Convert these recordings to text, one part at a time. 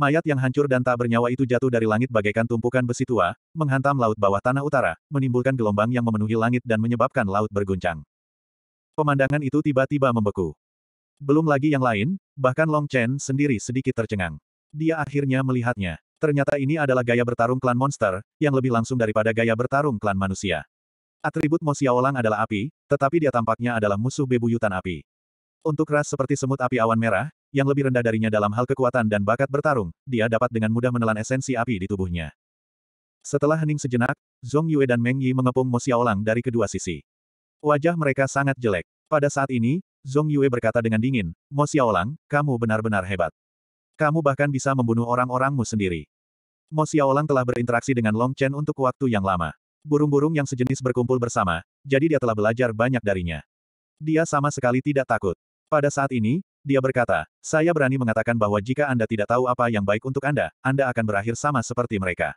Mayat yang hancur dan tak bernyawa itu jatuh dari langit bagaikan tumpukan besi tua, menghantam laut bawah tanah utara, menimbulkan gelombang yang memenuhi langit dan menyebabkan laut berguncang. Pemandangan itu tiba-tiba membeku. Belum lagi yang lain, bahkan Long Chen sendiri sedikit tercengang. Dia akhirnya melihatnya. Ternyata ini adalah gaya bertarung klan monster, yang lebih langsung daripada gaya bertarung klan manusia. Atribut Mo Xiaolang adalah api, tetapi dia tampaknya adalah musuh bebuyutan api. Untuk ras seperti semut api awan merah, yang lebih rendah darinya dalam hal kekuatan dan bakat bertarung, dia dapat dengan mudah menelan esensi api di tubuhnya. Setelah hening sejenak, Zhong Yue dan Meng Yi mengepung Mo Xiaolang dari kedua sisi. Wajah mereka sangat jelek. Pada saat ini, Zhong Yue berkata dengan dingin, Mo Xiaolang, kamu benar-benar hebat. Kamu bahkan bisa membunuh orang-orangmu sendiri. Mo Xiaolang telah berinteraksi dengan Long Chen untuk waktu yang lama. Burung-burung yang sejenis berkumpul bersama, jadi dia telah belajar banyak darinya. Dia sama sekali tidak takut. Pada saat ini, dia berkata, saya berani mengatakan bahwa jika Anda tidak tahu apa yang baik untuk Anda, Anda akan berakhir sama seperti mereka.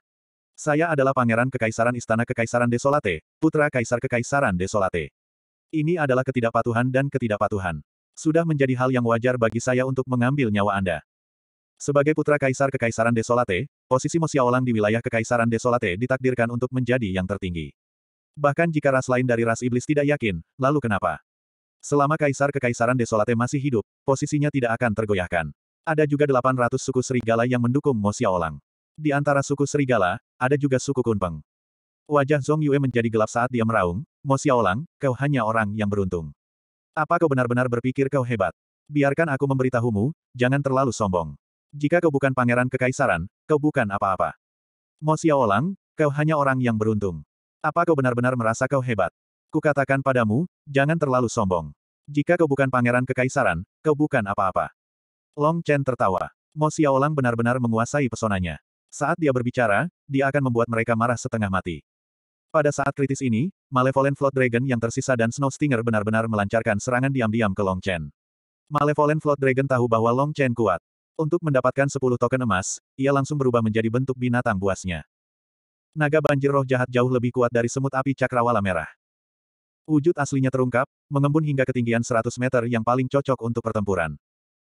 Saya adalah pangeran kekaisaran istana kekaisaran Desolate, putra kaisar kekaisaran Desolate. Ini adalah ketidakpatuhan dan ketidakpatuhan. Sudah menjadi hal yang wajar bagi saya untuk mengambil nyawa Anda. Sebagai putra kaisar kekaisaran Desolate, posisi Mosiaolang di wilayah kekaisaran Desolate ditakdirkan untuk menjadi yang tertinggi. Bahkan jika ras lain dari ras iblis tidak yakin, lalu kenapa? Selama kaisar kekaisaran Desolate masih hidup, posisinya tidak akan tergoyahkan. Ada juga 800 suku serigala yang mendukung Mo Xiaolang. Di antara suku serigala, ada juga suku Kunpeng. Wajah Zhong Yue menjadi gelap saat dia meraung, Mo Xiaolang, kau hanya orang yang beruntung. Apa kau benar-benar berpikir kau hebat? Biarkan aku memberitahumu, jangan terlalu sombong. Jika kau bukan pangeran kekaisaran, kau bukan apa-apa. Mo Xiaolang, kau hanya orang yang beruntung. Apa kau benar-benar merasa kau hebat? Kukatakan padamu, jangan terlalu sombong. Jika kau bukan pangeran kekaisaran, kau bukan apa-apa. Long Chen tertawa. Mo Xiaolang benar-benar menguasai pesonanya. Saat dia berbicara, dia akan membuat mereka marah setengah mati. Pada saat kritis ini, Malevolent Flood Dragon yang tersisa dan Snow Stinger benar-benar melancarkan serangan diam-diam ke Long Chen. Malevolent Flood Dragon tahu bahwa Long Chen kuat. Untuk mendapatkan 10 token emas, ia langsung berubah menjadi bentuk binatang buasnya. Naga banjir roh jahat jauh lebih kuat dari semut api cakrawala merah. Wujud aslinya terungkap, mengembun hingga ketinggian 100 meter yang paling cocok untuk pertempuran.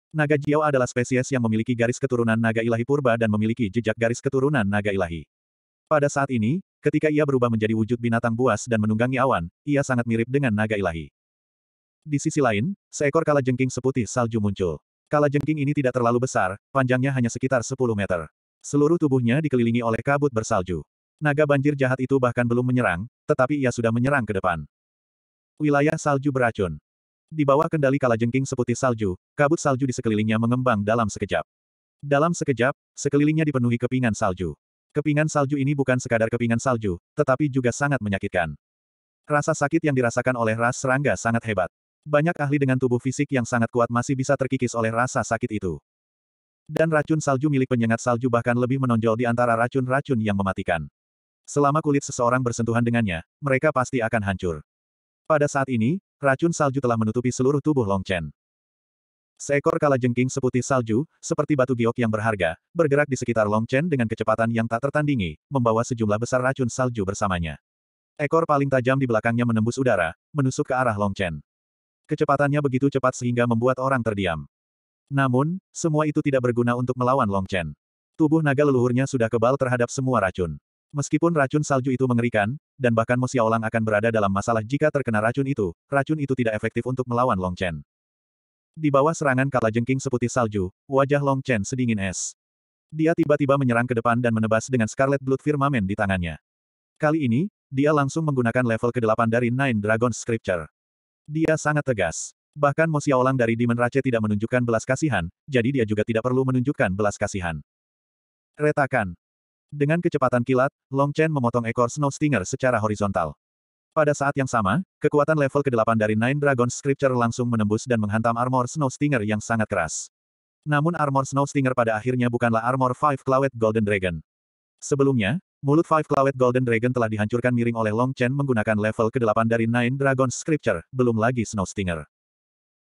Naga Jiao adalah spesies yang memiliki garis keturunan naga ilahi purba dan memiliki jejak garis keturunan naga ilahi. Pada saat ini, ketika ia berubah menjadi wujud binatang buas dan menunggangi awan, ia sangat mirip dengan naga ilahi. Di sisi lain, seekor kalajengking seputih salju muncul. Kalajengking ini tidak terlalu besar, panjangnya hanya sekitar 10 meter. Seluruh tubuhnya dikelilingi oleh kabut bersalju. Naga banjir jahat itu bahkan belum menyerang, tetapi ia sudah menyerang ke depan. Wilayah salju beracun. Di bawah kendali kalajengking seputih salju, kabut salju di sekelilingnya mengembang dalam sekejap. Dalam sekejap, sekelilingnya dipenuhi kepingan salju. Kepingan salju ini bukan sekadar kepingan salju, tetapi juga sangat menyakitkan. Rasa sakit yang dirasakan oleh ras serangga sangat hebat. Banyak ahli dengan tubuh fisik yang sangat kuat masih bisa terkikis oleh rasa sakit itu. Dan racun salju milik penyengat salju bahkan lebih menonjol di antara racun-racun yang mematikan. Selama kulit seseorang bersentuhan dengannya, mereka pasti akan hancur. Pada saat ini, racun salju telah menutupi seluruh tubuh Long Chen. Seekor kalajengking seputih salju, seperti batu giok yang berharga, bergerak di sekitar Long Chen dengan kecepatan yang tak tertandingi, membawa sejumlah besar racun salju bersamanya. Ekor paling tajam di belakangnya menembus udara, menusuk ke arah Long Chen. Kecepatannya begitu cepat sehingga membuat orang terdiam. Namun, semua itu tidak berguna untuk melawan Long Chen. Tubuh naga leluhurnya sudah kebal terhadap semua racun. Meskipun racun salju itu mengerikan, dan bahkan Mo Xiaolang akan berada dalam masalah jika terkena racun itu, racun itu tidak efektif untuk melawan Long Chen. Di bawah serangan jengking seputih salju, wajah Long Chen sedingin es. Dia tiba-tiba menyerang ke depan dan menebas dengan Scarlet Blood Firmament di tangannya. Kali ini, dia langsung menggunakan level ke-8 dari Nine Dragon Scripture. Dia sangat tegas. Bahkan Mo Xiaolang dari Demon Rache tidak menunjukkan belas kasihan, jadi dia juga tidak perlu menunjukkan belas kasihan. Retakan, dengan kecepatan kilat, Long Chen memotong ekor Snow Stinger secara horizontal. Pada saat yang sama, kekuatan level ke-8 dari Nine Dragons Scripture langsung menembus dan menghantam armor Snow Stinger yang sangat keras. Namun armor Snow Stinger pada akhirnya bukanlah armor Five Clawed Golden Dragon. Sebelumnya, mulut Five Clawed Golden Dragon telah dihancurkan miring oleh Long Chen menggunakan level ke-8 dari Nine Dragons Scripture, belum lagi Snow Stinger.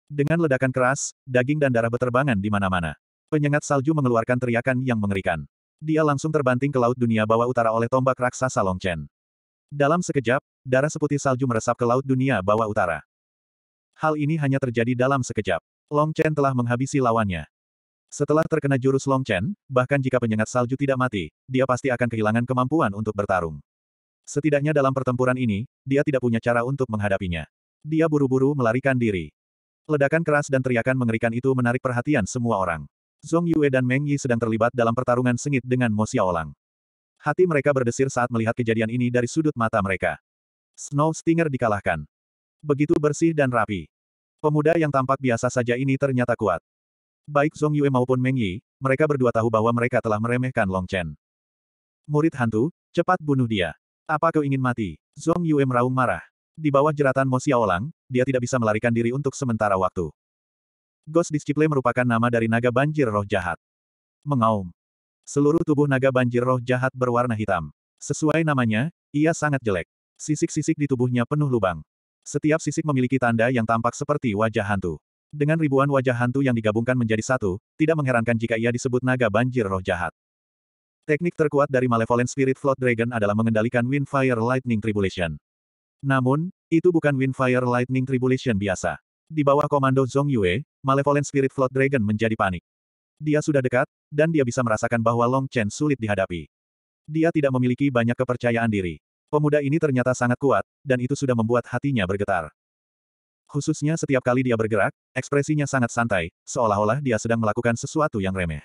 Dengan ledakan keras, daging dan darah beterbangan di mana-mana. Penyengat salju mengeluarkan teriakan yang mengerikan. Dia langsung terbanting ke laut dunia bawah utara oleh tombak raksasa Long Chen. Dalam sekejap, darah seputih salju meresap ke laut dunia bawah utara. Hal ini hanya terjadi dalam sekejap. Long Chen telah menghabisi lawannya. Setelah terkena jurus Long Chen, bahkan jika penyengat salju tidak mati, dia pasti akan kehilangan kemampuan untuk bertarung. Setidaknya dalam pertempuran ini, dia tidak punya cara untuk menghadapinya. Dia buru-buru melarikan diri. Ledakan keras dan teriakan mengerikan itu menarik perhatian semua orang. Zhong Yue dan Meng Yi sedang terlibat dalam pertarungan sengit dengan Mo Xiaolang. Hati mereka berdesir saat melihat kejadian ini dari sudut mata mereka. Snow Stinger dikalahkan. Begitu bersih dan rapi. Pemuda yang tampak biasa saja ini ternyata kuat. Baik Zhong Yue maupun Meng Yi, mereka berdua tahu bahwa mereka telah meremehkan Long Chen. Murid hantu, cepat bunuh dia. Apa kau ingin mati? Zhong Yue meraung marah. Di bawah jeratan Mo Xiaolang, dia tidak bisa melarikan diri untuk sementara waktu. Ghost Disciple merupakan nama dari naga banjir roh jahat. Mengaum. Seluruh tubuh naga banjir roh jahat berwarna hitam. Sesuai namanya, ia sangat jelek. Sisik-sisik di tubuhnya penuh lubang. Setiap sisik memiliki tanda yang tampak seperti wajah hantu. Dengan ribuan wajah hantu yang digabungkan menjadi satu, tidak mengherankan jika ia disebut naga banjir roh jahat. Teknik terkuat dari Malevolent Spirit Flood Dragon adalah mengendalikan Windfire Lightning Tribulation. Namun, itu bukan Windfire Lightning Tribulation biasa. Di bawah komando Zhong Yue, Malevolent Spirit Flood Dragon menjadi panik. Dia sudah dekat, dan dia bisa merasakan bahwa Long Chen sulit dihadapi. Dia tidak memiliki banyak kepercayaan diri. Pemuda ini ternyata sangat kuat, dan itu sudah membuat hatinya bergetar. Khususnya setiap kali dia bergerak, ekspresinya sangat santai, seolah-olah dia sedang melakukan sesuatu yang remeh.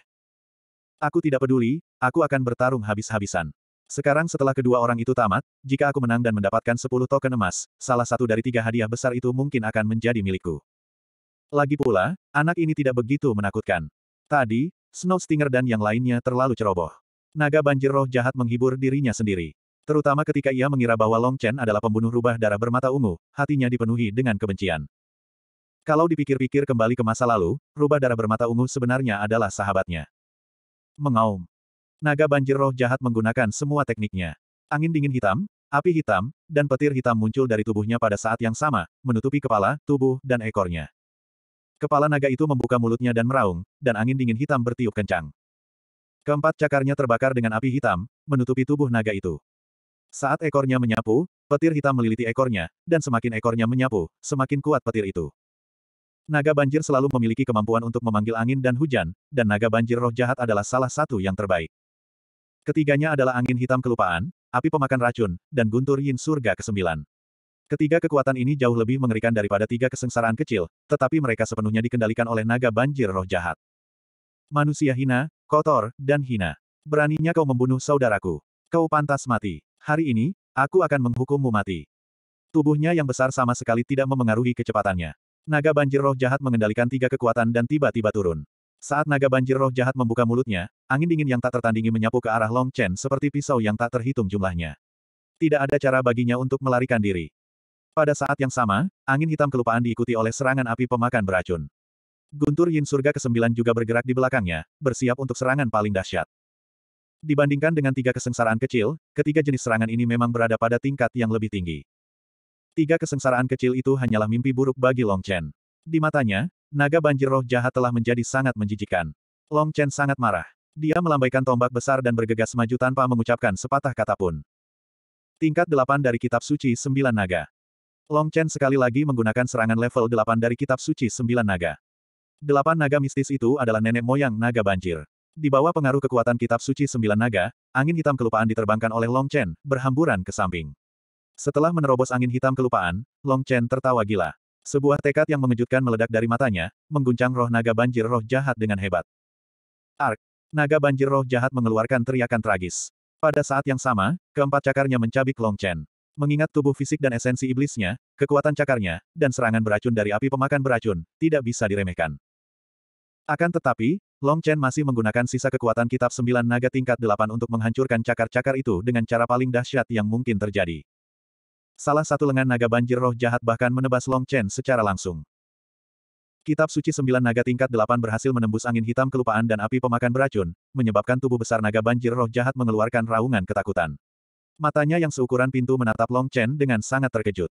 Aku tidak peduli, aku akan bertarung habis-habisan. Sekarang setelah kedua orang itu tamat, jika aku menang dan mendapatkan 10 token emas, salah satu dari tiga hadiah besar itu mungkin akan menjadi milikku. Lagi pula, anak ini tidak begitu menakutkan. Tadi, Snow Stinger dan yang lainnya terlalu ceroboh. Naga banjir roh jahat menghibur dirinya sendiri. Terutama ketika ia mengira bahwa Long Chen adalah pembunuh rubah darah bermata ungu, hatinya dipenuhi dengan kebencian. Kalau dipikir-pikir kembali ke masa lalu, rubah darah bermata ungu sebenarnya adalah sahabatnya. Mengaum. Naga banjir roh jahat menggunakan semua tekniknya. Angin dingin hitam, api hitam, dan petir hitam muncul dari tubuhnya pada saat yang sama, menutupi kepala, tubuh, dan ekornya. Kepala naga itu membuka mulutnya dan meraung, dan angin dingin hitam bertiup kencang. Keempat cakarnya terbakar dengan api hitam, menutupi tubuh naga itu. Saat ekornya menyapu, petir hitam meliliti ekornya, dan semakin ekornya menyapu, semakin kuat petir itu. Naga banjir selalu memiliki kemampuan untuk memanggil angin dan hujan, dan naga banjir roh jahat adalah salah satu yang terbaik. Ketiganya adalah angin hitam kelupaan, api pemakan racun, dan guntur yin surga ke-9. Ketiga kekuatan ini jauh lebih mengerikan daripada tiga kesengsaraan kecil, tetapi mereka sepenuhnya dikendalikan oleh naga banjir roh jahat. Manusia hina, kotor, dan hina. Beraninya kau membunuh saudaraku. Kau pantas mati. Hari ini, aku akan menghukummu mati. Tubuhnya yang besar sama sekali tidak memengaruhi kecepatannya. Naga banjir roh jahat mengendalikan tiga kekuatan dan tiba-tiba turun. Saat naga banjir roh jahat membuka mulutnya, angin dingin yang tak tertandingi menyapu ke arah Long Chen seperti pisau yang tak terhitung jumlahnya. Tidak ada cara baginya untuk melarikan diri. Pada saat yang sama, angin hitam kelupaan diikuti oleh serangan api pemakan beracun. Guntur Yin Surga ke-9 juga bergerak di belakangnya, bersiap untuk serangan paling dahsyat. Dibandingkan dengan tiga kesengsaraan kecil, ketiga jenis serangan ini memang berada pada tingkat yang lebih tinggi. Tiga kesengsaraan kecil itu hanyalah mimpi buruk bagi Long Chen. Di matanya, naga banjir roh jahat telah menjadi sangat menjijikan. Long Chen sangat marah. Dia melambaikan tombak besar dan bergegas maju tanpa mengucapkan sepatah kata pun. Tingkat 8 dari Kitab Suci Sembilan Naga. Long Chen sekali lagi menggunakan serangan level 8 dari Kitab Suci Sembilan Naga. Delapan naga mistis itu adalah nenek moyang naga banjir. Di bawah pengaruh kekuatan kitab suci sembilan naga, angin hitam kelupaan diterbangkan oleh Long Chen, berhamburan ke samping. Setelah menerobos angin hitam kelupaan, Long Chen tertawa gila. Sebuah tekad yang mengejutkan meledak dari matanya, mengguncang roh naga banjir roh jahat dengan hebat. Ark, naga banjir roh jahat mengeluarkan teriakan tragis. Pada saat yang sama, keempat cakarnya mencabik Long Chen. Mengingat tubuh fisik dan esensi iblisnya, kekuatan cakarnya, dan serangan beracun dari api pemakan beracun, tidak bisa diremehkan. Akan tetapi, Long Chen masih menggunakan sisa kekuatan kitab sembilan naga tingkat delapan untuk menghancurkan cakar-cakar itu dengan cara paling dahsyat yang mungkin terjadi. Salah satu lengan naga banjir roh jahat bahkan menebas Long Chen secara langsung. Kitab suci sembilan naga tingkat delapan berhasil menembus angin hitam kelupaan dan api pemakan beracun, menyebabkan tubuh besar naga banjir roh jahat mengeluarkan raungan ketakutan. Matanya yang seukuran pintu menatap Long Chen dengan sangat terkejut.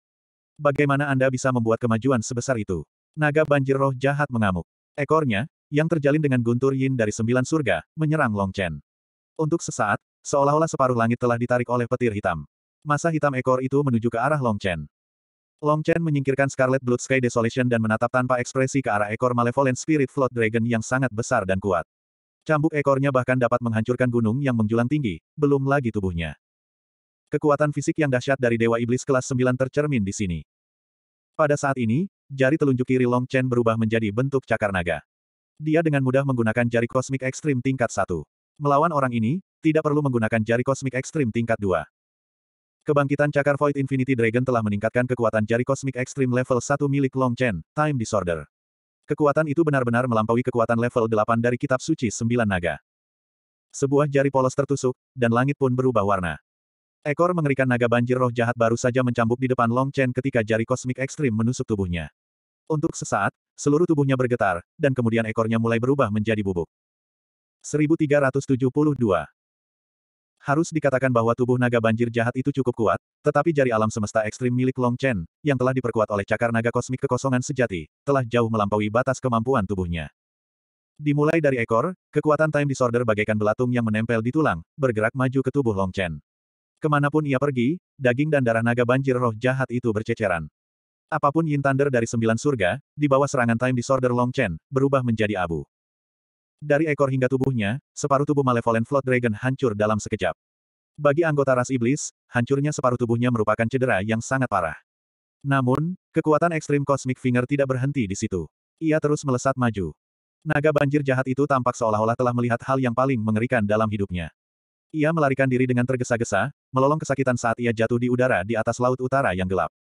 Bagaimana Anda bisa membuat kemajuan sebesar itu? Naga banjir roh jahat mengamuk. Ekornya, yang terjalin dengan guntur yin dari sembilan surga, menyerang Long Chen. Untuk sesaat, seolah-olah separuh langit telah ditarik oleh petir hitam. Masa hitam ekor itu menuju ke arah Long Chen. Long Chen menyingkirkan Scarlet Blood Sky Desolation dan menatap tanpa ekspresi ke arah ekor Malevolent Spirit Flood Dragon yang sangat besar dan kuat. Cambuk ekornya bahkan dapat menghancurkan gunung yang menjulang tinggi, belum lagi tubuhnya. Kekuatan fisik yang dahsyat dari Dewa Iblis kelas 9 tercermin di sini. Pada saat ini, jari telunjuk kiri Long Chen berubah menjadi bentuk cakar naga. Dia dengan mudah menggunakan jari kosmik ekstrim tingkat 1. Melawan orang ini, tidak perlu menggunakan jari kosmik ekstrim tingkat 2. Kebangkitan cakar Void Infinity Dragon telah meningkatkan kekuatan jari kosmik ekstrim level 1 milik Long Chen, Time Disorder. Kekuatan itu benar-benar melampaui kekuatan level 8 dari Kitab Suci Sembilan Naga. Sebuah jari polos tertusuk, dan langit pun berubah warna. Ekor mengerikan naga banjir roh jahat baru saja mencambuk di depan Long Chen ketika jari kosmik ekstrim menusuk tubuhnya. Untuk sesaat, seluruh tubuhnya bergetar, dan kemudian ekornya mulai berubah menjadi bubuk. 1372 harus dikatakan bahwa tubuh naga banjir jahat itu cukup kuat, tetapi jari alam semesta ekstrim milik Long Chen, yang telah diperkuat oleh cakar naga kosmik kekosongan sejati, telah jauh melampaui batas kemampuan tubuhnya. Dimulai dari ekor, kekuatan time disorder bagaikan belatung yang menempel di tulang, bergerak maju ke tubuh Long Chen. Kemanapun ia pergi, daging dan darah naga banjir roh jahat itu berceceran. Apapun Yin Thunder dari sembilan surga, di bawah serangan time disorder Long Chen, berubah menjadi abu. Dari ekor hingga tubuhnya, separuh tubuh Malevolent Flood Dragon hancur dalam sekejap. Bagi anggota ras iblis, hancurnya separuh tubuhnya merupakan cedera yang sangat parah. Namun, kekuatan ekstrim Cosmic Finger tidak berhenti di situ. Ia terus melesat maju. Naga banjir jahat itu tampak seolah-olah telah melihat hal yang paling mengerikan dalam hidupnya. Ia melarikan diri dengan tergesa-gesa, melolong kesakitan saat ia jatuh di udara di atas laut utara yang gelap.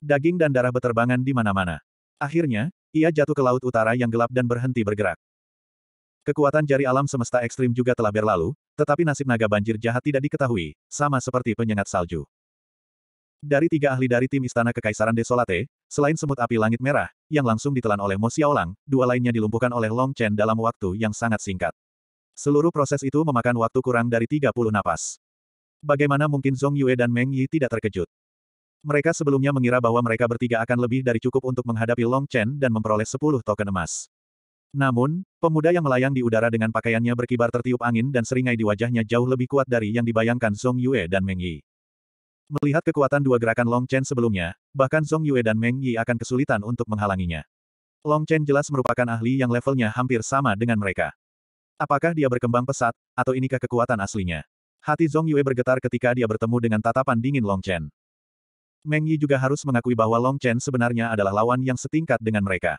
Daging dan darah beterbangan di mana-mana. Akhirnya, ia jatuh ke laut utara yang gelap dan berhenti bergerak. Kekuatan jari alam semesta ekstrim juga telah berlalu, tetapi nasib naga banjir jahat tidak diketahui, sama seperti penyengat salju. Dari tiga ahli dari tim Istana Kekaisaran Desolate, selain semut api langit merah, yang langsung ditelan oleh Mo Xiaolang, dua lainnya dilumpuhkan oleh Long Chen dalam waktu yang sangat singkat. Seluruh proses itu memakan waktu kurang dari 30 napas. Bagaimana mungkin Zhong Yue dan Meng Yi tidak terkejut? Mereka sebelumnya mengira bahwa mereka bertiga akan lebih dari cukup untuk menghadapi Long Chen dan memperoleh 10 token emas. Namun, pemuda yang melayang di udara dengan pakaiannya berkibar tertiup angin dan seringai di wajahnya jauh lebih kuat dari yang dibayangkan Song Yue dan Meng Yi. Melihat kekuatan dua gerakan Long Chen sebelumnya, bahkan Song Yue dan Meng Yi akan kesulitan untuk menghalanginya. Long Chen jelas merupakan ahli yang levelnya hampir sama dengan mereka. Apakah dia berkembang pesat, atau inikah kekuatan aslinya? Hati Zong Yue bergetar ketika dia bertemu dengan tatapan dingin Long Chen. Meng Yi juga harus mengakui bahwa Long Chen sebenarnya adalah lawan yang setingkat dengan mereka.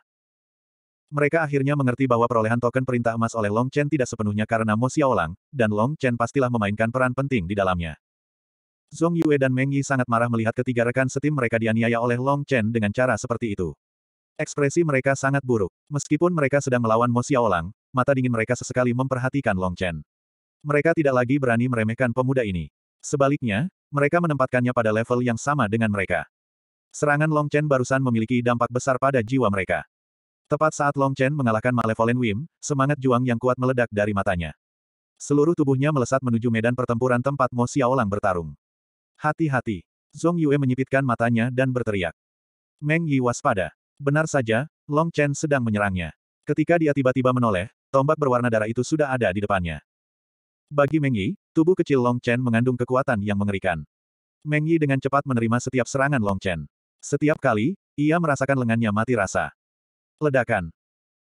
Mereka akhirnya mengerti bahwa perolehan token perintah emas oleh Long Chen tidak sepenuhnya karena Mo Xiaolang, dan Long Chen pastilah memainkan peran penting di dalamnya. Zhong Yue dan Meng Yi sangat marah melihat ketiga rekan setim mereka dianiaya oleh Long Chen dengan cara seperti itu. Ekspresi mereka sangat buruk. Meskipun mereka sedang melawan Mo Xiaolang, mata dingin mereka sesekali memperhatikan Long Chen. Mereka tidak lagi berani meremehkan pemuda ini. Sebaliknya, mereka menempatkannya pada level yang sama dengan mereka. Serangan Long Chen barusan memiliki dampak besar pada jiwa mereka. Tepat saat Long Chen mengalahkan Malevolent Wim, semangat juang yang kuat meledak dari matanya. Seluruh tubuhnya melesat menuju medan pertempuran tempat Mo Xiaolang bertarung. Hati-hati. Zhong Yue menyipitkan matanya dan berteriak. Meng Yi waspada. Benar saja, Long Chen sedang menyerangnya. Ketika dia tiba-tiba menoleh, tombak berwarna darah itu sudah ada di depannya. Bagi Meng Yi, tubuh kecil Long Chen mengandung kekuatan yang mengerikan. Meng Yi dengan cepat menerima setiap serangan Long Chen. Setiap kali, ia merasakan lengannya mati rasa. Ledakan.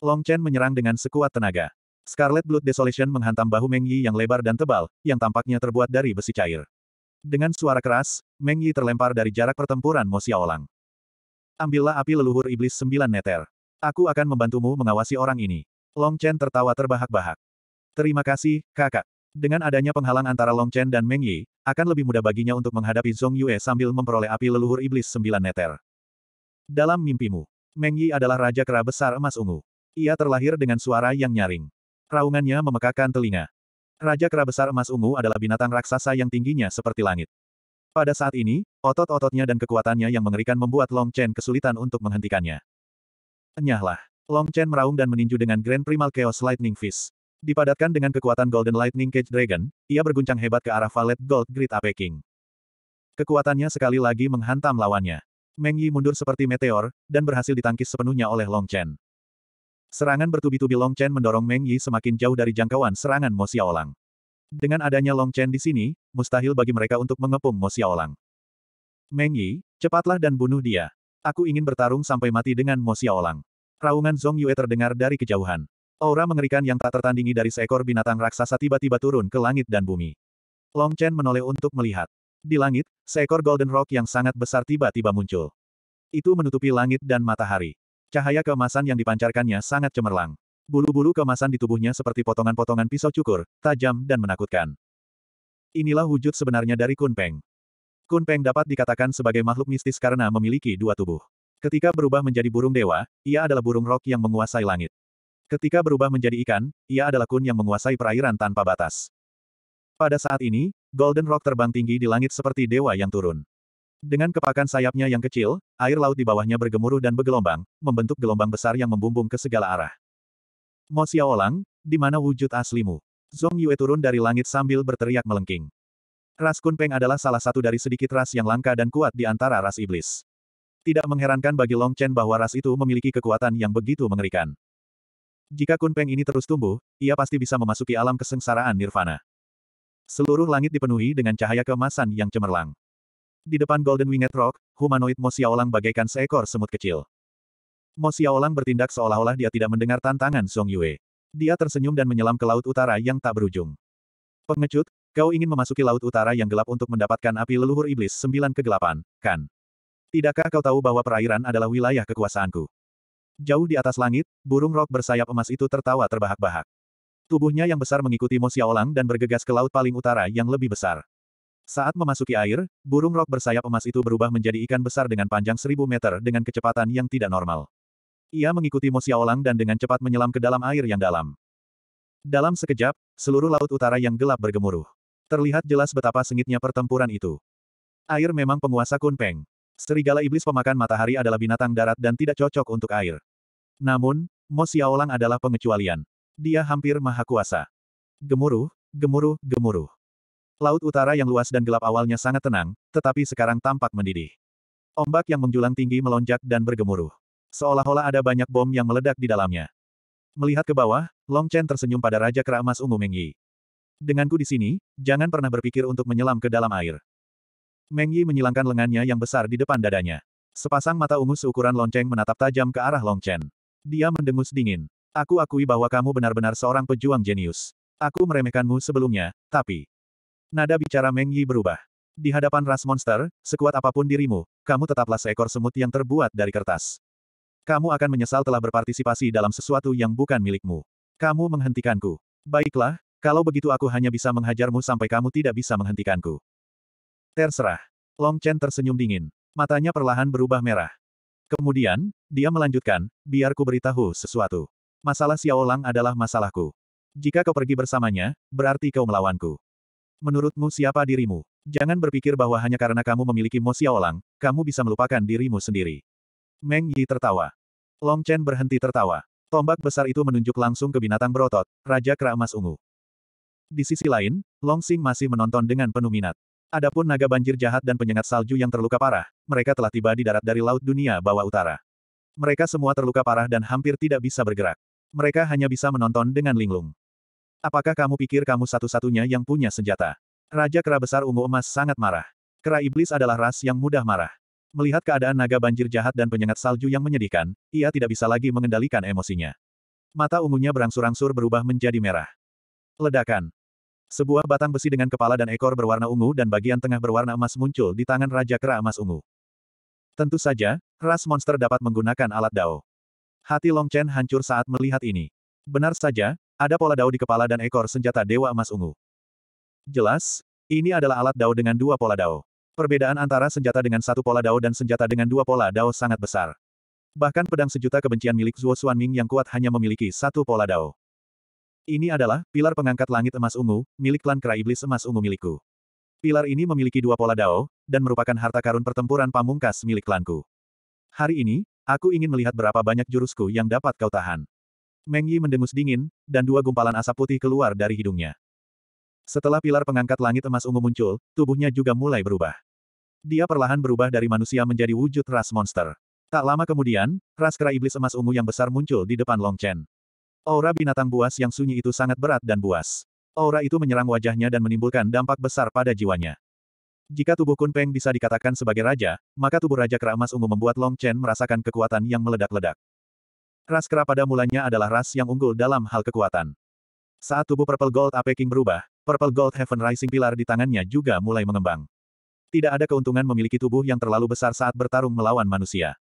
Long Chen menyerang dengan sekuat tenaga. Scarlet Blood Desolation menghantam bahu Meng Yi yang lebar dan tebal, yang tampaknya terbuat dari besi cair. Dengan suara keras, Meng Yi terlempar dari jarak pertempuran Mo Xiaolang. Ambillah api leluhur iblis sembilan meter. Aku akan membantumu mengawasi orang ini. Long Chen tertawa terbahak-bahak. Terima kasih, kakak. Dengan adanya penghalang antara Long Chen dan Meng Yi, akan lebih mudah baginya untuk menghadapi Zhong Yue sambil memperoleh api leluhur iblis sembilan meter. Dalam mimpimu, Meng Yi adalah raja kera besar emas ungu. Ia terlahir dengan suara yang nyaring. Raungannya memekakan telinga. Raja kera besar emas ungu adalah binatang raksasa yang tingginya seperti langit. Pada saat ini, otot-ototnya dan kekuatannya yang mengerikan membuat Long Chen kesulitan untuk menghentikannya. Enyahlah. Long Chen meraung dan meninju dengan Grand Primal Chaos Lightning Fist. Dipadatkan dengan kekuatan Golden Lightning Cage Dragon, ia berguncang hebat ke arah Valet Gold Grid Ape King. Kekuatannya sekali lagi menghantam lawannya. Meng Yi mundur seperti meteor, dan berhasil ditangkis sepenuhnya oleh Long Chen. Serangan bertubi-tubi Long Chen mendorong Meng Yi semakin jauh dari jangkauan serangan Mo Xiaolang. Dengan adanya Long Chen di sini, mustahil bagi mereka untuk mengepung Mo Xiaolang. Meng Yi, cepatlah dan bunuh dia. Aku ingin bertarung sampai mati dengan Mo Xiaolang. Raungan Zong Yue terdengar dari kejauhan. Aura mengerikan yang tak tertandingi dari seekor binatang raksasa tiba-tiba turun ke langit dan bumi. Long Chen menoleh untuk melihat. Di langit, seekor golden rock yang sangat besar tiba-tiba muncul. Itu menutupi langit dan matahari. Cahaya keemasan yang dipancarkannya sangat cemerlang. Bulu-bulu keemasan di tubuhnya seperti potongan-potongan pisau cukur, tajam dan menakutkan. Inilah wujud sebenarnya dari Kunpeng. Kunpeng dapat dikatakan sebagai makhluk mistis karena memiliki dua tubuh. Ketika berubah menjadi burung dewa, ia adalah burung Rock yang menguasai langit. Ketika berubah menjadi ikan, ia adalah kun yang menguasai perairan tanpa batas. Pada saat ini, Golden Rock terbang tinggi di langit seperti dewa yang turun. Dengan kepakan sayapnya yang kecil, air laut di bawahnya bergemuruh dan bergelombang, membentuk gelombang besar yang membumbung ke segala arah. Mo Xiaolang, di mana wujud aslimu? Zong Yue turun dari langit sambil berteriak melengking. Ras Kunpeng adalah salah satu dari sedikit ras yang langka dan kuat di antara ras iblis. Tidak mengherankan bagi Long Chen bahwa ras itu memiliki kekuatan yang begitu mengerikan. Jika Kunpeng ini terus tumbuh, ia pasti bisa memasuki alam kesengsaraan nirvana. Seluruh langit dipenuhi dengan cahaya kemasan yang cemerlang. Di depan Golden Winged Rock, humanoid Mo Xiaolang bagaikan seekor semut kecil. Mo Xiaolang bertindak seolah-olah dia tidak mendengar tantangan Song Yue. Dia tersenyum dan menyelam ke Laut Utara yang tak berujung. Pengecut, kau ingin memasuki Laut Utara yang gelap untuk mendapatkan api leluhur iblis sembilan kegelapan, kan? Tidakkah kau tahu bahwa perairan adalah wilayah kekuasaanku? Jauh di atas langit, burung rok bersayap emas itu tertawa terbahak-bahak. Tubuhnya yang besar mengikuti Mo Xiaolang dan bergegas ke laut paling utara yang lebih besar. Saat memasuki air, burung rok bersayap emas itu berubah menjadi ikan besar dengan panjang seribu meter dengan kecepatan yang tidak normal. Ia mengikuti Mo Xiaolang dan dengan cepat menyelam ke dalam air yang dalam. Dalam sekejap, seluruh laut utara yang gelap bergemuruh. Terlihat jelas betapa sengitnya pertempuran itu. Air memang penguasa Kunpeng. Serigala iblis pemakan matahari adalah binatang darat dan tidak cocok untuk air. Namun, Mo Xiaolang adalah pengecualian. Dia hampir maha kuasa. Gemuruh, gemuruh, gemuruh. Laut utara yang luas dan gelap awalnya sangat tenang, tetapi sekarang tampak mendidih. Ombak yang menjulang tinggi melonjak dan bergemuruh. Seolah-olah ada banyak bom yang meledak di dalamnya. Melihat ke bawah, Long Chen tersenyum pada Raja Kera Emas Ungu Meng Yi. Denganku di sini, jangan pernah berpikir untuk menyelam ke dalam air. Meng Yi menyilangkan lengannya yang besar di depan dadanya. Sepasang mata ungu seukuran lonceng menatap tajam ke arah Long Chen. Dia mendengus dingin. Aku akui bahwa kamu benar-benar seorang pejuang jenius. Aku meremehkanmu sebelumnya, tapi... Nada bicara Meng Yi berubah. Di hadapan ras monster, sekuat apapun dirimu, kamu tetaplah seekor semut yang terbuat dari kertas. Kamu akan menyesal telah berpartisipasi dalam sesuatu yang bukan milikmu. Kamu menghentikanku. Baiklah, kalau begitu aku hanya bisa menghajarmu sampai kamu tidak bisa menghentikanku. Terserah. Long Chen tersenyum dingin. Matanya perlahan berubah merah. Kemudian, dia melanjutkan, biar ku beritahu sesuatu. Masalah Xiao Lang adalah masalahku. Jika kau pergi bersamanya, berarti kau melawanku. Menurutmu siapa dirimu? Jangan berpikir bahwa hanya karena kamu memiliki Mo Xiao Lang, kamu bisa melupakan dirimu sendiri. Meng Yi tertawa. Long Chen berhenti tertawa. Tombak besar itu menunjuk langsung ke binatang berotot, Raja Kera Emas Ungu. Di sisi lain, Long Xing masih menonton dengan penuh minat. Adapun naga banjir jahat dan penyengat salju yang terluka parah, mereka telah tiba di darat dari Laut Dunia Bawah Utara. Mereka semua terluka parah dan hampir tidak bisa bergerak mereka hanya bisa menonton dengan linglung. Apakah kamu pikir kamu satu-satunya yang punya senjata? Raja Kera Besar Ungu Emas sangat marah. Kera Iblis adalah ras yang mudah marah. Melihat keadaan naga banjir jahat dan penyengat salju yang menyedihkan, ia tidak bisa lagi mengendalikan emosinya. Mata ungunya berangsur-angsur berubah menjadi merah. Ledakan. Sebuah batang besi dengan kepala dan ekor berwarna ungu dan bagian tengah berwarna emas muncul di tangan Raja Kera Emas Ungu. Tentu saja, ras monster dapat menggunakan alat dao. Hati Long Chen hancur saat melihat ini. Benar saja, ada pola dao di kepala dan ekor senjata Dewa Emas Ungu. Jelas, ini adalah alat dao dengan dua pola dao. Perbedaan antara senjata dengan satu pola dao dan senjata dengan dua pola dao sangat besar. Bahkan pedang sejuta kebencian milik Zhuo Xuanming yang kuat hanya memiliki satu pola dao. Ini adalah pilar pengangkat langit emas ungu, milik klan Kera Iblis Emas Ungu milikku. Pilar ini memiliki dua pola dao, dan merupakan harta karun pertempuran pamungkas milik klanku. Hari ini, Aku ingin melihat berapa banyak jurusku yang dapat kau tahan. Meng Yi mendengus dingin, dan dua gumpalan asap putih keluar dari hidungnya. Setelah pilar pengangkat langit emas ungu muncul, tubuhnya juga mulai berubah. Dia perlahan berubah dari manusia menjadi wujud ras monster. Tak lama kemudian, ras kera iblis emas ungu yang besar muncul di depan Long Chen. Aura binatang buas yang sunyi itu sangat berat dan buas. Aura itu menyerang wajahnya dan menimbulkan dampak besar pada jiwanya. Jika tubuh Kun Peng bisa dikatakan sebagai raja, maka tubuh Raja Kera Emas Ungu membuat Long Chen merasakan kekuatan yang meledak-ledak. Ras Kera pada mulanya adalah ras yang unggul dalam hal kekuatan. Saat tubuh Purple Gold Ape King berubah, Purple Gold Heaven Rising Pilar di tangannya juga mulai mengembang. Tidak ada keuntungan memiliki tubuh yang terlalu besar saat bertarung melawan manusia.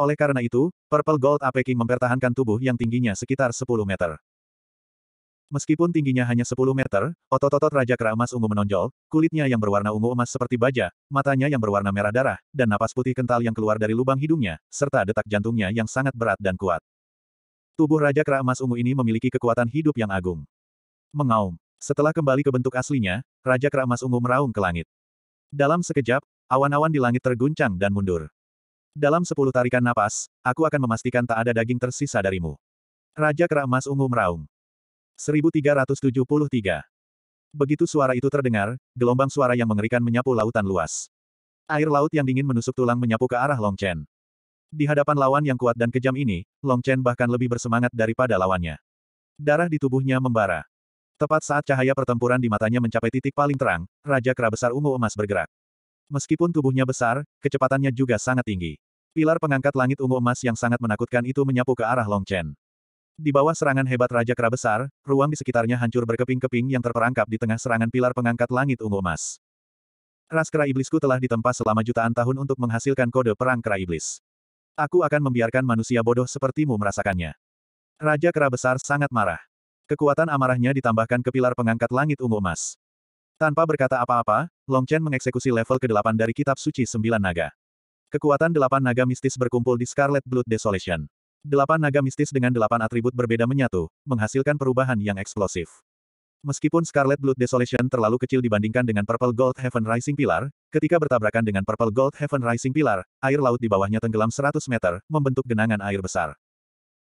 Oleh karena itu, Purple Gold Ape King mempertahankan tubuh yang tingginya sekitar 10 meter. Meskipun tingginya hanya 10 meter, otot-otot Raja Kera Emas Ungu menonjol, kulitnya yang berwarna ungu emas seperti baja, matanya yang berwarna merah darah, dan napas putih kental yang keluar dari lubang hidungnya, serta detak jantungnya yang sangat berat dan kuat. Tubuh Raja Kera Emas Ungu ini memiliki kekuatan hidup yang agung. Mengaum. Setelah kembali ke bentuk aslinya, Raja Kera Emas Ungu meraung ke langit. Dalam sekejap, awan-awan di langit terguncang dan mundur. Dalam sepuluh tarikan napas, aku akan memastikan tak ada daging tersisa darimu. Raja Kera Emas Ungu meraung. 1373. Begitu suara itu terdengar, gelombang suara yang mengerikan menyapu lautan luas. Air laut yang dingin menusuk tulang menyapu ke arah Long Chen. Di hadapan lawan yang kuat dan kejam ini, Long Chen bahkan lebih bersemangat daripada lawannya. Darah di tubuhnya membara. Tepat saat cahaya pertempuran di matanya mencapai titik paling terang, Raja Kera Besar Ungu Emas bergerak. Meskipun tubuhnya besar, kecepatannya juga sangat tinggi. Pilar pengangkat langit ungu emas yang sangat menakutkan itu menyapu ke arah Long Chen. Di bawah serangan hebat Raja Kera Besar, ruang di sekitarnya hancur berkeping-keping yang terperangkap di tengah serangan pilar pengangkat langit ungu emas. Ras Kera Iblisku telah ditempa selama jutaan tahun untuk menghasilkan kode perang Kera Iblis. Aku akan membiarkan manusia bodoh sepertimu merasakannya. Raja Kera Besar sangat marah. Kekuatan amarahnya ditambahkan ke pilar pengangkat langit ungu emas. Tanpa berkata apa-apa, Long Chen mengeksekusi level ke-8 dari Kitab Suci Sembilan Naga. Kekuatan delapan naga mistis berkumpul di Scarlet Blood Desolation. Delapan naga mistis dengan delapan atribut berbeda menyatu, menghasilkan perubahan yang eksplosif. Meskipun Scarlet Blood Desolation terlalu kecil dibandingkan dengan Purple Gold Heaven Rising Pilar, ketika bertabrakan dengan Purple Gold Heaven Rising Pilar, air laut di bawahnya tenggelam 100 meter, membentuk genangan air besar.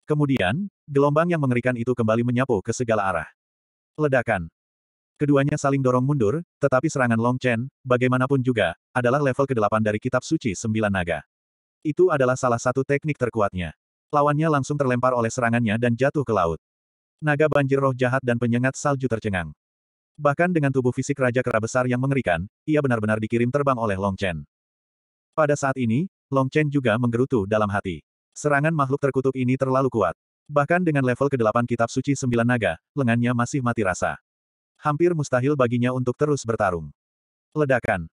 Kemudian, gelombang yang mengerikan itu kembali menyapu ke segala arah. Ledakan. Keduanya saling dorong mundur, tetapi serangan Long Chen, bagaimanapun juga, adalah level ke-8 dari Kitab Suci Sembilan Naga. Itu adalah salah satu teknik terkuatnya. Lawannya langsung terlempar oleh serangannya dan jatuh ke laut. Naga banjir roh jahat dan penyengat salju tercengang. Bahkan dengan tubuh fisik Raja Kera besar yang mengerikan, ia benar-benar dikirim terbang oleh Long Chen. Pada saat ini, Long Chen juga menggerutu dalam hati. Serangan makhluk terkutuk ini terlalu kuat. Bahkan dengan level ke-8 kitab suci sembilan naga, lengannya masih mati rasa. Hampir mustahil baginya untuk terus bertarung. Ledakan.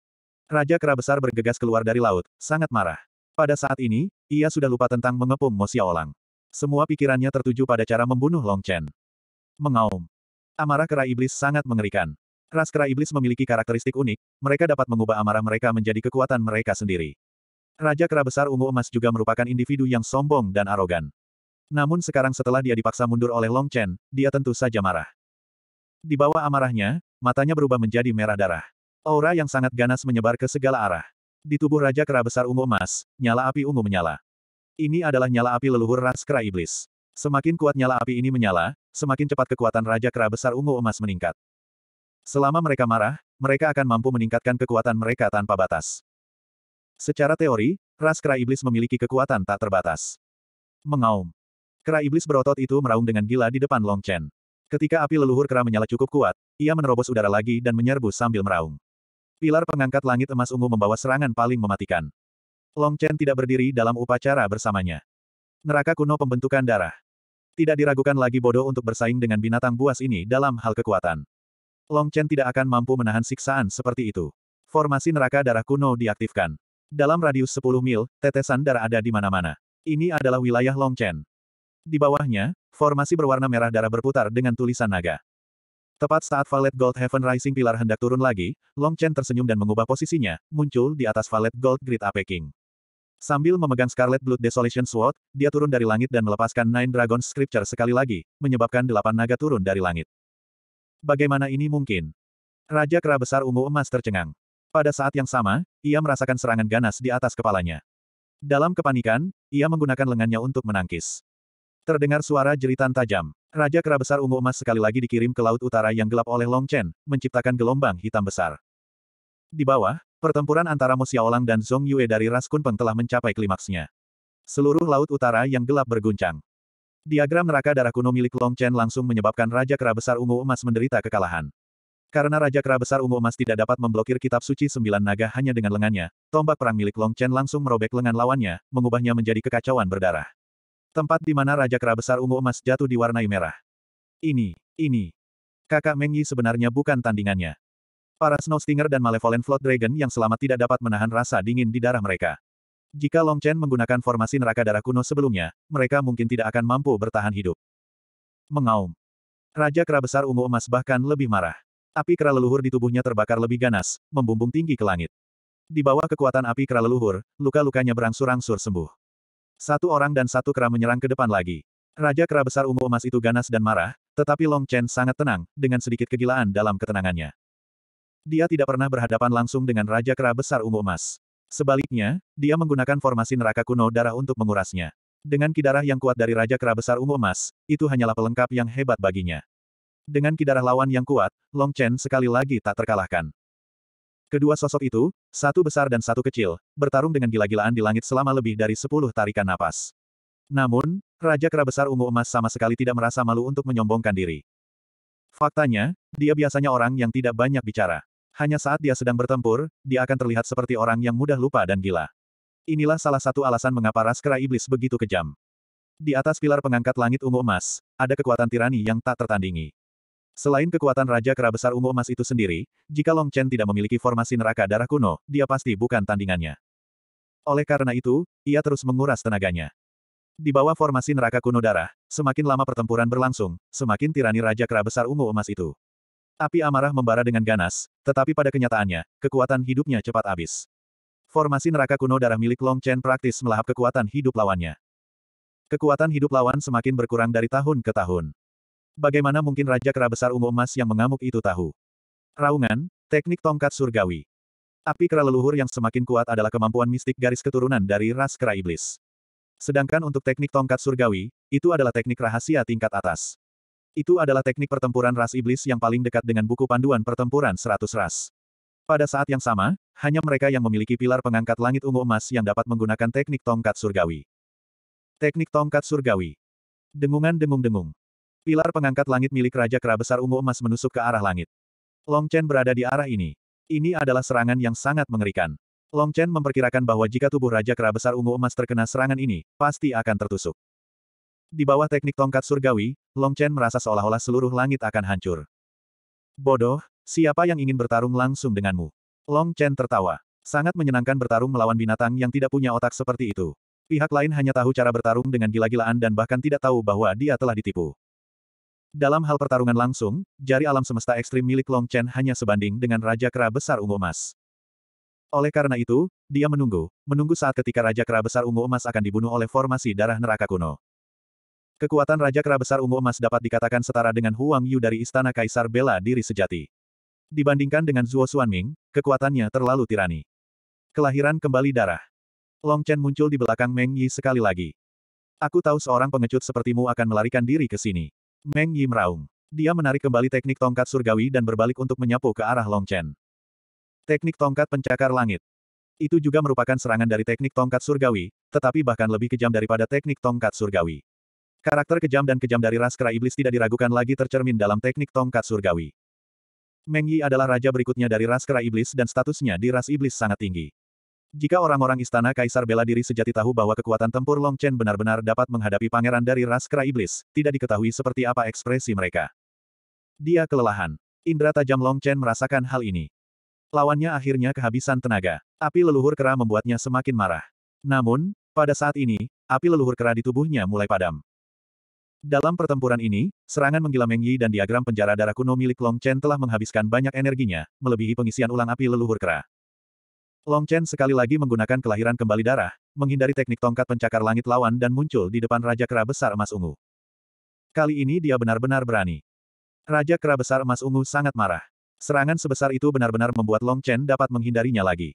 Raja Kera Besar bergegas keluar dari laut, sangat marah. Pada saat ini, ia sudah lupa tentang mengepung Mo Xiaolang. Semua pikirannya tertuju pada cara membunuh Long Chen. Mengaum. Amarah kera iblis sangat mengerikan. Ras kera iblis memiliki karakteristik unik, mereka dapat mengubah amarah mereka menjadi kekuatan mereka sendiri. Raja kera besar ungu emas juga merupakan individu yang sombong dan arogan. Namun sekarang setelah dia dipaksa mundur oleh Long Chen, dia tentu saja marah. Di bawah amarahnya, matanya berubah menjadi merah darah. Aura yang sangat ganas menyebar ke segala arah. Di tubuh Raja Kera besar ungu emas, nyala api ungu menyala. Ini adalah nyala api leluhur ras Kera Iblis. Semakin kuat nyala api ini menyala, semakin cepat kekuatan Raja Kera besar ungu emas meningkat. Selama mereka marah, mereka akan mampu meningkatkan kekuatan mereka tanpa batas. Secara teori, ras kera iblis memiliki kekuatan tak terbatas. Mengaum. Kera iblis berotot itu meraung dengan gila di depan Long Chen. Ketika api leluhur kera menyala cukup kuat, ia menerobos udara lagi dan menyerbu sambil meraung. Pilar pengangkat langit emas ungu membawa serangan paling mematikan. Long Chen tidak berdiri dalam upacara bersamanya. Neraka kuno pembentukan darah. Tidak diragukan lagi bodoh untuk bersaing dengan binatang buas ini dalam hal kekuatan. Long Chen tidak akan mampu menahan siksaan seperti itu. Formasi neraka darah kuno diaktifkan. Dalam radius 10 mil, tetesan darah ada di mana-mana. Ini adalah wilayah Long Chen. Di bawahnya, formasi berwarna merah darah berputar dengan tulisan naga. Tepat saat Valet Gold Heaven Rising Pilar hendak turun lagi, Long Chen tersenyum dan mengubah posisinya, muncul di atas Valet Gold Grid Ape King. Sambil memegang Scarlet Blood Desolation Sword, dia turun dari langit dan melepaskan Nine Dragon Scripture sekali lagi, menyebabkan delapan naga turun dari langit. Bagaimana ini mungkin? Raja Kera Besar Ungu Emas tercengang. Pada saat yang sama, ia merasakan serangan ganas di atas kepalanya. Dalam kepanikan, ia menggunakan lengannya untuk menangkis. Terdengar suara jeritan tajam. Raja Kera Besar Ungu Emas sekali lagi dikirim ke Laut Utara yang gelap oleh Long Chen, menciptakan gelombang hitam besar. Di bawah, pertempuran antara Mo Xiaolang dan Zhong Yue dari Ras Kunpeng telah mencapai klimaksnya. Seluruh Laut Utara yang gelap berguncang. Diagram neraka darah kuno milik Long Chen langsung menyebabkan Raja Kera Besar Ungu Emas menderita kekalahan. Karena Raja Kera Besar Ungu Emas tidak dapat memblokir kitab suci sembilan naga hanya dengan lengannya, tombak perang milik Long Chen langsung merobek lengan lawannya, mengubahnya menjadi kekacauan berdarah. Tempat di mana Raja Kera Besar Ungu Emas jatuh diwarnai merah. Ini, ini. Kakak Mengyi sebenarnya bukan tandingannya. Para Stinger dan Malevolent Flood Dragon yang selama tidak dapat menahan rasa dingin di darah mereka. Jika Long Chen menggunakan formasi neraka darah kuno sebelumnya, mereka mungkin tidak akan mampu bertahan hidup. Mengaum. Raja Kera Besar Ungu Emas bahkan lebih marah. Api kera leluhur di tubuhnya terbakar lebih ganas, membumbung tinggi ke langit. Di bawah kekuatan api kera leluhur, luka-lukanya berangsur-angsur sembuh. Satu orang dan satu kera menyerang ke depan lagi. Raja kera besar ungu emas itu ganas dan marah, tetapi Long Chen sangat tenang, dengan sedikit kegilaan dalam ketenangannya. Dia tidak pernah berhadapan langsung dengan Raja kera besar ungu emas. Sebaliknya, dia menggunakan formasi neraka kuno darah untuk mengurasnya. Dengan kidarah yang kuat dari Raja Kera Besar Ungu Emas, itu hanyalah pelengkap yang hebat baginya. Dengan kidarah lawan yang kuat, Long Chen sekali lagi tak terkalahkan. Kedua sosok itu, satu besar dan satu kecil, bertarung dengan gila-gilaan di langit selama lebih dari sepuluh tarikan napas. Namun, Raja Kera Besar Ungu Emas sama sekali tidak merasa malu untuk menyombongkan diri. Faktanya, dia biasanya orang yang tidak banyak bicara. Hanya saat dia sedang bertempur, dia akan terlihat seperti orang yang mudah lupa dan gila. Inilah salah satu alasan mengapa ras kera iblis begitu kejam. Di atas pilar pengangkat langit ungu emas, ada kekuatan tirani yang tak tertandingi. Selain kekuatan Raja Kera Besar Ungu Emas itu sendiri, jika Long Chen tidak memiliki formasi neraka darah kuno, dia pasti bukan tandingannya. Oleh karena itu, ia terus menguras tenaganya. Di bawah formasi neraka kuno darah, semakin lama pertempuran berlangsung, semakin tirani Raja Kera Besar Ungu Emas itu. Api amarah membara dengan ganas, tetapi pada kenyataannya, kekuatan hidupnya cepat habis. Formasi neraka kuno darah milik Long Chen praktis melahap kekuatan hidup lawannya. Kekuatan hidup lawan semakin berkurang dari tahun ke tahun. Bagaimana mungkin Raja Kera Besar Ungu Emas yang mengamuk itu tahu? Raungan, teknik tongkat surgawi. Api kera leluhur yang semakin kuat adalah kemampuan mistik garis keturunan dari ras kera iblis. Sedangkan untuk teknik tongkat surgawi, itu adalah teknik rahasia tingkat atas. Itu adalah teknik pertempuran ras iblis yang paling dekat dengan buku panduan pertempuran 100 ras. Pada saat yang sama, hanya mereka yang memiliki pilar pengangkat langit ungu emas yang dapat menggunakan teknik tongkat surgawi. Teknik tongkat surgawi. Dengungan dengung-dengung. Pilar pengangkat langit milik Raja Kera besar ungu emas menusuk ke arah langit. Long Chen berada di arah ini. Ini adalah serangan yang sangat mengerikan. Long Chen memperkirakan bahwa jika tubuh Raja Kera besar ungu emas terkena serangan ini, pasti akan tertusuk. Di bawah teknik tongkat surgawi, Long Chen merasa seolah-olah seluruh langit akan hancur. Bodoh, siapa yang ingin bertarung langsung denganmu? Long Chen tertawa. Sangat menyenangkan bertarung melawan binatang yang tidak punya otak seperti itu. Pihak lain hanya tahu cara bertarung dengan gila-gilaan dan bahkan tidak tahu bahwa dia telah ditipu. Dalam hal pertarungan langsung, jari alam semesta ekstrim milik Long Chen hanya sebanding dengan Raja Kera Besar Ungu Emas. Oleh karena itu, dia menunggu, menunggu saat ketika Raja Kera Besar Ungu Emas akan dibunuh oleh formasi darah neraka kuno. Kekuatan Raja Kera Besar Ungu Emas dapat dikatakan setara dengan Huang Yu dari Istana Kaisar Bela Diri Sejati. Dibandingkan dengan Zhuo Xuanming, kekuatannya terlalu tirani. Kelahiran kembali darah. Long Chen muncul di belakang Meng Yi sekali lagi. Aku tahu seorang pengecut sepertimu akan melarikan diri ke sini. Meng Yi meraung. Dia menarik kembali teknik tongkat surgawi dan berbalik untuk menyapu ke arah Long Chen. Teknik tongkat pencakar langit. Itu juga merupakan serangan dari teknik tongkat surgawi, tetapi bahkan lebih kejam daripada teknik tongkat surgawi. Karakter kejam dan kejam dari ras kera iblis tidak diragukan lagi tercermin dalam teknik tongkat surgawi. Meng Yi adalah raja berikutnya dari ras kera iblis dan statusnya di ras iblis sangat tinggi. Jika orang-orang istana kaisar bela diri sejati tahu bahwa kekuatan tempur Long Chen benar-benar dapat menghadapi pangeran dari ras kera iblis, tidak diketahui seperti apa ekspresi mereka. Dia kelelahan. Indra tajam Long Chen merasakan hal ini. Lawannya akhirnya kehabisan tenaga. Api leluhur kera membuatnya semakin marah. Namun, pada saat ini, api leluhur kera di tubuhnya mulai padam. Dalam pertempuran ini, serangan menggila Meng Yi dan diagram penjara darah kuno milik Long Chen telah menghabiskan banyak energinya, melebihi pengisian ulang api leluhur kera. Long Chen sekali lagi menggunakan kelahiran kembali darah, menghindari teknik tongkat pencakar langit lawan dan muncul di depan Raja Kera Besar Emas Ungu. Kali ini dia benar-benar berani. Raja Kera Besar Emas Ungu sangat marah. Serangan sebesar itu benar-benar membuat Long Chen dapat menghindarinya lagi.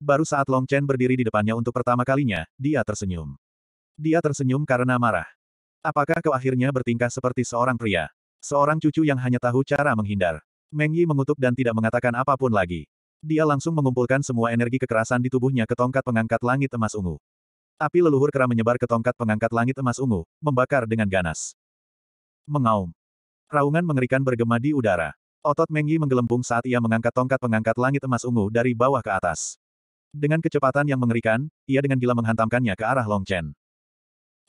Baru saat Long Chen berdiri di depannya untuk pertama kalinya, dia tersenyum. Dia tersenyum karena marah. Apakah kau akhirnya bertingkah seperti seorang pria? Seorang cucu yang hanya tahu cara menghindar. Meng Yi mengutuk dan tidak mengatakan apapun lagi. Dia langsung mengumpulkan semua energi kekerasan di tubuhnya ke tongkat pengangkat langit emas ungu. Api leluhur kera menyebar ke tongkat pengangkat langit emas ungu, membakar dengan ganas. Mengaum. Raungan mengerikan bergema di udara. Otot Mengyi menggelembung saat ia mengangkat tongkat pengangkat langit emas ungu dari bawah ke atas. Dengan kecepatan yang mengerikan, ia dengan gila menghantamkannya ke arah Long Chen.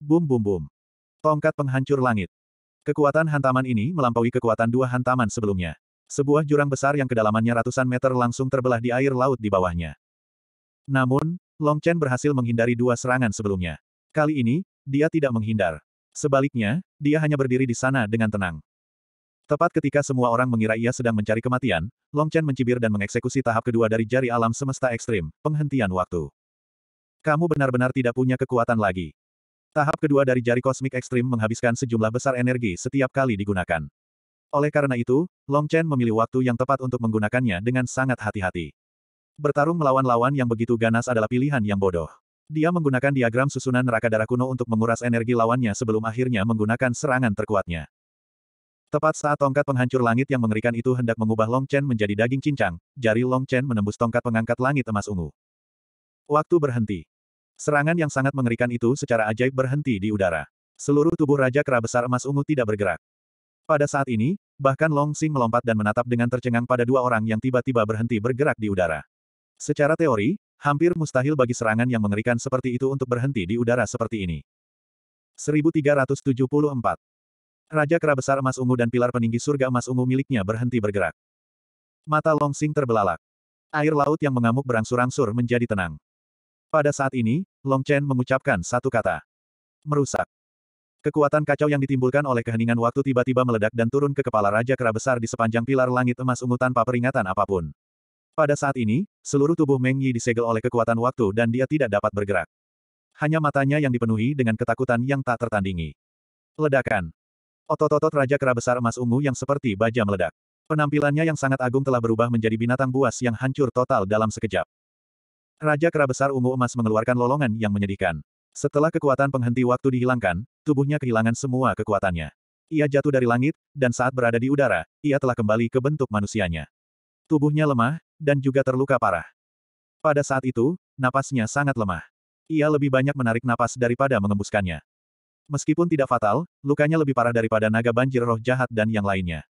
Bum bum bum. Tongkat penghancur langit. Kekuatan hantaman ini melampaui kekuatan dua hantaman sebelumnya. Sebuah jurang besar yang kedalamannya ratusan meter langsung terbelah di air laut di bawahnya. Namun, Long Chen berhasil menghindari dua serangan sebelumnya. Kali ini, dia tidak menghindar. Sebaliknya, dia hanya berdiri di sana dengan tenang. Tepat ketika semua orang mengira ia sedang mencari kematian, Long Chen mencibir dan mengeksekusi tahap kedua dari jari alam semesta ekstrim, penghentian waktu. Kamu benar-benar tidak punya kekuatan lagi. Tahap kedua dari jari kosmik ekstrim menghabiskan sejumlah besar energi setiap kali digunakan. Oleh karena itu, Long Chen memilih waktu yang tepat untuk menggunakannya dengan sangat hati-hati. Bertarung melawan lawan yang begitu ganas adalah pilihan yang bodoh. Dia menggunakan diagram susunan neraka darah kuno untuk menguras energi lawannya sebelum akhirnya menggunakan serangan terkuatnya. Tepat saat tongkat penghancur langit yang mengerikan itu hendak mengubah Long Chen menjadi daging cincang, jari Long Chen menembus tongkat pengangkat langit emas ungu. Waktu berhenti. Serangan yang sangat mengerikan itu secara ajaib berhenti di udara. Seluruh tubuh Raja Kera Besar Emas Ungu tidak bergerak. Pada saat ini, bahkan Long Xing melompat dan menatap dengan tercengang pada dua orang yang tiba-tiba berhenti bergerak di udara. Secara teori, hampir mustahil bagi serangan yang mengerikan seperti itu untuk berhenti di udara seperti ini. 1374 Raja Kera Besar Emas Ungu dan Pilar Peninggi Surga Emas Ungu miliknya berhenti bergerak. Mata Long Xing terbelalak. Air laut yang mengamuk berangsur-angsur menjadi tenang. Pada saat ini, Long Chen mengucapkan satu kata. Merusak. Kekuatan kacau yang ditimbulkan oleh keheningan waktu tiba-tiba meledak dan turun ke kepala Raja Kera Besar di sepanjang pilar langit emas ungu tanpa peringatan apapun. Pada saat ini, seluruh tubuh Meng Yi disegel oleh kekuatan waktu dan dia tidak dapat bergerak. Hanya matanya yang dipenuhi dengan ketakutan yang tak tertandingi. Ledakan. Otot-otot Raja Kera Besar emas ungu yang seperti baja meledak. Penampilannya yang sangat agung telah berubah menjadi binatang buas yang hancur total dalam sekejap. Raja Kera Besar Ungu Emas mengeluarkan lolongan yang menyedihkan. Setelah kekuatan penghenti waktu dihilangkan, tubuhnya kehilangan semua kekuatannya. Ia jatuh dari langit, dan saat berada di udara, ia telah kembali ke bentuk manusianya. Tubuhnya lemah, dan juga terluka parah. Pada saat itu, napasnya sangat lemah. Ia lebih banyak menarik napas daripada mengembuskannya. Meskipun tidak fatal, lukanya lebih parah daripada naga banjir roh jahat dan yang lainnya.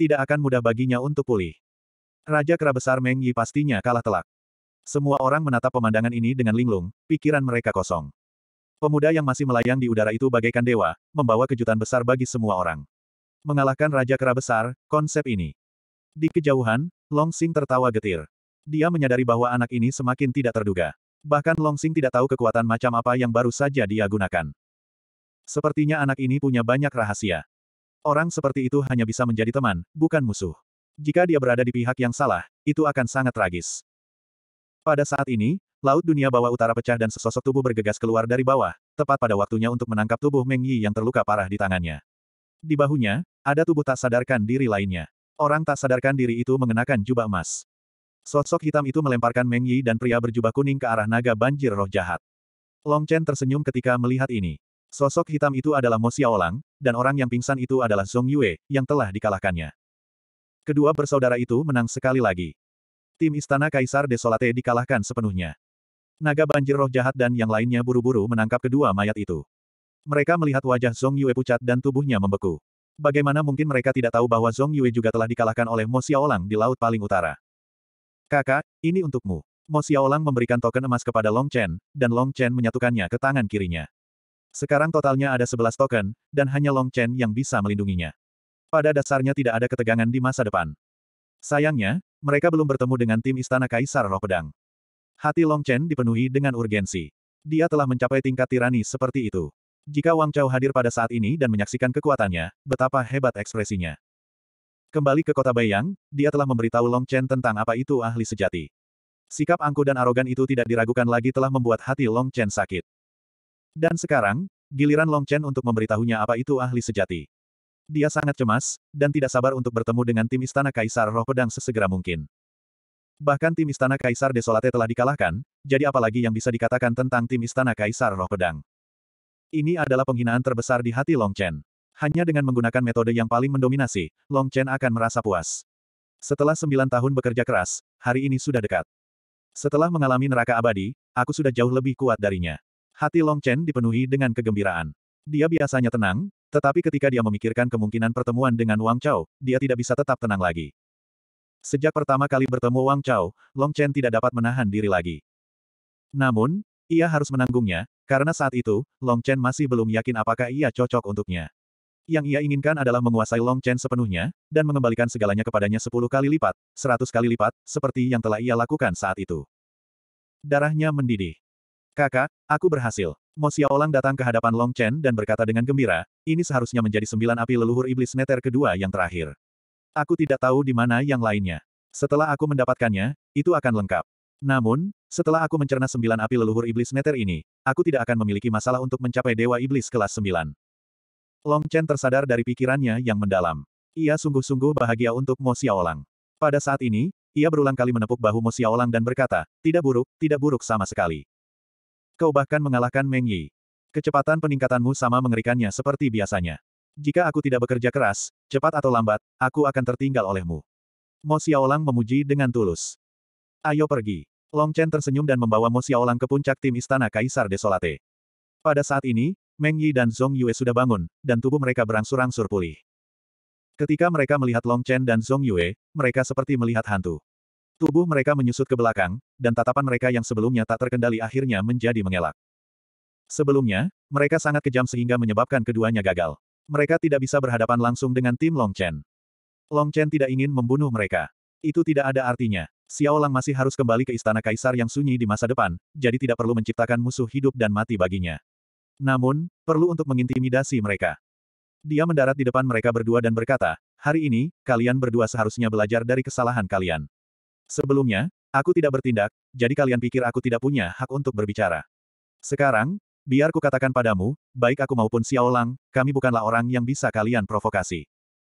Tidak akan mudah baginya untuk pulih. Raja Kera Besar Meng Yi pastinya kalah telak. Semua orang menatap pemandangan ini dengan linglung, pikiran mereka kosong. Pemuda yang masih melayang di udara itu bagaikan dewa, membawa kejutan besar bagi semua orang. Mengalahkan Raja Kera Besar, konsep ini. Di kejauhan, Long Sing tertawa getir. Dia menyadari bahwa anak ini semakin tidak terduga. Bahkan Long Sing tidak tahu kekuatan macam apa yang baru saja dia gunakan. Sepertinya anak ini punya banyak rahasia. Orang seperti itu hanya bisa menjadi teman, bukan musuh. Jika dia berada di pihak yang salah, itu akan sangat tragis. Pada saat ini, Laut dunia bawah utara pecah dan sesosok tubuh bergegas keluar dari bawah, tepat pada waktunya untuk menangkap tubuh Meng Yi yang terluka parah di tangannya. Di bahunya, ada tubuh tak sadarkan diri lainnya. Orang tak sadarkan diri itu mengenakan jubah emas. Sosok hitam itu melemparkan Meng Yi dan pria berjubah kuning ke arah naga banjir roh jahat. Long Chen tersenyum ketika melihat ini. Sosok hitam itu adalah Mo Xiaolang, dan orang yang pingsan itu adalah Zhong Yue, yang telah dikalahkannya. Kedua bersaudara itu menang sekali lagi. Tim Istana Kaisar Desolate dikalahkan sepenuhnya. Naga banjir roh jahat dan yang lainnya buru-buru menangkap kedua mayat itu. Mereka melihat wajah Zong Yue pucat dan tubuhnya membeku. Bagaimana mungkin mereka tidak tahu bahwa Zong Yue juga telah dikalahkan oleh Mo Xiaolang di Laut Paling Utara. Kakak, ini untukmu. Mo Xiaolang memberikan token emas kepada Long Chen, dan Long Chen menyatukannya ke tangan kirinya. Sekarang totalnya ada 11 token, dan hanya Long Chen yang bisa melindunginya. Pada dasarnya tidak ada ketegangan di masa depan. Sayangnya, mereka belum bertemu dengan tim Istana Kaisar Roh Pedang. Hati Long Chen dipenuhi dengan urgensi. Dia telah mencapai tingkat tirani seperti itu. Jika Wang Chao hadir pada saat ini dan menyaksikan kekuatannya, betapa hebat ekspresinya. Kembali ke kota Bayang, dia telah memberitahu Long Chen tentang apa itu ahli sejati. Sikap angku dan arogan itu tidak diragukan lagi telah membuat hati Long Chen sakit. Dan sekarang, giliran Long Chen untuk memberitahunya apa itu ahli sejati. Dia sangat cemas, dan tidak sabar untuk bertemu dengan tim Istana Kaisar Roh Pedang sesegera mungkin. Bahkan tim istana Kaisar Desolate telah dikalahkan, jadi apalagi yang bisa dikatakan tentang tim istana Kaisar Roh Pedang. Ini adalah penghinaan terbesar di hati Long Chen. Hanya dengan menggunakan metode yang paling mendominasi, Long Chen akan merasa puas. Setelah sembilan tahun bekerja keras, hari ini sudah dekat. Setelah mengalami neraka abadi, aku sudah jauh lebih kuat darinya. Hati Long Chen dipenuhi dengan kegembiraan. Dia biasanya tenang, tetapi ketika dia memikirkan kemungkinan pertemuan dengan Wang Chao, dia tidak bisa tetap tenang lagi. Sejak pertama kali bertemu Wang Chao, Long Chen tidak dapat menahan diri lagi. Namun, ia harus menanggungnya, karena saat itu, Long Chen masih belum yakin apakah ia cocok untuknya. Yang ia inginkan adalah menguasai Long Chen sepenuhnya, dan mengembalikan segalanya kepadanya sepuluh kali lipat, seratus kali lipat, seperti yang telah ia lakukan saat itu. Darahnya mendidih. Kakak, aku berhasil. Mo Xiaolang datang ke hadapan Long Chen dan berkata dengan gembira, ini seharusnya menjadi sembilan api leluhur iblis neter kedua yang terakhir. Aku tidak tahu di mana yang lainnya. Setelah aku mendapatkannya, itu akan lengkap. Namun, setelah aku mencerna sembilan api leluhur iblis neter ini, aku tidak akan memiliki masalah untuk mencapai dewa iblis kelas sembilan. Long Chen tersadar dari pikirannya yang mendalam. Ia sungguh-sungguh bahagia untuk Mo Xiaolang. Pada saat ini, ia berulang kali menepuk bahu Mo Xiaolang dan berkata, tidak buruk, tidak buruk sama sekali. Kau bahkan mengalahkan Meng Yi. Kecepatan peningkatanmu sama mengerikannya seperti biasanya. Jika aku tidak bekerja keras, cepat atau lambat, aku akan tertinggal olehmu. Mo Xiaolang memuji dengan tulus. Ayo pergi. Long Chen tersenyum dan membawa Mo Xiaolang ke puncak tim istana Kaisar Desolate. Pada saat ini, Meng Yi dan Zhong Yue sudah bangun, dan tubuh mereka berangsur-angsur pulih. Ketika mereka melihat Long Chen dan Zhong Yue, mereka seperti melihat hantu. Tubuh mereka menyusut ke belakang, dan tatapan mereka yang sebelumnya tak terkendali akhirnya menjadi mengelak. Sebelumnya, mereka sangat kejam sehingga menyebabkan keduanya gagal. Mereka tidak bisa berhadapan langsung dengan tim Long Chen. Long Chen tidak ingin membunuh mereka. Itu tidak ada artinya. Xiao Lang masih harus kembali ke istana kaisar yang sunyi di masa depan, jadi tidak perlu menciptakan musuh hidup dan mati baginya. Namun, perlu untuk mengintimidasi mereka. Dia mendarat di depan mereka berdua dan berkata, hari ini, kalian berdua seharusnya belajar dari kesalahan kalian. Sebelumnya, aku tidak bertindak, jadi kalian pikir aku tidak punya hak untuk berbicara. Sekarang, Biar ku katakan padamu, baik aku maupun Xiao Lang, kami bukanlah orang yang bisa kalian provokasi.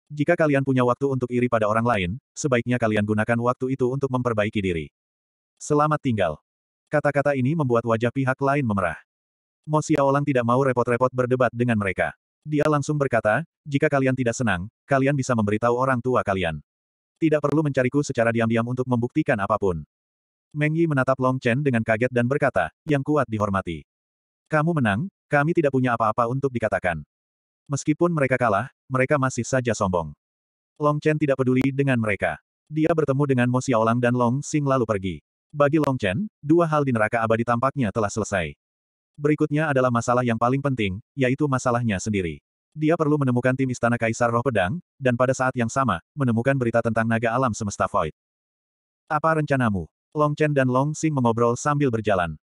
Jika kalian punya waktu untuk iri pada orang lain, sebaiknya kalian gunakan waktu itu untuk memperbaiki diri. Selamat tinggal. Kata-kata ini membuat wajah pihak lain memerah. Mo Lang tidak mau repot-repot berdebat dengan mereka. Dia langsung berkata, jika kalian tidak senang, kalian bisa memberitahu orang tua kalian. Tidak perlu mencariku secara diam-diam untuk membuktikan apapun. Meng Yi menatap Long Chen dengan kaget dan berkata, yang kuat dihormati. Kamu menang, kami tidak punya apa-apa untuk dikatakan. Meskipun mereka kalah, mereka masih saja sombong. Long Chen tidak peduli dengan mereka. Dia bertemu dengan Mo Xiaolang dan Long Xing lalu pergi. Bagi Long Chen, dua hal di neraka abadi tampaknya telah selesai. Berikutnya adalah masalah yang paling penting, yaitu masalahnya sendiri. Dia perlu menemukan tim Istana Kaisar Roh Pedang, dan pada saat yang sama, menemukan berita tentang naga alam semesta Void. Apa rencanamu? Long Chen dan Long Xing mengobrol sambil berjalan.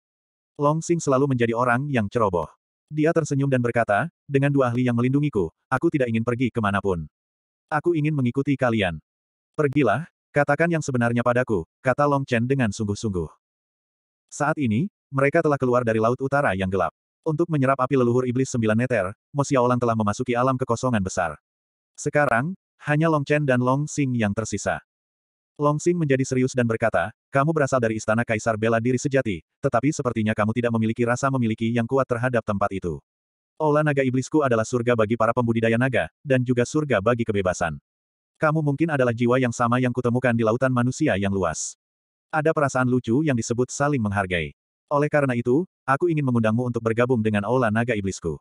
Long Xing selalu menjadi orang yang ceroboh. Dia tersenyum dan berkata, dengan dua ahli yang melindungiku, aku tidak ingin pergi kemanapun. Aku ingin mengikuti kalian. Pergilah, katakan yang sebenarnya padaku, kata Long Chen dengan sungguh-sungguh. Saat ini, mereka telah keluar dari Laut Utara yang gelap. Untuk menyerap api leluhur iblis sembilan meter, Mo Xiaolang telah memasuki alam kekosongan besar. Sekarang, hanya Long Chen dan Long Xing yang tersisa. Long Xing menjadi serius dan berkata, kamu berasal dari istana kaisar bela diri sejati, tetapi sepertinya kamu tidak memiliki rasa memiliki yang kuat terhadap tempat itu. Olah naga iblisku adalah surga bagi para pembudidaya naga, dan juga surga bagi kebebasan. Kamu mungkin adalah jiwa yang sama yang kutemukan di lautan manusia yang luas. Ada perasaan lucu yang disebut saling menghargai. Oleh karena itu, aku ingin mengundangmu untuk bergabung dengan Ola Naga Iblisku.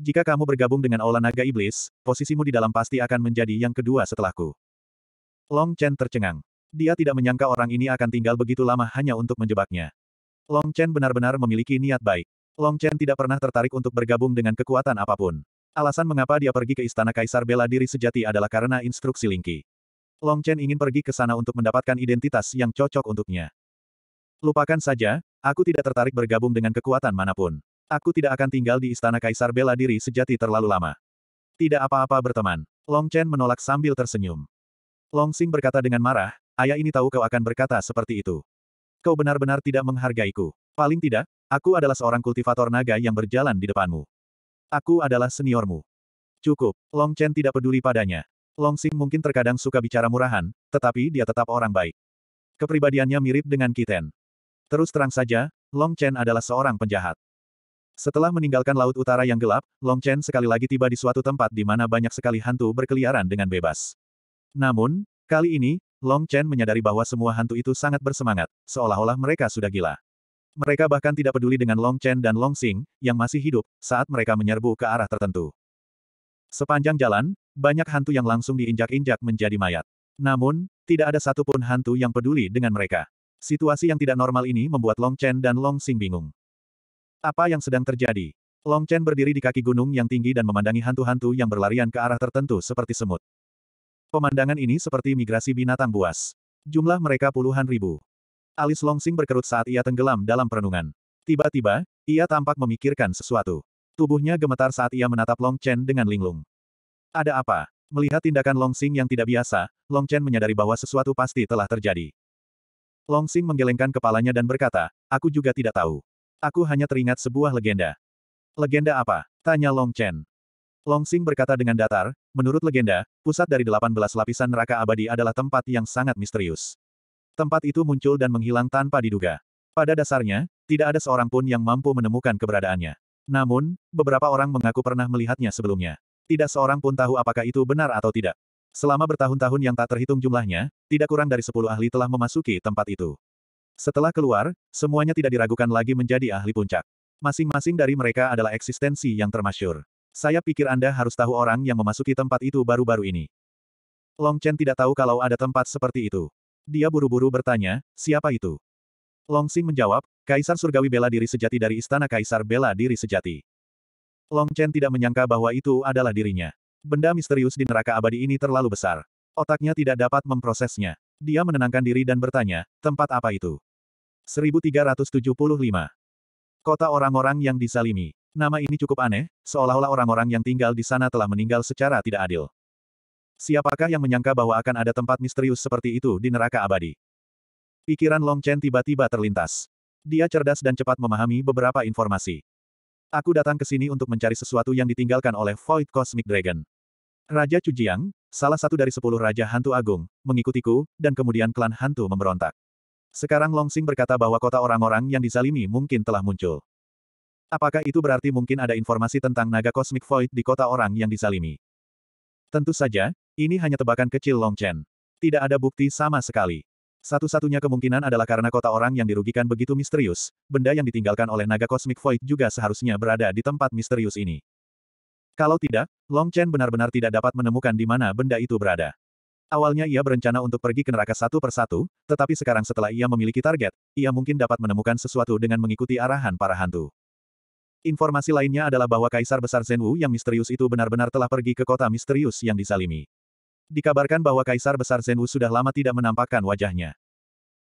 Jika kamu bergabung dengan Ola Naga Iblis, posisimu di dalam pasti akan menjadi yang kedua setelahku. Long Chen tercengang. Dia tidak menyangka orang ini akan tinggal begitu lama hanya untuk menjebaknya. Long Chen benar-benar memiliki niat baik. Long Chen tidak pernah tertarik untuk bergabung dengan kekuatan apapun. Alasan mengapa dia pergi ke istana kaisar bela diri sejati adalah karena instruksi Lingqi. Long Chen ingin pergi ke sana untuk mendapatkan identitas yang cocok untuknya. Lupakan saja, aku tidak tertarik bergabung dengan kekuatan manapun. Aku tidak akan tinggal di istana kaisar bela diri sejati terlalu lama. Tidak apa-apa berteman. Long Chen menolak sambil tersenyum. Long Xing berkata dengan marah, ayah ini tahu kau akan berkata seperti itu. Kau benar-benar tidak menghargaiku. Paling tidak, aku adalah seorang kultivator naga yang berjalan di depanmu. Aku adalah seniormu. Cukup, Long Chen tidak peduli padanya. Long Xing mungkin terkadang suka bicara murahan, tetapi dia tetap orang baik. Kepribadiannya mirip dengan Kiten. Terus terang saja, Long Chen adalah seorang penjahat. Setelah meninggalkan Laut Utara yang gelap, Long Chen sekali lagi tiba di suatu tempat di mana banyak sekali hantu berkeliaran dengan bebas. Namun, kali ini, Long Chen menyadari bahwa semua hantu itu sangat bersemangat, seolah-olah mereka sudah gila. Mereka bahkan tidak peduli dengan Long Chen dan Long Xing, yang masih hidup, saat mereka menyerbu ke arah tertentu. Sepanjang jalan, banyak hantu yang langsung diinjak-injak menjadi mayat. Namun, tidak ada satupun hantu yang peduli dengan mereka. Situasi yang tidak normal ini membuat Long Chen dan Long Xing bingung. Apa yang sedang terjadi? Long Chen berdiri di kaki gunung yang tinggi dan memandangi hantu-hantu yang berlarian ke arah tertentu seperti semut. Pemandangan ini seperti migrasi binatang buas. Jumlah mereka puluhan ribu. Alis Longsing berkerut saat ia tenggelam dalam perenungan. Tiba-tiba, ia tampak memikirkan sesuatu. Tubuhnya gemetar saat ia menatap Long Chen dengan linglung. Ada apa? Melihat tindakan Long Xing yang tidak biasa, Long Chen menyadari bahwa sesuatu pasti telah terjadi. Long Xing menggelengkan kepalanya dan berkata, aku juga tidak tahu. Aku hanya teringat sebuah legenda. Legenda apa? Tanya Long Chen. Long Xing berkata dengan datar, menurut legenda, pusat dari 18 lapisan neraka abadi adalah tempat yang sangat misterius. Tempat itu muncul dan menghilang tanpa diduga. Pada dasarnya, tidak ada seorang pun yang mampu menemukan keberadaannya. Namun, beberapa orang mengaku pernah melihatnya sebelumnya. Tidak seorang pun tahu apakah itu benar atau tidak. Selama bertahun-tahun yang tak terhitung jumlahnya, tidak kurang dari 10 ahli telah memasuki tempat itu. Setelah keluar, semuanya tidak diragukan lagi menjadi ahli puncak. Masing-masing dari mereka adalah eksistensi yang termasyur. Saya pikir Anda harus tahu orang yang memasuki tempat itu baru-baru ini. Long Chen tidak tahu kalau ada tempat seperti itu. Dia buru-buru bertanya, siapa itu? Long Xing menjawab, Kaisar Surgawi bela diri sejati dari Istana Kaisar bela diri sejati. Long Chen tidak menyangka bahwa itu adalah dirinya. Benda misterius di neraka abadi ini terlalu besar. Otaknya tidak dapat memprosesnya. Dia menenangkan diri dan bertanya, tempat apa itu? 1375. Kota orang-orang yang disalimi. Nama ini cukup aneh, seolah-olah orang-orang yang tinggal di sana telah meninggal secara tidak adil. Siapakah yang menyangka bahwa akan ada tempat misterius seperti itu di neraka abadi? Pikiran Long Chen tiba-tiba terlintas. Dia cerdas dan cepat memahami beberapa informasi. Aku datang ke sini untuk mencari sesuatu yang ditinggalkan oleh Void Cosmic Dragon. Raja Cujiang, salah satu dari sepuluh Raja Hantu Agung, mengikutiku, dan kemudian klan hantu memberontak. Sekarang Long Xing berkata bahwa kota orang-orang yang dizalimi mungkin telah muncul. Apakah itu berarti mungkin ada informasi tentang naga kosmik void di kota orang yang disalimi? Tentu saja, ini hanya tebakan kecil Long Chen. Tidak ada bukti sama sekali. Satu-satunya kemungkinan adalah karena kota orang yang dirugikan begitu misterius, benda yang ditinggalkan oleh naga kosmik void juga seharusnya berada di tempat misterius ini. Kalau tidak, Long Chen benar-benar tidak dapat menemukan di mana benda itu berada. Awalnya ia berencana untuk pergi ke neraka satu persatu, tetapi sekarang setelah ia memiliki target, ia mungkin dapat menemukan sesuatu dengan mengikuti arahan para hantu. Informasi lainnya adalah bahwa Kaisar Besar Zhenwu yang misterius itu benar-benar telah pergi ke kota misterius yang dizalimi. Dikabarkan bahwa Kaisar Besar Zhenwu sudah lama tidak menampakkan wajahnya.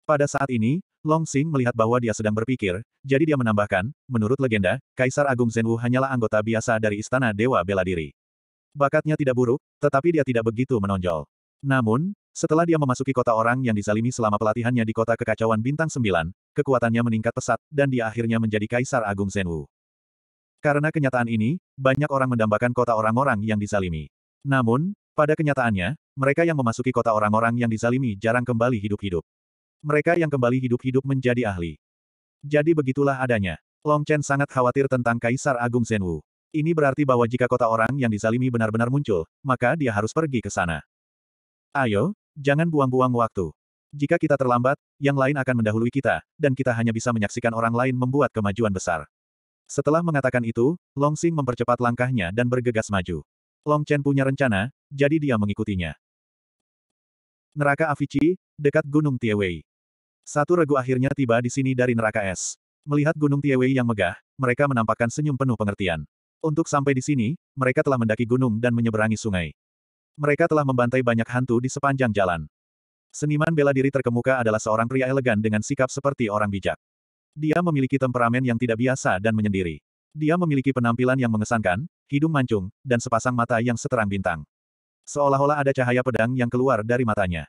Pada saat ini, Long Xing melihat bahwa dia sedang berpikir, jadi dia menambahkan, menurut legenda, Kaisar Agung Zhenwu hanyalah anggota biasa dari Istana Dewa Bela Diri. Bakatnya tidak buruk, tetapi dia tidak begitu menonjol. Namun, setelah dia memasuki kota orang yang dizalimi selama pelatihannya di kota kekacauan bintang 9, kekuatannya meningkat pesat, dan dia akhirnya menjadi Kaisar Agung Zhenwu. Karena kenyataan ini, banyak orang mendambakan kota orang-orang yang dizalimi. Namun, pada kenyataannya, mereka yang memasuki kota orang-orang yang dizalimi jarang kembali hidup-hidup. Mereka yang kembali hidup-hidup menjadi ahli. Jadi begitulah adanya. Long Chen sangat khawatir tentang Kaisar Agung Zenwu. Ini berarti bahwa jika kota orang yang dizalimi benar-benar muncul, maka dia harus pergi ke sana. Ayo, jangan buang-buang waktu. Jika kita terlambat, yang lain akan mendahului kita, dan kita hanya bisa menyaksikan orang lain membuat kemajuan besar. Setelah mengatakan itu, Long Xing mempercepat langkahnya dan bergegas maju. Long Chen punya rencana, jadi dia mengikutinya. Neraka Avici, dekat Gunung Tiewei. Satu regu akhirnya tiba di sini dari neraka es. Melihat Gunung Tiewei yang megah, mereka menampakkan senyum penuh pengertian. Untuk sampai di sini, mereka telah mendaki gunung dan menyeberangi sungai. Mereka telah membantai banyak hantu di sepanjang jalan. Seniman bela diri terkemuka adalah seorang pria elegan dengan sikap seperti orang bijak. Dia memiliki temperamen yang tidak biasa dan menyendiri. Dia memiliki penampilan yang mengesankan, hidung mancung, dan sepasang mata yang seterang bintang. Seolah-olah ada cahaya pedang yang keluar dari matanya.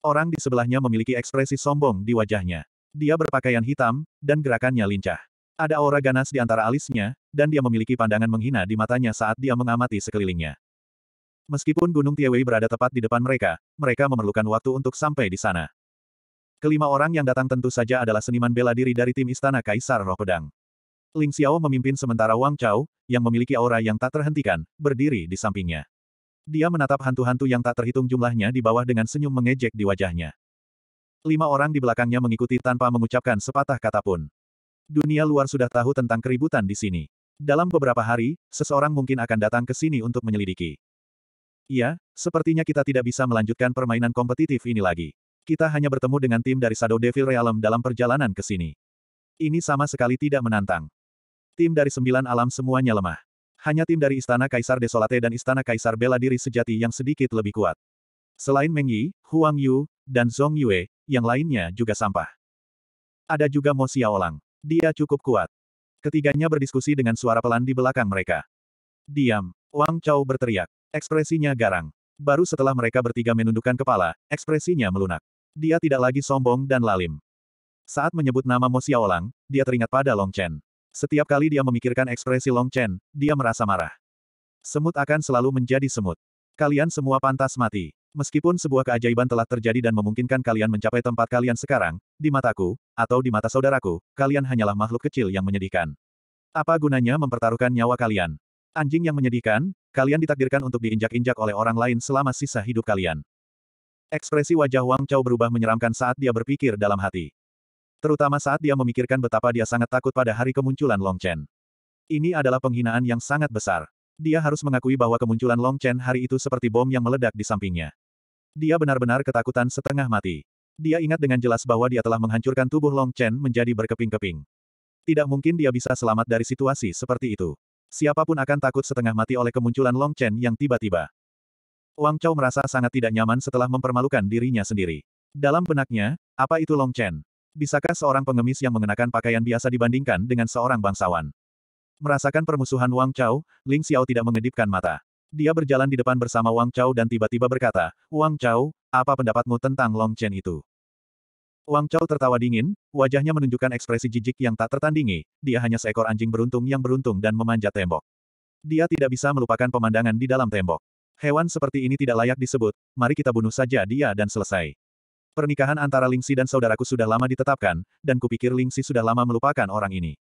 Orang di sebelahnya memiliki ekspresi sombong di wajahnya. Dia berpakaian hitam, dan gerakannya lincah. Ada aura ganas di antara alisnya, dan dia memiliki pandangan menghina di matanya saat dia mengamati sekelilingnya. Meskipun Gunung Tiewei berada tepat di depan mereka, mereka memerlukan waktu untuk sampai di sana. Kelima orang yang datang tentu saja adalah seniman bela diri dari tim Istana Kaisar Roh Pedang. Ling Xiao memimpin sementara Wang Chao, yang memiliki aura yang tak terhentikan, berdiri di sampingnya. Dia menatap hantu-hantu yang tak terhitung jumlahnya di bawah dengan senyum mengejek di wajahnya. Lima orang di belakangnya mengikuti tanpa mengucapkan sepatah kata pun. Dunia luar sudah tahu tentang keributan di sini. Dalam beberapa hari, seseorang mungkin akan datang ke sini untuk menyelidiki. Iya, sepertinya kita tidak bisa melanjutkan permainan kompetitif ini lagi. Kita hanya bertemu dengan tim dari Shadow Devil Realm dalam perjalanan ke sini. Ini sama sekali tidak menantang. Tim dari sembilan alam semuanya lemah. Hanya tim dari Istana Kaisar Desolate dan Istana Kaisar Bela Diri Sejati yang sedikit lebih kuat. Selain Meng Yi, Huang Yu, dan Zhong Yue, yang lainnya juga sampah. Ada juga Mo Xiaolang. Dia cukup kuat. Ketiganya berdiskusi dengan suara pelan di belakang mereka. Diam, Wang Chao berteriak. Ekspresinya garang. Baru setelah mereka bertiga menundukkan kepala, ekspresinya melunak. Dia tidak lagi sombong dan lalim. Saat menyebut nama Mo Xiaolang, dia teringat pada Long Chen. Setiap kali dia memikirkan ekspresi Long Chen, dia merasa marah. Semut akan selalu menjadi semut. Kalian semua pantas mati. Meskipun sebuah keajaiban telah terjadi dan memungkinkan kalian mencapai tempat kalian sekarang, di mataku, atau di mata saudaraku, kalian hanyalah makhluk kecil yang menyedihkan. Apa gunanya mempertaruhkan nyawa kalian? Anjing yang menyedihkan, kalian ditakdirkan untuk diinjak-injak oleh orang lain selama sisa hidup kalian. Ekspresi wajah Wang Chao berubah menyeramkan saat dia berpikir dalam hati. Terutama saat dia memikirkan betapa dia sangat takut pada hari kemunculan Long Chen. Ini adalah penghinaan yang sangat besar. Dia harus mengakui bahwa kemunculan Long Chen hari itu seperti bom yang meledak di sampingnya. Dia benar-benar ketakutan setengah mati. Dia ingat dengan jelas bahwa dia telah menghancurkan tubuh Long Chen menjadi berkeping-keping. Tidak mungkin dia bisa selamat dari situasi seperti itu. Siapapun akan takut setengah mati oleh kemunculan Long Chen yang tiba-tiba. Wang Chao merasa sangat tidak nyaman setelah mempermalukan dirinya sendiri. Dalam benaknya, apa itu Long Chen? Bisakah seorang pengemis yang mengenakan pakaian biasa dibandingkan dengan seorang bangsawan? Merasakan permusuhan Wang Chao, Ling Xiao tidak mengedipkan mata. Dia berjalan di depan bersama Wang Chao dan tiba-tiba berkata, Wang Chao, apa pendapatmu tentang Long Chen itu? Wang Chao tertawa dingin, wajahnya menunjukkan ekspresi jijik yang tak tertandingi, dia hanya seekor anjing beruntung yang beruntung dan memanjat tembok. Dia tidak bisa melupakan pemandangan di dalam tembok. Hewan seperti ini tidak layak disebut, mari kita bunuh saja dia dan selesai. Pernikahan antara Lingxi dan saudaraku sudah lama ditetapkan, dan kupikir Lingxi sudah lama melupakan orang ini.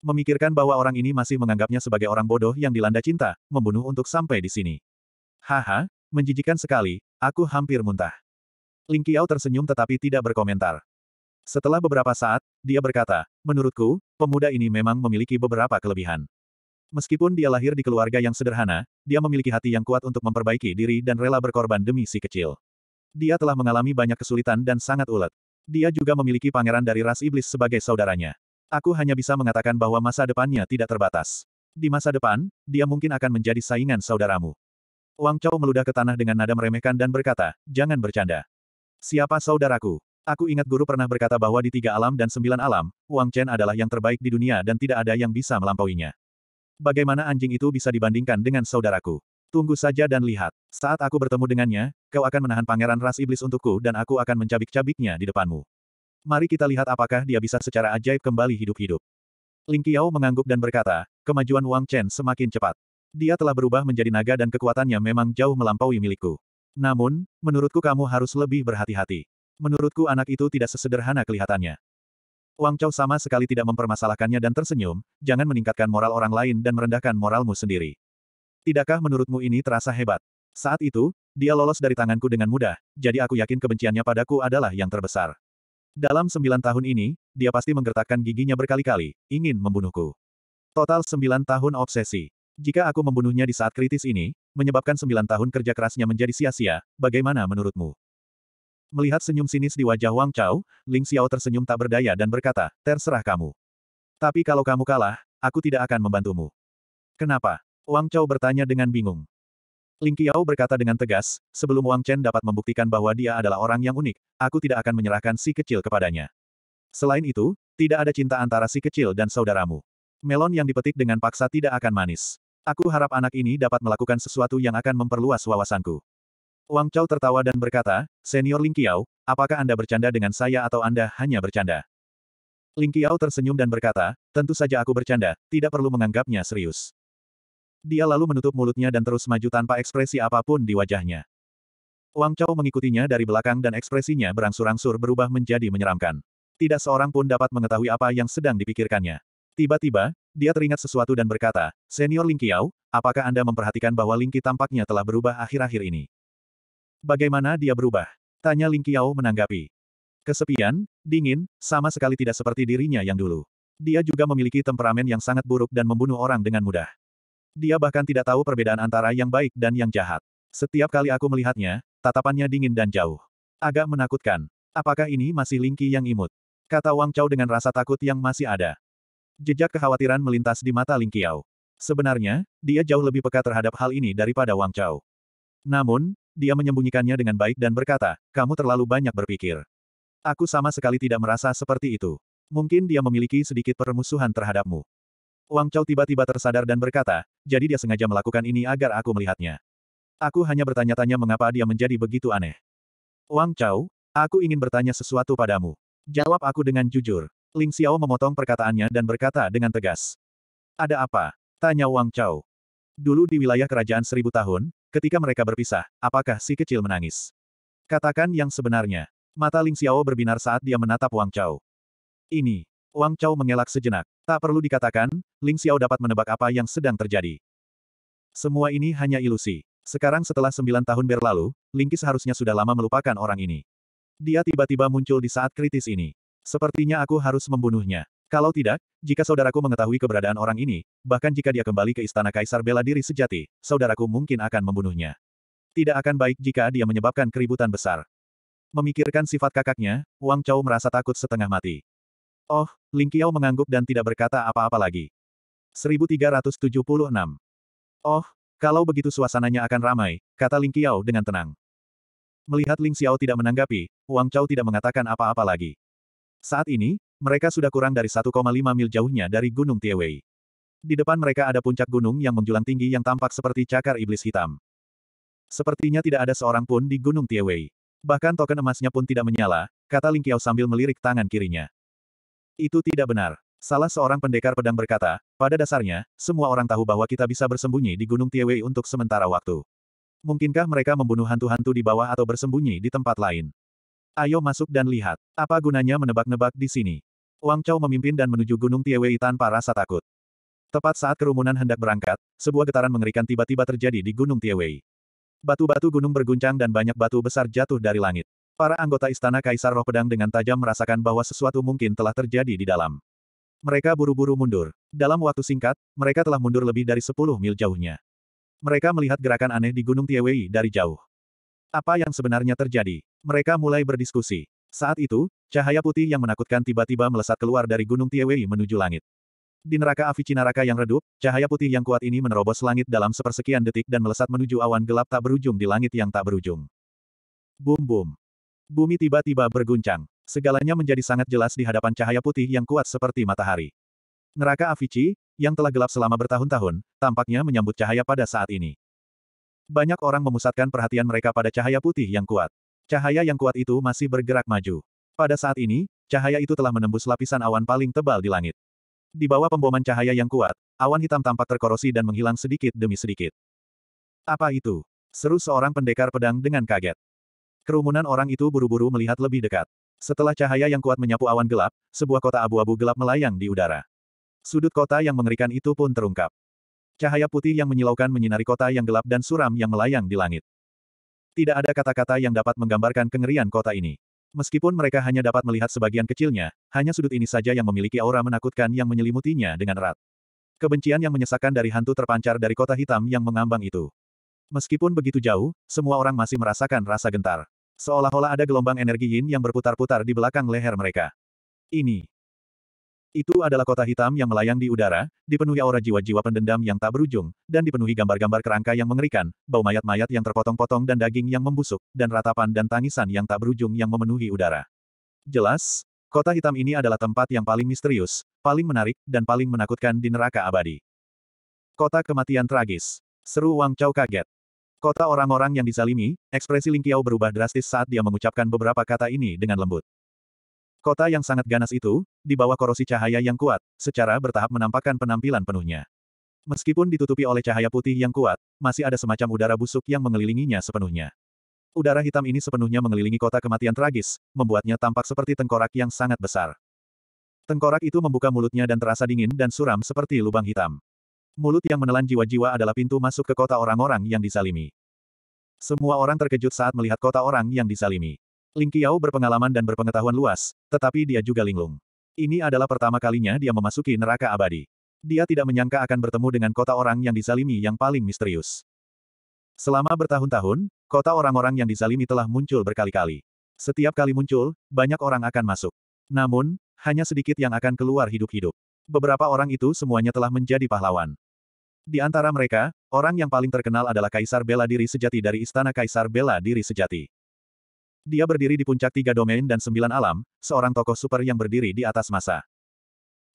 Memikirkan bahwa orang ini masih menganggapnya sebagai orang bodoh yang dilanda cinta, membunuh untuk sampai di sini. Haha, menjijikan sekali, aku hampir muntah. Ling Qiao tersenyum tetapi tidak berkomentar. Setelah beberapa saat, dia berkata, menurutku, pemuda ini memang memiliki beberapa kelebihan. Meskipun dia lahir di keluarga yang sederhana, dia memiliki hati yang kuat untuk memperbaiki diri dan rela berkorban demi si kecil. Dia telah mengalami banyak kesulitan dan sangat ulet. Dia juga memiliki pangeran dari ras iblis sebagai saudaranya. Aku hanya bisa mengatakan bahwa masa depannya tidak terbatas. Di masa depan, dia mungkin akan menjadi saingan saudaramu. Wang Chao meludah ke tanah dengan nada meremehkan dan berkata, jangan bercanda. Siapa saudaraku? Aku ingat guru pernah berkata bahwa di tiga alam dan sembilan alam, Wang Chen adalah yang terbaik di dunia dan tidak ada yang bisa melampauinya. Bagaimana anjing itu bisa dibandingkan dengan saudaraku? Tunggu saja dan lihat. Saat aku bertemu dengannya, kau akan menahan pangeran ras iblis untukku dan aku akan mencabik-cabiknya di depanmu. Mari kita lihat apakah dia bisa secara ajaib kembali hidup-hidup. Ling Qiao mengangguk dan berkata, kemajuan Wang Chen semakin cepat. Dia telah berubah menjadi naga dan kekuatannya memang jauh melampaui milikku. Namun, menurutku kamu harus lebih berhati-hati. Menurutku anak itu tidak sesederhana kelihatannya. Wang Chao sama sekali tidak mempermasalahkannya dan tersenyum, jangan meningkatkan moral orang lain dan merendahkan moralmu sendiri. Tidakkah menurutmu ini terasa hebat? Saat itu, dia lolos dari tanganku dengan mudah, jadi aku yakin kebenciannya padaku adalah yang terbesar. Dalam sembilan tahun ini, dia pasti menggertakkan giginya berkali-kali, ingin membunuhku. Total sembilan tahun obsesi. Jika aku membunuhnya di saat kritis ini, menyebabkan sembilan tahun kerja kerasnya menjadi sia-sia, bagaimana menurutmu? Melihat senyum sinis di wajah Wang Chao, Ling Xiao tersenyum tak berdaya dan berkata, terserah kamu. Tapi kalau kamu kalah, aku tidak akan membantumu. Kenapa? Wang Chao bertanya dengan bingung. Ling Xiao berkata dengan tegas, sebelum Wang Chen dapat membuktikan bahwa dia adalah orang yang unik, aku tidak akan menyerahkan si kecil kepadanya. Selain itu, tidak ada cinta antara si kecil dan saudaramu. Melon yang dipetik dengan paksa tidak akan manis. Aku harap anak ini dapat melakukan sesuatu yang akan memperluas wawasanku. Wang Chao tertawa dan berkata, Senior Ling Qiao, apakah Anda bercanda dengan saya atau Anda hanya bercanda? Ling Qiao tersenyum dan berkata, tentu saja aku bercanda, tidak perlu menganggapnya serius. Dia lalu menutup mulutnya dan terus maju tanpa ekspresi apapun di wajahnya. Wang Chao mengikutinya dari belakang dan ekspresinya berangsur-angsur berubah menjadi menyeramkan. Tidak seorang pun dapat mengetahui apa yang sedang dipikirkannya. Tiba-tiba, dia teringat sesuatu dan berkata, Senior Ling Qiao, apakah Anda memperhatikan bahwa Ling Qi tampaknya telah berubah akhir-akhir ini? Bagaimana dia berubah? Tanya Ling Qiao menanggapi. Kesepian, dingin, sama sekali tidak seperti dirinya yang dulu. Dia juga memiliki temperamen yang sangat buruk dan membunuh orang dengan mudah. Dia bahkan tidak tahu perbedaan antara yang baik dan yang jahat. Setiap kali aku melihatnya, tatapannya dingin dan jauh. Agak menakutkan. Apakah ini masih Ling Lingki yang imut? Kata Wang Chao dengan rasa takut yang masih ada. Jejak kekhawatiran melintas di mata Ling Qiao. Sebenarnya, dia jauh lebih peka terhadap hal ini daripada Wang Chao. Namun, dia menyembunyikannya dengan baik dan berkata, kamu terlalu banyak berpikir. Aku sama sekali tidak merasa seperti itu. Mungkin dia memiliki sedikit permusuhan terhadapmu. Wang Chao tiba-tiba tersadar dan berkata, jadi dia sengaja melakukan ini agar aku melihatnya. Aku hanya bertanya-tanya mengapa dia menjadi begitu aneh. Wang Chao, aku ingin bertanya sesuatu padamu. Jawab aku dengan jujur. Ling Xiao memotong perkataannya dan berkata dengan tegas. Ada apa? Tanya Wang Chao. Dulu di wilayah kerajaan seribu tahun, Ketika mereka berpisah, apakah si kecil menangis? Katakan yang sebenarnya. Mata Ling Xiao berbinar saat dia menatap Wang Chao. Ini. Wang Chao mengelak sejenak. Tak perlu dikatakan, Ling Xiao dapat menebak apa yang sedang terjadi. Semua ini hanya ilusi. Sekarang setelah sembilan tahun berlalu, Ling Qi seharusnya sudah lama melupakan orang ini. Dia tiba-tiba muncul di saat kritis ini. Sepertinya aku harus membunuhnya. Kalau tidak, jika saudaraku mengetahui keberadaan orang ini, bahkan jika dia kembali ke istana kaisar bela diri sejati, saudaraku mungkin akan membunuhnya. Tidak akan baik jika dia menyebabkan keributan besar. Memikirkan sifat kakaknya, Wang Chao merasa takut setengah mati. Oh, Ling Qiao mengangguk dan tidak berkata apa-apa lagi. 1376. Oh, kalau begitu suasananya akan ramai, kata Ling Qiao dengan tenang. Melihat Ling Xiao tidak menanggapi, Wang Chao tidak mengatakan apa-apa lagi. Saat ini, mereka sudah kurang dari 1,5 mil jauhnya dari Gunung Tiewei. Di depan mereka ada puncak gunung yang menjulang tinggi yang tampak seperti cakar iblis hitam. Sepertinya tidak ada seorang pun di Gunung Tiewei. Bahkan token emasnya pun tidak menyala, kata Ling Qiao sambil melirik tangan kirinya. Itu tidak benar. Salah seorang pendekar pedang berkata, pada dasarnya, semua orang tahu bahwa kita bisa bersembunyi di Gunung Tiewei untuk sementara waktu. Mungkinkah mereka membunuh hantu-hantu di bawah atau bersembunyi di tempat lain? Ayo masuk dan lihat. Apa gunanya menebak-nebak di sini? Wang Chao memimpin dan menuju Gunung Tiewei tanpa rasa takut. Tepat saat kerumunan hendak berangkat, sebuah getaran mengerikan tiba-tiba terjadi di Gunung Tiewei. Batu-batu gunung berguncang dan banyak batu besar jatuh dari langit. Para anggota Istana Kaisar Roh Pedang dengan tajam merasakan bahwa sesuatu mungkin telah terjadi di dalam. Mereka buru-buru mundur. Dalam waktu singkat, mereka telah mundur lebih dari 10 mil jauhnya. Mereka melihat gerakan aneh di Gunung Tiewei dari jauh. Apa yang sebenarnya terjadi? Mereka mulai berdiskusi. Saat itu, cahaya putih yang menakutkan tiba-tiba melesat keluar dari Gunung Tiewei menuju langit. Di neraka Avicina neraka yang redup, cahaya putih yang kuat ini menerobos langit dalam sepersekian detik dan melesat menuju awan gelap tak berujung di langit yang tak berujung. Boom boom. Bumi tiba-tiba berguncang. Segalanya menjadi sangat jelas di hadapan cahaya putih yang kuat seperti matahari. Neraka Avici, yang telah gelap selama bertahun-tahun, tampaknya menyambut cahaya pada saat ini. Banyak orang memusatkan perhatian mereka pada cahaya putih yang kuat. Cahaya yang kuat itu masih bergerak maju. Pada saat ini, cahaya itu telah menembus lapisan awan paling tebal di langit. Di bawah pemboman cahaya yang kuat, awan hitam tampak terkorosi dan menghilang sedikit demi sedikit. Apa itu? Seru seorang pendekar pedang dengan kaget. Kerumunan orang itu buru-buru melihat lebih dekat. Setelah cahaya yang kuat menyapu awan gelap, sebuah kota abu-abu gelap melayang di udara. Sudut kota yang mengerikan itu pun terungkap. Cahaya putih yang menyilaukan menyinari kota yang gelap dan suram yang melayang di langit. Tidak ada kata-kata yang dapat menggambarkan kengerian kota ini. Meskipun mereka hanya dapat melihat sebagian kecilnya, hanya sudut ini saja yang memiliki aura menakutkan yang menyelimutinya dengan erat. Kebencian yang menyesakan dari hantu terpancar dari kota hitam yang mengambang itu. Meskipun begitu jauh, semua orang masih merasakan rasa gentar. Seolah-olah ada gelombang energi yin yang berputar-putar di belakang leher mereka. Ini, itu adalah kota hitam yang melayang di udara, dipenuhi aura jiwa-jiwa pendendam yang tak berujung, dan dipenuhi gambar-gambar kerangka yang mengerikan, bau mayat-mayat yang terpotong-potong dan daging yang membusuk, dan ratapan dan tangisan yang tak berujung yang memenuhi udara. Jelas, kota hitam ini adalah tempat yang paling misterius, paling menarik, dan paling menakutkan di neraka abadi. Kota kematian tragis. Seru Wang Chao kaget. Kota orang-orang yang disalimi, ekspresi Ling Qiao berubah drastis saat dia mengucapkan beberapa kata ini dengan lembut. Kota yang sangat ganas itu, di bawah korosi cahaya yang kuat, secara bertahap menampakkan penampilan penuhnya. Meskipun ditutupi oleh cahaya putih yang kuat, masih ada semacam udara busuk yang mengelilinginya sepenuhnya. Udara hitam ini sepenuhnya mengelilingi kota kematian tragis, membuatnya tampak seperti tengkorak yang sangat besar. Tengkorak itu membuka mulutnya dan terasa dingin dan suram seperti lubang hitam. Mulut yang menelan jiwa-jiwa adalah pintu masuk ke kota orang-orang yang disalimi. Semua orang terkejut saat melihat kota orang yang disalimi. Ling Qiao berpengalaman dan berpengetahuan luas, tetapi dia juga linglung. Ini adalah pertama kalinya dia memasuki neraka abadi. Dia tidak menyangka akan bertemu dengan kota orang yang dizalimi yang paling misterius. Selama bertahun-tahun, kota orang-orang yang dizalimi telah muncul berkali-kali. Setiap kali muncul, banyak orang akan masuk. Namun, hanya sedikit yang akan keluar hidup-hidup. Beberapa orang itu semuanya telah menjadi pahlawan. Di antara mereka, orang yang paling terkenal adalah Kaisar Bela Diri Sejati dari Istana Kaisar Bela Diri Sejati. Dia berdiri di puncak tiga domain dan sembilan alam, seorang tokoh super yang berdiri di atas masa.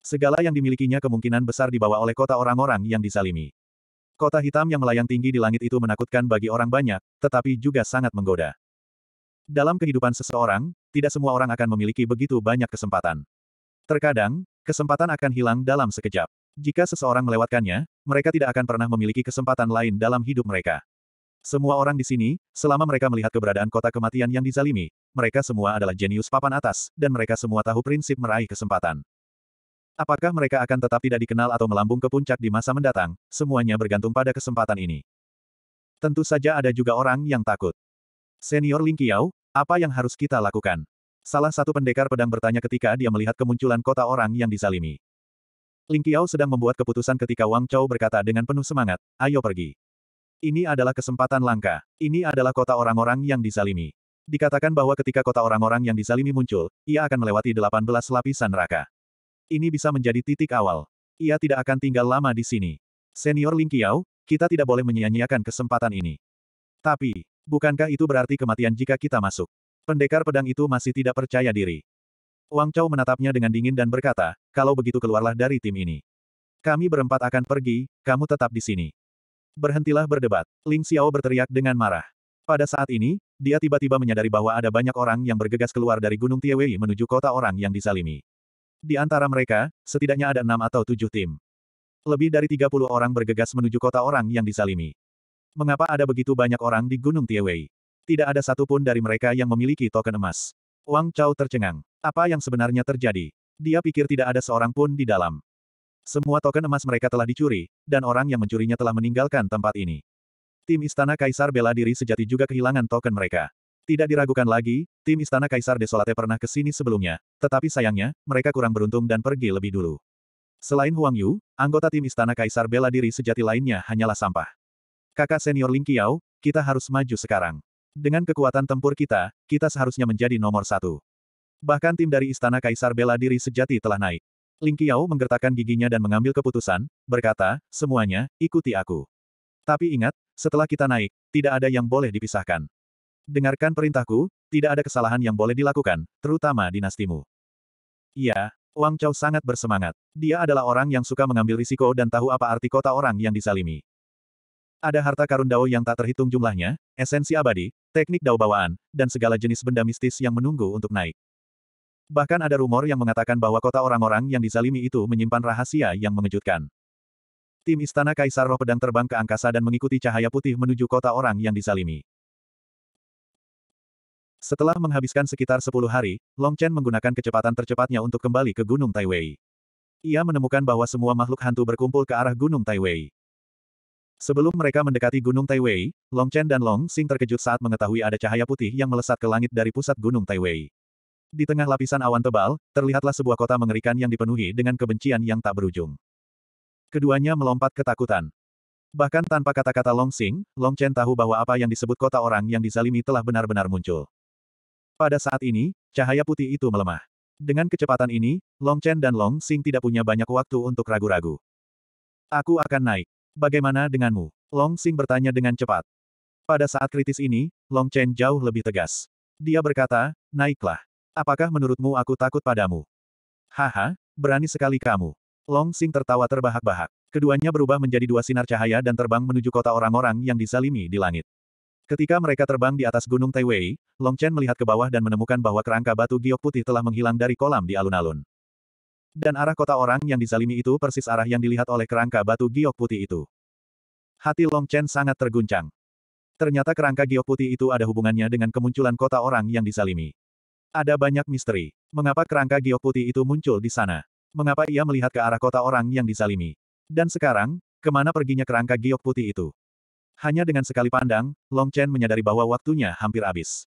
Segala yang dimilikinya kemungkinan besar dibawa oleh kota orang-orang yang disalimi. Kota hitam yang melayang tinggi di langit itu menakutkan bagi orang banyak, tetapi juga sangat menggoda. Dalam kehidupan seseorang, tidak semua orang akan memiliki begitu banyak kesempatan. Terkadang, kesempatan akan hilang dalam sekejap. Jika seseorang melewatkannya, mereka tidak akan pernah memiliki kesempatan lain dalam hidup mereka. Semua orang di sini, selama mereka melihat keberadaan kota kematian yang dizalimi, mereka semua adalah jenius papan atas, dan mereka semua tahu prinsip meraih kesempatan. Apakah mereka akan tetap tidak dikenal atau melambung ke puncak di masa mendatang, semuanya bergantung pada kesempatan ini. Tentu saja ada juga orang yang takut. Senior Ling Qiao, apa yang harus kita lakukan? Salah satu pendekar pedang bertanya ketika dia melihat kemunculan kota orang yang dizalimi. Ling Qiao sedang membuat keputusan ketika Wang Chou berkata dengan penuh semangat, ayo pergi. Ini adalah kesempatan langka. Ini adalah kota orang-orang yang dizalimi. Dikatakan bahwa ketika kota orang-orang yang dizalimi muncul, ia akan melewati 18 lapisan neraka. Ini bisa menjadi titik awal. Ia tidak akan tinggal lama di sini. Senior Ling Qiao, kita tidak boleh menyia-nyiakan kesempatan ini. Tapi, bukankah itu berarti kematian jika kita masuk? Pendekar pedang itu masih tidak percaya diri. Wang Chao menatapnya dengan dingin dan berkata, kalau begitu keluarlah dari tim ini. Kami berempat akan pergi, kamu tetap di sini. Berhentilah berdebat. Ling Xiao berteriak dengan marah. Pada saat ini, dia tiba-tiba menyadari bahwa ada banyak orang yang bergegas keluar dari Gunung Tiewei menuju kota orang yang disalimi. Di antara mereka, setidaknya ada enam atau tujuh tim. Lebih dari 30 orang bergegas menuju kota orang yang disalimi. Mengapa ada begitu banyak orang di Gunung Tiewei? Tidak ada satupun dari mereka yang memiliki token emas. Wang Chao tercengang. Apa yang sebenarnya terjadi? Dia pikir tidak ada seorang pun di dalam. Semua token emas mereka telah dicuri, dan orang yang mencurinya telah meninggalkan tempat ini. Tim Istana Kaisar bela diri sejati juga kehilangan token mereka. Tidak diragukan lagi, tim Istana Kaisar Desolate pernah ke sini sebelumnya, tetapi sayangnya, mereka kurang beruntung dan pergi lebih dulu. Selain Huang Yu, anggota tim Istana Kaisar bela diri sejati lainnya hanyalah sampah. Kakak senior Ling Qiao, kita harus maju sekarang. Dengan kekuatan tempur kita, kita seharusnya menjadi nomor satu. Bahkan tim dari Istana Kaisar bela diri sejati telah naik. Ling Qiao menggertakkan giginya dan mengambil keputusan, berkata, semuanya, ikuti aku. Tapi ingat, setelah kita naik, tidak ada yang boleh dipisahkan. Dengarkan perintahku, tidak ada kesalahan yang boleh dilakukan, terutama dinastimu. Ya, Wang Chao sangat bersemangat. Dia adalah orang yang suka mengambil risiko dan tahu apa arti kota orang yang disalimi. Ada harta karun dao yang tak terhitung jumlahnya, esensi abadi, teknik dao bawaan, dan segala jenis benda mistis yang menunggu untuk naik. Bahkan ada rumor yang mengatakan bahwa kota orang-orang yang dizalimi itu menyimpan rahasia yang mengejutkan. Tim Istana Kaisar Roh Pedang terbang ke angkasa dan mengikuti cahaya putih menuju kota orang yang dizalimi. Setelah menghabiskan sekitar 10 hari, Long Chen menggunakan kecepatan tercepatnya untuk kembali ke Gunung Taiwei. Ia menemukan bahwa semua makhluk hantu berkumpul ke arah Gunung Taiwei. Sebelum mereka mendekati Gunung Taiwei, Long Chen dan Long Xing terkejut saat mengetahui ada cahaya putih yang melesat ke langit dari pusat Gunung Taiwei. Di tengah lapisan awan tebal, terlihatlah sebuah kota mengerikan yang dipenuhi dengan kebencian yang tak berujung. Keduanya melompat ketakutan. Bahkan tanpa kata-kata Long Sing, Long Chen tahu bahwa apa yang disebut kota orang yang dizalimi telah benar-benar muncul. Pada saat ini, cahaya putih itu melemah. Dengan kecepatan ini, Long Chen dan Long Sing tidak punya banyak waktu untuk ragu-ragu. Aku akan naik. Bagaimana denganmu? Long Sing? bertanya dengan cepat. Pada saat kritis ini, Long Chen jauh lebih tegas. Dia berkata, naiklah. Apakah menurutmu aku takut padamu? Haha, berani sekali kamu. Long Sing tertawa terbahak-bahak. Keduanya berubah menjadi dua sinar cahaya dan terbang menuju kota orang-orang yang disalimi di langit. Ketika mereka terbang di atas Gunung Taiwei, Long Chen melihat ke bawah dan menemukan bahwa kerangka batu giok putih telah menghilang dari kolam di alun-alun. Dan arah kota orang yang disalimi itu persis arah yang dilihat oleh kerangka batu giok putih itu. Hati Long Chen sangat terguncang. Ternyata kerangka giok putih itu ada hubungannya dengan kemunculan kota orang yang disalimi. Ada banyak misteri. Mengapa kerangka giok putih itu muncul di sana? Mengapa ia melihat ke arah kota orang yang dizalimi? Dan sekarang, kemana perginya kerangka giok putih itu? Hanya dengan sekali pandang, Long Chen menyadari bahwa waktunya hampir habis.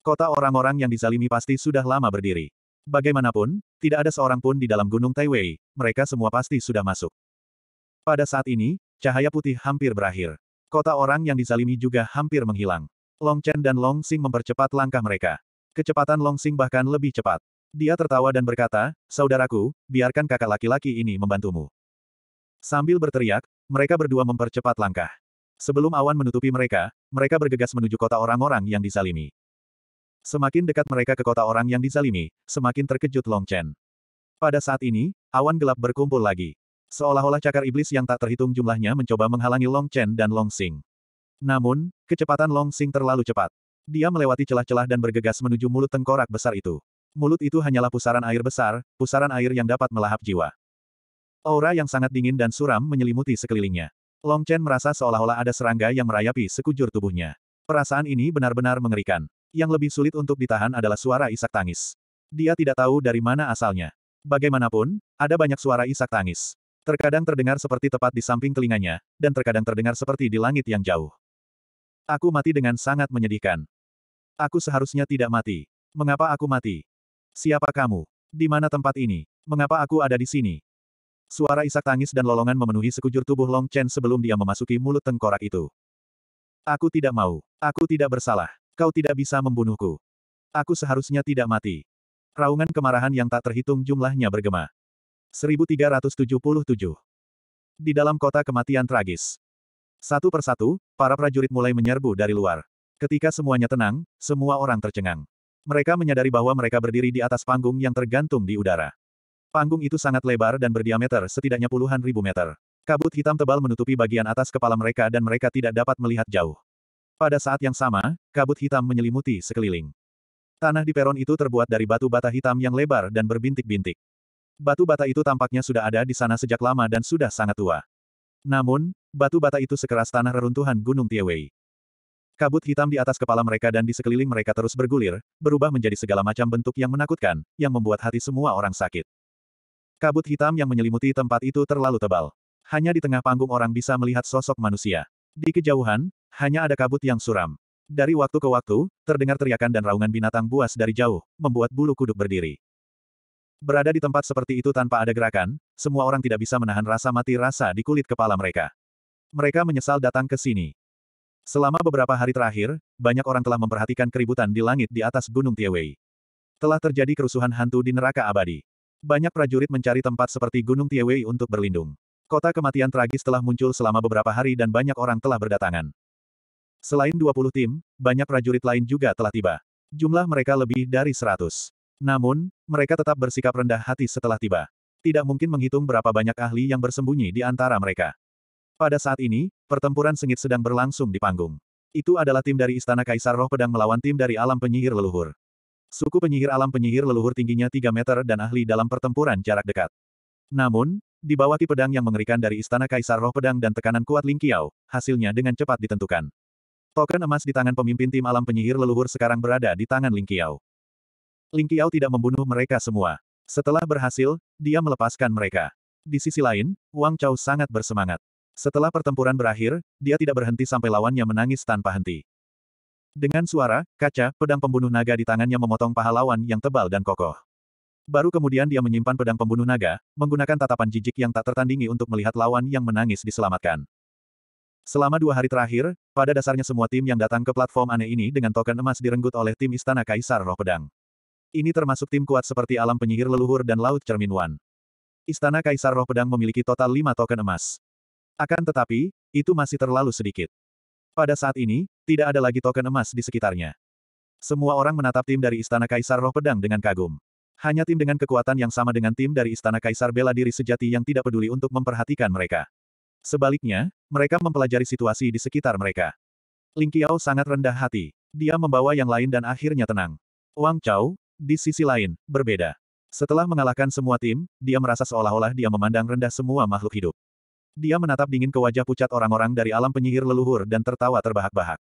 Kota orang-orang yang dizalimi pasti sudah lama berdiri. Bagaimanapun, tidak ada seorang pun di dalam Gunung Taiwei, mereka semua pasti sudah masuk. Pada saat ini, cahaya putih hampir berakhir. Kota orang yang dizalimi juga hampir menghilang. Long Chen dan Long Xing mempercepat langkah mereka. Kecepatan Longsing bahkan lebih cepat. Dia tertawa dan berkata, Saudaraku, biarkan kakak laki-laki ini membantumu. Sambil berteriak, mereka berdua mempercepat langkah. Sebelum awan menutupi mereka, mereka bergegas menuju kota orang-orang yang disalimi. Semakin dekat mereka ke kota orang yang disalimi, semakin terkejut Long Chen. Pada saat ini, awan gelap berkumpul lagi. Seolah-olah cakar iblis yang tak terhitung jumlahnya mencoba menghalangi Long Chen dan Long Sing. Namun, kecepatan Long Sing terlalu cepat. Dia melewati celah-celah dan bergegas menuju mulut tengkorak besar itu. Mulut itu hanyalah pusaran air besar, pusaran air yang dapat melahap jiwa. Aura yang sangat dingin dan suram menyelimuti sekelilingnya. Long Chen merasa seolah-olah ada serangga yang merayapi sekujur tubuhnya. Perasaan ini benar-benar mengerikan. Yang lebih sulit untuk ditahan adalah suara isak tangis. Dia tidak tahu dari mana asalnya. Bagaimanapun, ada banyak suara isak tangis. Terkadang terdengar seperti tepat di samping telinganya, dan terkadang terdengar seperti di langit yang jauh. Aku mati dengan sangat menyedihkan. Aku seharusnya tidak mati. Mengapa aku mati? Siapa kamu? Di mana tempat ini? Mengapa aku ada di sini? Suara isak tangis dan lolongan memenuhi sekujur tubuh Long Chen sebelum dia memasuki mulut tengkorak itu. Aku tidak mau. Aku tidak bersalah. Kau tidak bisa membunuhku. Aku seharusnya tidak mati. Raungan kemarahan yang tak terhitung jumlahnya bergema. 1377. Di dalam kota kematian tragis. Satu persatu, para prajurit mulai menyerbu dari luar. Ketika semuanya tenang, semua orang tercengang. Mereka menyadari bahwa mereka berdiri di atas panggung yang tergantung di udara. Panggung itu sangat lebar dan berdiameter setidaknya puluhan ribu meter. Kabut hitam tebal menutupi bagian atas kepala mereka dan mereka tidak dapat melihat jauh. Pada saat yang sama, kabut hitam menyelimuti sekeliling. Tanah di peron itu terbuat dari batu bata hitam yang lebar dan berbintik-bintik. Batu bata itu tampaknya sudah ada di sana sejak lama dan sudah sangat tua. Namun, batu bata itu sekeras tanah reruntuhan Gunung Tiewei. Kabut hitam di atas kepala mereka dan di sekeliling mereka terus bergulir, berubah menjadi segala macam bentuk yang menakutkan, yang membuat hati semua orang sakit. Kabut hitam yang menyelimuti tempat itu terlalu tebal. Hanya di tengah panggung orang bisa melihat sosok manusia. Di kejauhan, hanya ada kabut yang suram. Dari waktu ke waktu, terdengar teriakan dan raungan binatang buas dari jauh, membuat bulu kuduk berdiri. Berada di tempat seperti itu tanpa ada gerakan, semua orang tidak bisa menahan rasa mati rasa di kulit kepala mereka. Mereka menyesal datang ke sini. Selama beberapa hari terakhir, banyak orang telah memperhatikan keributan di langit di atas Gunung Tiewei. Telah terjadi kerusuhan hantu di neraka abadi. Banyak prajurit mencari tempat seperti Gunung Tiewei untuk berlindung. Kota kematian tragis telah muncul selama beberapa hari dan banyak orang telah berdatangan. Selain 20 tim, banyak prajurit lain juga telah tiba. Jumlah mereka lebih dari 100. Namun, mereka tetap bersikap rendah hati setelah tiba. Tidak mungkin menghitung berapa banyak ahli yang bersembunyi di antara mereka. Pada saat ini, pertempuran sengit sedang berlangsung di panggung. Itu adalah tim dari Istana Kaisar Roh Pedang melawan tim dari Alam Penyihir Leluhur. Suku penyihir alam penyihir leluhur tingginya 3 meter dan ahli dalam pertempuran jarak dekat. Namun, di bawah ki pedang yang mengerikan dari istana kaisar roh pedang dan tekanan kuat Ling Qiao, hasilnya dengan cepat ditentukan. Token emas di tangan pemimpin tim alam penyihir leluhur sekarang berada di tangan Ling Qiao. Ling Qiao tidak membunuh mereka semua. Setelah berhasil, dia melepaskan mereka. Di sisi lain, Wang Chao sangat bersemangat. Setelah pertempuran berakhir, dia tidak berhenti sampai lawannya menangis tanpa henti. Dengan suara, kaca, pedang pembunuh naga di tangannya memotong paha lawan yang tebal dan kokoh. Baru kemudian dia menyimpan pedang pembunuh naga, menggunakan tatapan jijik yang tak tertandingi untuk melihat lawan yang menangis diselamatkan. Selama dua hari terakhir, pada dasarnya semua tim yang datang ke platform aneh ini dengan token emas direnggut oleh tim Istana Kaisar Roh Pedang. Ini termasuk tim kuat seperti Alam Penyihir Leluhur dan Laut Cermin Wan. Istana Kaisar Roh Pedang memiliki total lima token emas. Akan tetapi, itu masih terlalu sedikit. Pada saat ini, tidak ada lagi token emas di sekitarnya. Semua orang menatap tim dari Istana Kaisar Roh Pedang dengan kagum. Hanya tim dengan kekuatan yang sama dengan tim dari Istana Kaisar bela diri sejati yang tidak peduli untuk memperhatikan mereka. Sebaliknya, mereka mempelajari situasi di sekitar mereka. Ling Qiao sangat rendah hati. Dia membawa yang lain dan akhirnya tenang. Wang Chao, di sisi lain, berbeda. Setelah mengalahkan semua tim, dia merasa seolah-olah dia memandang rendah semua makhluk hidup. Dia menatap dingin ke wajah pucat orang-orang dari alam penyihir leluhur dan tertawa terbahak-bahak.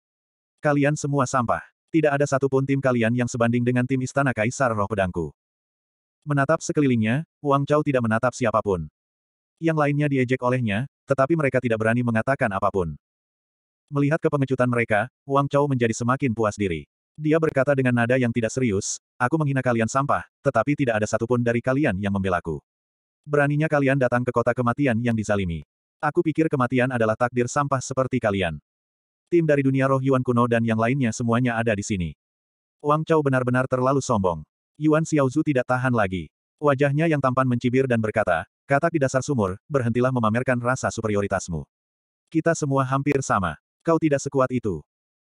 Kalian semua sampah. Tidak ada satupun tim kalian yang sebanding dengan tim Istana Kaisar Roh Pedangku. Menatap sekelilingnya, Wang Chao tidak menatap siapapun. Yang lainnya diejek olehnya, tetapi mereka tidak berani mengatakan apapun. Melihat kepengecutan mereka, Wang Chao menjadi semakin puas diri. Dia berkata dengan nada yang tidak serius, aku menghina kalian sampah, tetapi tidak ada satupun dari kalian yang membelaku. Beraninya kalian datang ke kota kematian yang dizalimi. Aku pikir kematian adalah takdir sampah seperti kalian. Tim dari dunia roh Yuan kuno dan yang lainnya semuanya ada di sini. Wang Chao benar-benar terlalu sombong. Yuan Xiaozu tidak tahan lagi. Wajahnya yang tampan mencibir dan berkata, katak di dasar sumur, berhentilah memamerkan rasa superioritasmu. Kita semua hampir sama. Kau tidak sekuat itu.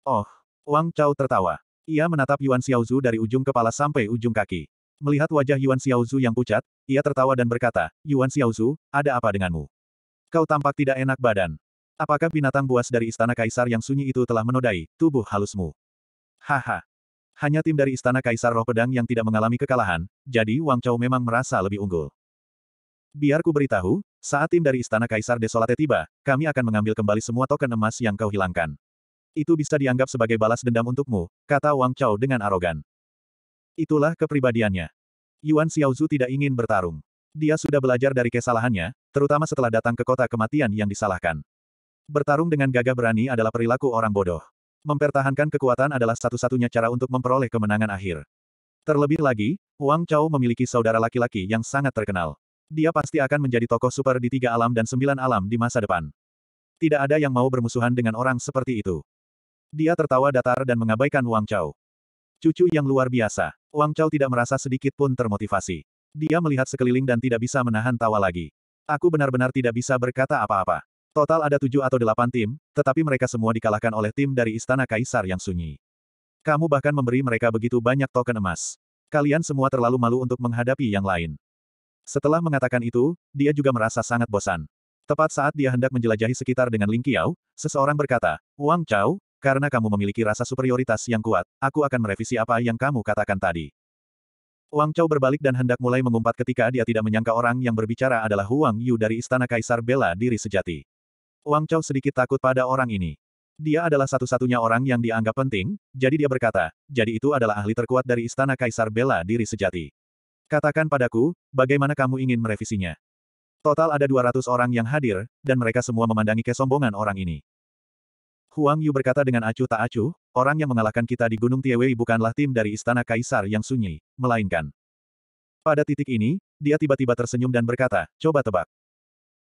Oh, Wang Chao tertawa. Ia menatap Yuan Xiaozu dari ujung kepala sampai ujung kaki. Melihat wajah Yuan Xiaozu yang pucat, ia tertawa dan berkata, Yuan Xiaozu, ada apa denganmu? Kau tampak tidak enak badan. Apakah binatang buas dari istana kaisar yang sunyi itu telah menodai tubuh halusmu? Haha. Hanya tim dari istana kaisar roh pedang yang tidak mengalami kekalahan, jadi Wang Chao memang merasa lebih unggul. Biar ku beritahu, saat tim dari istana kaisar desolate tiba, kami akan mengambil kembali semua token emas yang kau hilangkan. Itu bisa dianggap sebagai balas dendam untukmu, kata Wang Chao dengan arogan. Itulah kepribadiannya. Yuan Xiaozu tidak ingin bertarung. Dia sudah belajar dari kesalahannya, terutama setelah datang ke kota kematian yang disalahkan. Bertarung dengan gagah berani adalah perilaku orang bodoh. Mempertahankan kekuatan adalah satu-satunya cara untuk memperoleh kemenangan akhir. Terlebih lagi, Wang Chao memiliki saudara laki-laki yang sangat terkenal. Dia pasti akan menjadi tokoh super di tiga alam dan sembilan alam di masa depan. Tidak ada yang mau bermusuhan dengan orang seperti itu. Dia tertawa datar dan mengabaikan Wang Chao. Cucu yang luar biasa. Wang Chao tidak merasa sedikit pun termotivasi. Dia melihat sekeliling dan tidak bisa menahan tawa lagi. Aku benar-benar tidak bisa berkata apa-apa. Total ada tujuh atau delapan tim, tetapi mereka semua dikalahkan oleh tim dari Istana Kaisar yang sunyi. Kamu bahkan memberi mereka begitu banyak token emas. Kalian semua terlalu malu untuk menghadapi yang lain. Setelah mengatakan itu, dia juga merasa sangat bosan. Tepat saat dia hendak menjelajahi sekitar dengan Ling Qiao, seseorang berkata, Wang Chao, karena kamu memiliki rasa superioritas yang kuat, aku akan merevisi apa yang kamu katakan tadi. Wang Chao berbalik dan hendak mulai mengumpat ketika dia tidak menyangka orang yang berbicara adalah Huang Yu dari Istana Kaisar Bela Diri Sejati. Wang Chao sedikit takut pada orang ini. Dia adalah satu-satunya orang yang dianggap penting, jadi dia berkata, jadi itu adalah ahli terkuat dari Istana Kaisar Bela Diri Sejati. Katakan padaku, bagaimana kamu ingin merevisinya? Total ada 200 orang yang hadir, dan mereka semua memandangi kesombongan orang ini. Huang Yu berkata dengan acuh tak acuh, orang yang mengalahkan kita di Gunung Tiewei bukanlah tim dari Istana Kaisar yang sunyi, melainkan. Pada titik ini, dia tiba-tiba tersenyum dan berkata, coba tebak.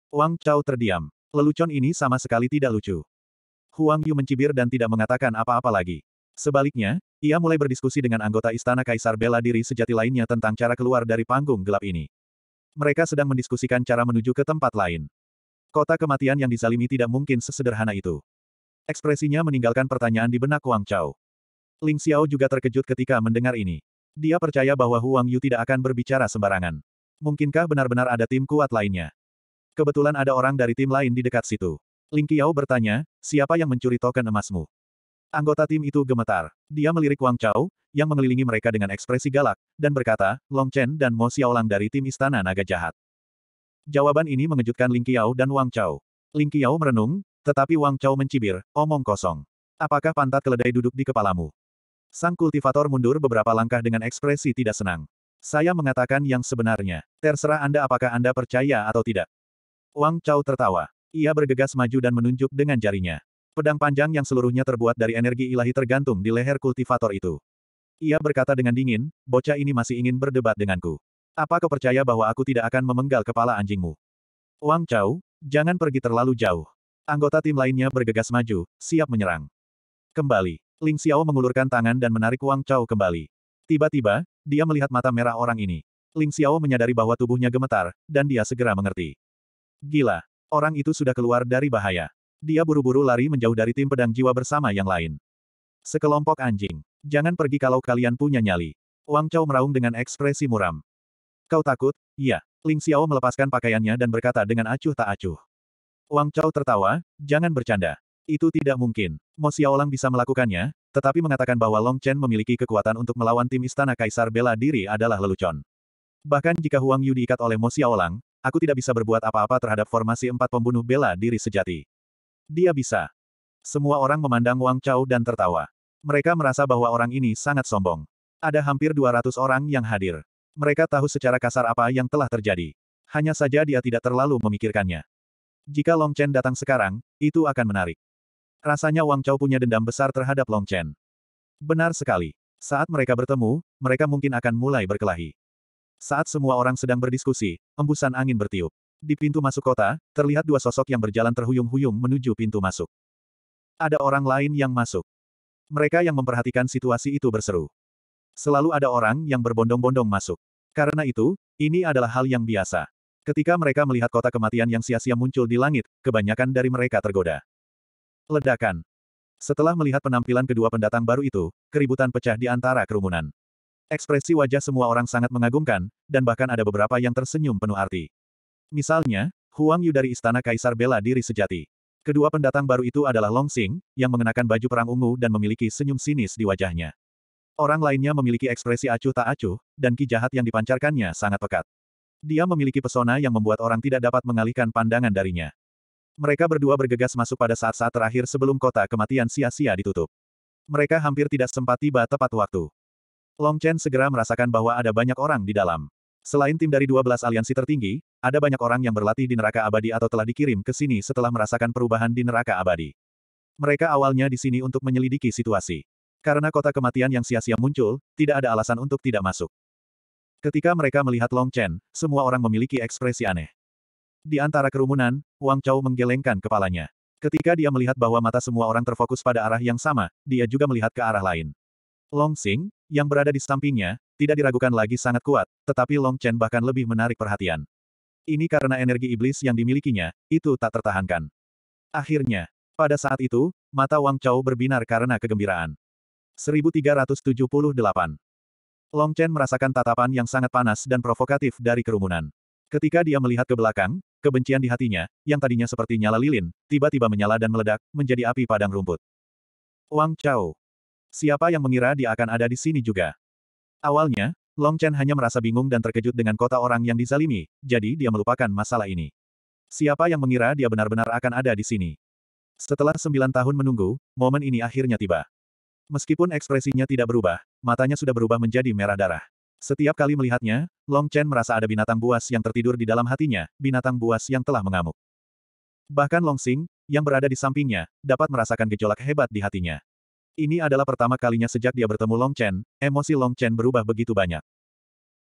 Wang Chao terdiam. Lelucon ini sama sekali tidak lucu. Huang Yu mencibir dan tidak mengatakan apa-apa lagi. Sebaliknya, ia mulai berdiskusi dengan anggota Istana Kaisar bela diri sejati lainnya tentang cara keluar dari panggung gelap ini. Mereka sedang mendiskusikan cara menuju ke tempat lain. Kota kematian yang dizalimi tidak mungkin sesederhana itu. Ekspresinya meninggalkan pertanyaan di benak Wang Chao. Ling Xiao juga terkejut ketika mendengar ini. Dia percaya bahwa Huang Yu tidak akan berbicara sembarangan. Mungkinkah benar-benar ada tim kuat lainnya? Kebetulan ada orang dari tim lain di dekat situ. Ling Xiao bertanya, siapa yang mencuri token emasmu? Anggota tim itu gemetar. Dia melirik Wang Chao, yang mengelilingi mereka dengan ekspresi galak, dan berkata, Long Chen dan Mo Xiaolang dari tim Istana Naga Jahat. Jawaban ini mengejutkan Ling Qiao dan Wang Chao. Ling Qiao merenung, tetapi Wang Chao mencibir, omong kosong. Apakah pantat keledai duduk di kepalamu? Sang kultivator mundur beberapa langkah dengan ekspresi tidak senang. Saya mengatakan yang sebenarnya. Terserah Anda apakah Anda percaya atau tidak. Wang Chao tertawa. Ia bergegas maju dan menunjuk dengan jarinya. Pedang panjang yang seluruhnya terbuat dari energi ilahi tergantung di leher kultivator itu. Ia berkata dengan dingin, bocah ini masih ingin berdebat denganku. Apa kau percaya bahwa aku tidak akan memenggal kepala anjingmu? Wang Chao, jangan pergi terlalu jauh. Anggota tim lainnya bergegas maju, siap menyerang. Kembali, Ling Xiao mengulurkan tangan dan menarik Wang Chao kembali. Tiba-tiba, dia melihat mata merah orang ini. Ling Xiao menyadari bahwa tubuhnya gemetar, dan dia segera mengerti. Gila, orang itu sudah keluar dari bahaya. Dia buru-buru lari menjauh dari tim pedang jiwa bersama yang lain. Sekelompok anjing. Jangan pergi kalau kalian punya nyali. Wang Chao meraung dengan ekspresi muram. Kau takut? Iya, Ling Xiao melepaskan pakaiannya dan berkata dengan acuh tak acuh. Wang Chao tertawa, jangan bercanda. Itu tidak mungkin. Mo Xiaolang bisa melakukannya, tetapi mengatakan bahwa Long Chen memiliki kekuatan untuk melawan tim istana kaisar bela diri adalah lelucon. Bahkan jika Huang Yu diikat oleh Mo Xiaolang, aku tidak bisa berbuat apa-apa terhadap formasi empat pembunuh bela diri sejati. Dia bisa. Semua orang memandang Wang Chao dan tertawa. Mereka merasa bahwa orang ini sangat sombong. Ada hampir 200 orang yang hadir. Mereka tahu secara kasar apa yang telah terjadi. Hanya saja dia tidak terlalu memikirkannya. Jika Long Chen datang sekarang, itu akan menarik. Rasanya Wang Chao punya dendam besar terhadap Long Chen. Benar sekali. Saat mereka bertemu, mereka mungkin akan mulai berkelahi. Saat semua orang sedang berdiskusi, embusan angin bertiup. Di pintu masuk kota, terlihat dua sosok yang berjalan terhuyung-huyung menuju pintu masuk. Ada orang lain yang masuk. Mereka yang memperhatikan situasi itu berseru. Selalu ada orang yang berbondong-bondong masuk. Karena itu, ini adalah hal yang biasa. Ketika mereka melihat kota kematian yang sia-sia muncul di langit, kebanyakan dari mereka tergoda. Ledakan. Setelah melihat penampilan kedua pendatang baru itu, keributan pecah di antara kerumunan. Ekspresi wajah semua orang sangat mengagumkan, dan bahkan ada beberapa yang tersenyum penuh arti. Misalnya, Huang Yu dari Istana Kaisar bela diri sejati. Kedua pendatang baru itu adalah Long Xing, yang mengenakan baju perang ungu dan memiliki senyum sinis di wajahnya. Orang lainnya memiliki ekspresi acuh tak acuh, dan ki jahat yang dipancarkannya sangat pekat. Dia memiliki pesona yang membuat orang tidak dapat mengalihkan pandangan darinya. Mereka berdua bergegas masuk pada saat-saat terakhir sebelum kota kematian sia-sia ditutup. Mereka hampir tidak sempat tiba tepat waktu. Long Chen segera merasakan bahwa ada banyak orang di dalam. Selain tim dari 12 aliansi tertinggi, ada banyak orang yang berlatih di neraka abadi atau telah dikirim ke sini setelah merasakan perubahan di neraka abadi. Mereka awalnya di sini untuk menyelidiki situasi. Karena kota kematian yang sia-sia muncul, tidak ada alasan untuk tidak masuk. Ketika mereka melihat Long Chen, semua orang memiliki ekspresi aneh. Di antara kerumunan, Wang Chao menggelengkan kepalanya. Ketika dia melihat bahwa mata semua orang terfokus pada arah yang sama, dia juga melihat ke arah lain. Long Xing, yang berada di sampingnya, tidak diragukan lagi sangat kuat, tetapi Long Chen bahkan lebih menarik perhatian. Ini karena energi iblis yang dimilikinya, itu tak tertahankan. Akhirnya, pada saat itu, mata Wang Chao berbinar karena kegembiraan. 1378 Long Chen merasakan tatapan yang sangat panas dan provokatif dari kerumunan. Ketika dia melihat ke belakang, kebencian di hatinya, yang tadinya seperti nyala lilin, tiba-tiba menyala dan meledak, menjadi api padang rumput. Wang Chao. Siapa yang mengira dia akan ada di sini juga? Awalnya, Long Chen hanya merasa bingung dan terkejut dengan kota orang yang dizalimi, jadi dia melupakan masalah ini. Siapa yang mengira dia benar-benar akan ada di sini? Setelah sembilan tahun menunggu, momen ini akhirnya tiba. Meskipun ekspresinya tidak berubah, matanya sudah berubah menjadi merah darah. Setiap kali melihatnya, Long Chen merasa ada binatang buas yang tertidur di dalam hatinya, binatang buas yang telah mengamuk. Bahkan Long Xing, yang berada di sampingnya, dapat merasakan gejolak hebat di hatinya. Ini adalah pertama kalinya sejak dia bertemu Long Chen, emosi Long Chen berubah begitu banyak.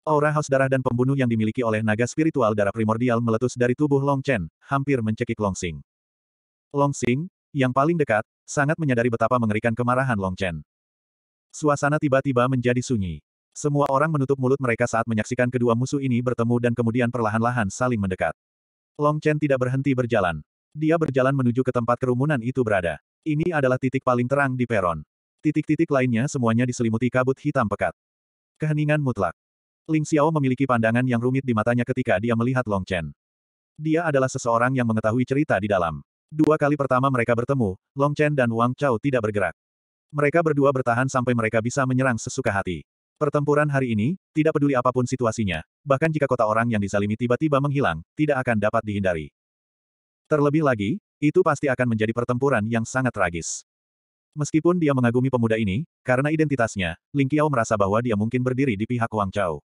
Aura haus darah dan pembunuh yang dimiliki oleh naga spiritual darah primordial meletus dari tubuh Long Chen, hampir mencekik Long Xing. Long Xing, yang paling dekat, sangat menyadari betapa mengerikan kemarahan Long Chen. Suasana tiba-tiba menjadi sunyi. Semua orang menutup mulut mereka saat menyaksikan kedua musuh ini bertemu dan kemudian perlahan-lahan saling mendekat. Long Chen tidak berhenti berjalan. Dia berjalan menuju ke tempat kerumunan itu berada. Ini adalah titik paling terang di peron. Titik-titik lainnya semuanya diselimuti kabut hitam pekat. Keheningan mutlak. Ling Xiao memiliki pandangan yang rumit di matanya ketika dia melihat Long Chen. Dia adalah seseorang yang mengetahui cerita di dalam. Dua kali pertama mereka bertemu, Long Chen dan Wang Chao tidak bergerak. Mereka berdua bertahan sampai mereka bisa menyerang sesuka hati. Pertempuran hari ini, tidak peduli apapun situasinya, bahkan jika kota orang yang disalimi tiba-tiba menghilang, tidak akan dapat dihindari. Terlebih lagi, itu pasti akan menjadi pertempuran yang sangat tragis. Meskipun dia mengagumi pemuda ini, karena identitasnya, Ling Qiao merasa bahwa dia mungkin berdiri di pihak Wang Chao.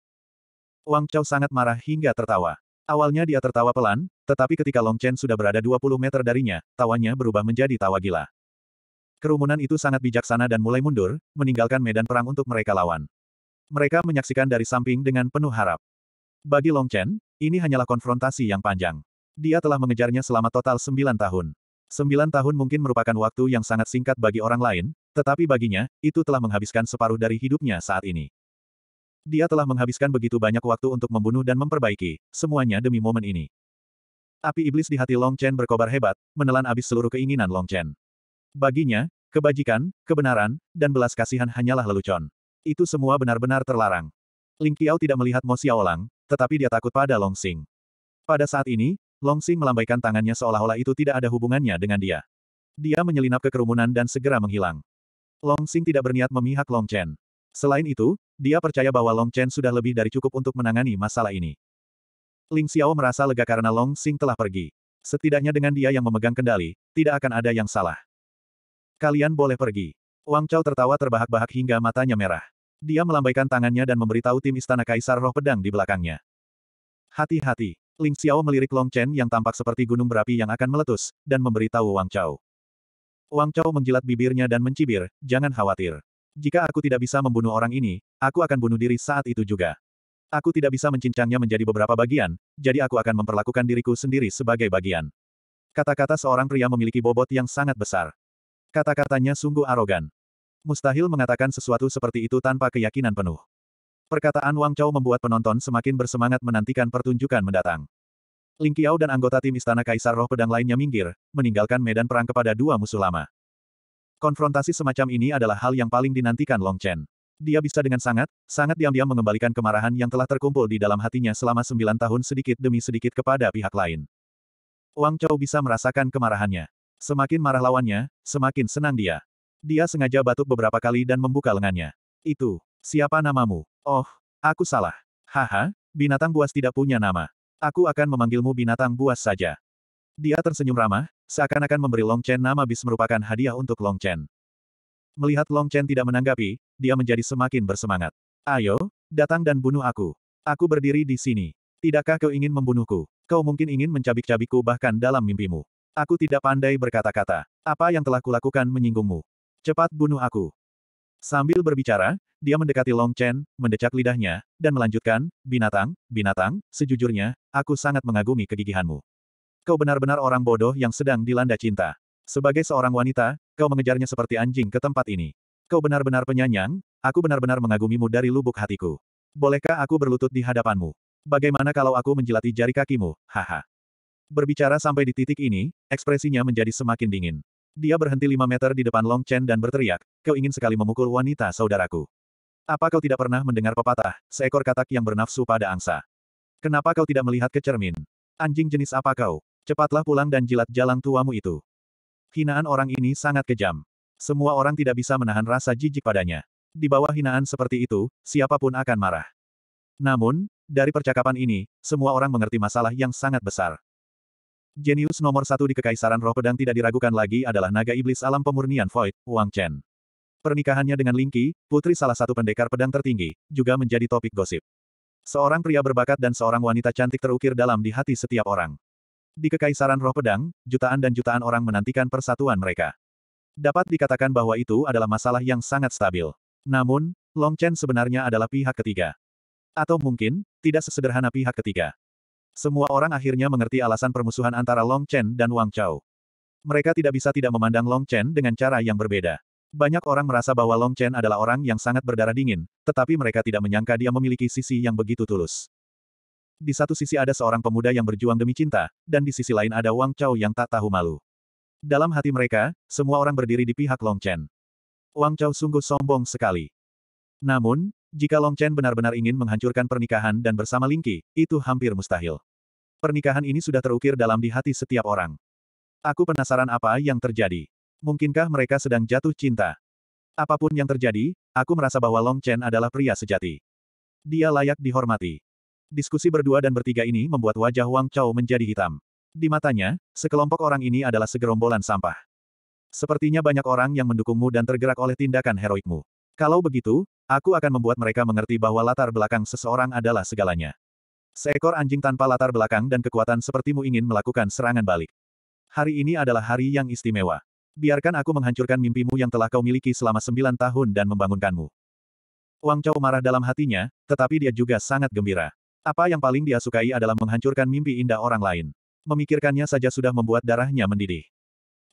Wang Chao sangat marah hingga tertawa. Awalnya dia tertawa pelan, tetapi ketika Long Chen sudah berada 20 meter darinya, tawanya berubah menjadi tawa gila. Kerumunan itu sangat bijaksana dan mulai mundur, meninggalkan medan perang untuk mereka lawan. Mereka menyaksikan dari samping dengan penuh harap. Bagi Long Chen, ini hanyalah konfrontasi yang panjang. Dia telah mengejarnya selama total 9 tahun. 9 tahun mungkin merupakan waktu yang sangat singkat bagi orang lain, tetapi baginya, itu telah menghabiskan separuh dari hidupnya saat ini. Dia telah menghabiskan begitu banyak waktu untuk membunuh dan memperbaiki, semuanya demi momen ini. Api iblis di hati Long Chen berkobar hebat, menelan abis seluruh keinginan Long Chen. Baginya, kebajikan, kebenaran, dan belas kasihan hanyalah lelucon. Itu semua benar-benar terlarang. Ling Qiao tidak melihat Mo Xiaolang, tetapi dia takut pada Long Xing. Pada saat ini, Long Xing melambaikan tangannya seolah-olah itu tidak ada hubungannya dengan dia. Dia menyelinap ke kerumunan dan segera menghilang. Long Xing tidak berniat memihak Long Chen. Selain itu, dia percaya bahwa Long Chen sudah lebih dari cukup untuk menangani masalah ini. Ling Xiao merasa lega karena Long Xing telah pergi. Setidaknya dengan dia yang memegang kendali, tidak akan ada yang salah. Kalian boleh pergi. Wang Chao tertawa terbahak-bahak hingga matanya merah. Dia melambaikan tangannya dan memberitahu tim istana kaisar roh pedang di belakangnya. Hati-hati. Ling Xiao melirik Long Chen yang tampak seperti gunung berapi yang akan meletus, dan memberitahu Wang Chao. Wang Chao menjilat bibirnya dan mencibir, jangan khawatir. Jika aku tidak bisa membunuh orang ini, aku akan bunuh diri saat itu juga. Aku tidak bisa mencincangnya menjadi beberapa bagian, jadi aku akan memperlakukan diriku sendiri sebagai bagian. Kata-kata seorang pria memiliki bobot yang sangat besar. Kata-katanya sungguh arogan. Mustahil mengatakan sesuatu seperti itu tanpa keyakinan penuh. Perkataan Wang Chao membuat penonton semakin bersemangat menantikan pertunjukan mendatang. Ling Qiao dan anggota tim Istana Kaisar Roh Pedang lainnya minggir, meninggalkan medan perang kepada dua musuh lama. Konfrontasi semacam ini adalah hal yang paling dinantikan Long Chen. Dia bisa dengan sangat, sangat diam-diam mengembalikan kemarahan yang telah terkumpul di dalam hatinya selama sembilan tahun sedikit demi sedikit kepada pihak lain. Wang Chou bisa merasakan kemarahannya. Semakin marah lawannya, semakin senang dia. Dia sengaja batuk beberapa kali dan membuka lengannya. Itu, siapa namamu? Oh, aku salah. Haha, binatang buas tidak punya nama. Aku akan memanggilmu binatang buas saja. Dia tersenyum ramah, seakan-akan memberi Long Chen nama bis merupakan hadiah untuk Long Chen. Melihat Long Chen tidak menanggapi, dia menjadi semakin bersemangat. Ayo, datang dan bunuh aku. Aku berdiri di sini. Tidakkah kau ingin membunuhku? Kau mungkin ingin mencabik-cabikku bahkan dalam mimpimu. Aku tidak pandai berkata-kata. Apa yang telah kulakukan menyinggungmu? Cepat bunuh aku. Sambil berbicara, dia mendekati Long Chen, mendecak lidahnya, dan melanjutkan, binatang, binatang, sejujurnya, aku sangat mengagumi kegigihanmu. Kau benar-benar orang bodoh yang sedang dilanda cinta. Sebagai seorang wanita, kau mengejarnya seperti anjing ke tempat ini. Kau benar-benar penyanyang, aku benar-benar mengagumimu dari lubuk hatiku. Bolehkah aku berlutut di hadapanmu? Bagaimana kalau aku menjelati jari kakimu, haha. Berbicara sampai di titik ini, ekspresinya menjadi semakin dingin. Dia berhenti lima meter di depan Long Chen dan berteriak, kau ingin sekali memukul wanita saudaraku. Apa kau tidak pernah mendengar pepatah, seekor katak yang bernafsu pada angsa? Kenapa kau tidak melihat ke cermin? Anjing jenis apa kau? Cepatlah pulang dan jilat jalan tuamu itu. Hinaan orang ini sangat kejam. Semua orang tidak bisa menahan rasa jijik padanya. Di bawah hinaan seperti itu, siapapun akan marah. Namun, dari percakapan ini, semua orang mengerti masalah yang sangat besar. Jenius nomor satu di Kekaisaran Roh Pedang tidak diragukan lagi adalah naga iblis alam pemurnian Void, Wang Chen. Pernikahannya dengan Lingqi, putri salah satu pendekar pedang tertinggi, juga menjadi topik gosip. Seorang pria berbakat dan seorang wanita cantik terukir dalam di hati setiap orang. Di Kekaisaran Roh Pedang, jutaan dan jutaan orang menantikan persatuan mereka. Dapat dikatakan bahwa itu adalah masalah yang sangat stabil. Namun, Long Chen sebenarnya adalah pihak ketiga. Atau mungkin, tidak sesederhana pihak ketiga. Semua orang akhirnya mengerti alasan permusuhan antara Long Chen dan Wang Chao. Mereka tidak bisa tidak memandang Long Chen dengan cara yang berbeda. Banyak orang merasa bahwa Long Chen adalah orang yang sangat berdarah dingin, tetapi mereka tidak menyangka dia memiliki sisi yang begitu tulus. Di satu sisi ada seorang pemuda yang berjuang demi cinta, dan di sisi lain ada Wang Chao yang tak tahu malu. Dalam hati mereka, semua orang berdiri di pihak Long Chen. Wang Chao sungguh sombong sekali. Namun, jika Long Chen benar-benar ingin menghancurkan pernikahan dan bersama Ling Qi, itu hampir mustahil. Pernikahan ini sudah terukir dalam di hati setiap orang. Aku penasaran apa yang terjadi. Mungkinkah mereka sedang jatuh cinta? Apapun yang terjadi, aku merasa bahwa Long Chen adalah pria sejati. Dia layak dihormati. Diskusi berdua dan bertiga ini membuat wajah Wang Chao menjadi hitam. Di matanya, sekelompok orang ini adalah segerombolan sampah. Sepertinya banyak orang yang mendukungmu dan tergerak oleh tindakan heroikmu. Kalau begitu, aku akan membuat mereka mengerti bahwa latar belakang seseorang adalah segalanya. Seekor anjing tanpa latar belakang dan kekuatan sepertimu ingin melakukan serangan balik. Hari ini adalah hari yang istimewa. Biarkan aku menghancurkan mimpimu yang telah kau miliki selama sembilan tahun dan membangunkanmu. Wang Chao marah dalam hatinya, tetapi dia juga sangat gembira. Apa yang paling dia sukai adalah menghancurkan mimpi indah orang lain. Memikirkannya saja sudah membuat darahnya mendidih.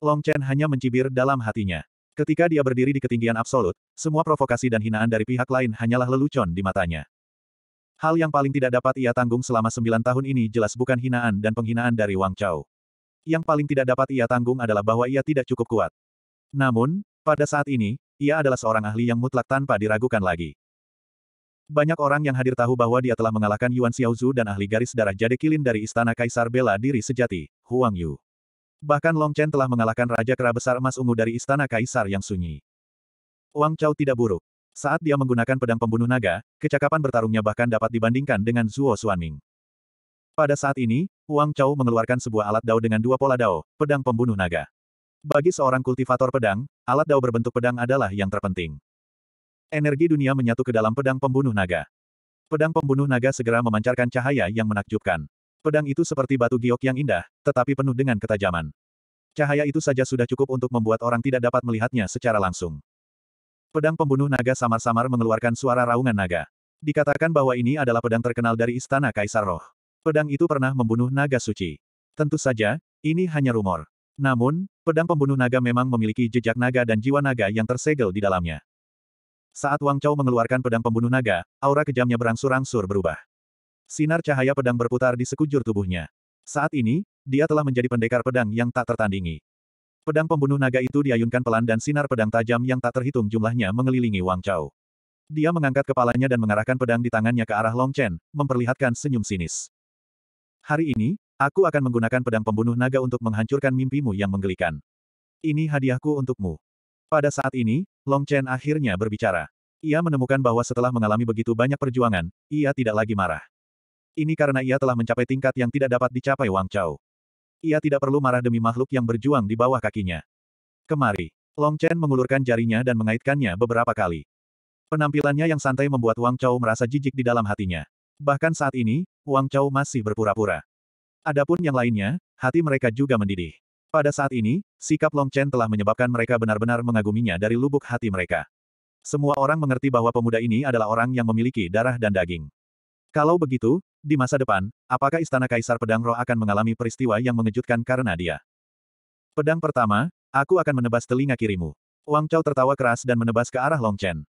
Long Chen hanya mencibir dalam hatinya. Ketika dia berdiri di ketinggian absolut, semua provokasi dan hinaan dari pihak lain hanyalah lelucon di matanya. Hal yang paling tidak dapat ia tanggung selama sembilan tahun ini jelas bukan hinaan dan penghinaan dari Wang Chao. Yang paling tidak dapat ia tanggung adalah bahwa ia tidak cukup kuat. Namun, pada saat ini, ia adalah seorang ahli yang mutlak tanpa diragukan lagi. Banyak orang yang hadir tahu bahwa dia telah mengalahkan Yuan Xiaozu dan ahli garis darah Jade Kilin dari Istana Kaisar Bela Diri Sejati, Huang Yu. Bahkan Long Chen telah mengalahkan Raja Kera Besar Emas Ungu dari Istana Kaisar yang sunyi. Wang Chao tidak buruk. Saat dia menggunakan pedang pembunuh naga, kecakapan bertarungnya bahkan dapat dibandingkan dengan Zuo Xuanming. Pada saat ini, Wang Chao mengeluarkan sebuah alat dao dengan dua pola dao, pedang pembunuh naga. Bagi seorang kultivator pedang, alat dao berbentuk pedang adalah yang terpenting. Energi dunia menyatu ke dalam pedang pembunuh naga. Pedang pembunuh naga segera memancarkan cahaya yang menakjubkan. Pedang itu seperti batu giok yang indah, tetapi penuh dengan ketajaman. Cahaya itu saja sudah cukup untuk membuat orang tidak dapat melihatnya secara langsung. Pedang pembunuh naga samar-samar mengeluarkan suara raungan naga. Dikatakan bahwa ini adalah pedang terkenal dari Istana Kaisar Roh. Pedang itu pernah membunuh naga suci. Tentu saja, ini hanya rumor. Namun, pedang pembunuh naga memang memiliki jejak naga dan jiwa naga yang tersegel di dalamnya. Saat Wang Chao mengeluarkan pedang pembunuh naga, aura kejamnya berangsur-angsur berubah. Sinar cahaya pedang berputar di sekujur tubuhnya. Saat ini, dia telah menjadi pendekar pedang yang tak tertandingi. Pedang pembunuh naga itu diayunkan pelan dan sinar pedang tajam yang tak terhitung jumlahnya mengelilingi Wang Chao. Dia mengangkat kepalanya dan mengarahkan pedang di tangannya ke arah Long Chen, memperlihatkan senyum sinis. Hari ini, aku akan menggunakan pedang pembunuh naga untuk menghancurkan mimpimu yang menggelikan. Ini hadiahku untukmu. Pada saat ini, Long Chen akhirnya berbicara. Ia menemukan bahwa setelah mengalami begitu banyak perjuangan, ia tidak lagi marah. Ini karena ia telah mencapai tingkat yang tidak dapat dicapai Wang Chao. Ia tidak perlu marah demi makhluk yang berjuang di bawah kakinya. Kemari, Long Chen mengulurkan jarinya dan mengaitkannya beberapa kali. Penampilannya yang santai membuat Wang Chao merasa jijik di dalam hatinya. Bahkan saat ini, Wang Chao masih berpura-pura. Adapun yang lainnya, hati mereka juga mendidih. Pada saat ini, sikap Long Chen telah menyebabkan mereka benar-benar mengaguminya dari lubuk hati mereka. Semua orang mengerti bahwa pemuda ini adalah orang yang memiliki darah dan daging. Kalau begitu, di masa depan, apakah Istana Kaisar Pedang Roh akan mengalami peristiwa yang mengejutkan karena dia? Pedang pertama, aku akan menebas telinga kirimu. Wang Chao tertawa keras dan menebas ke arah Long Chen.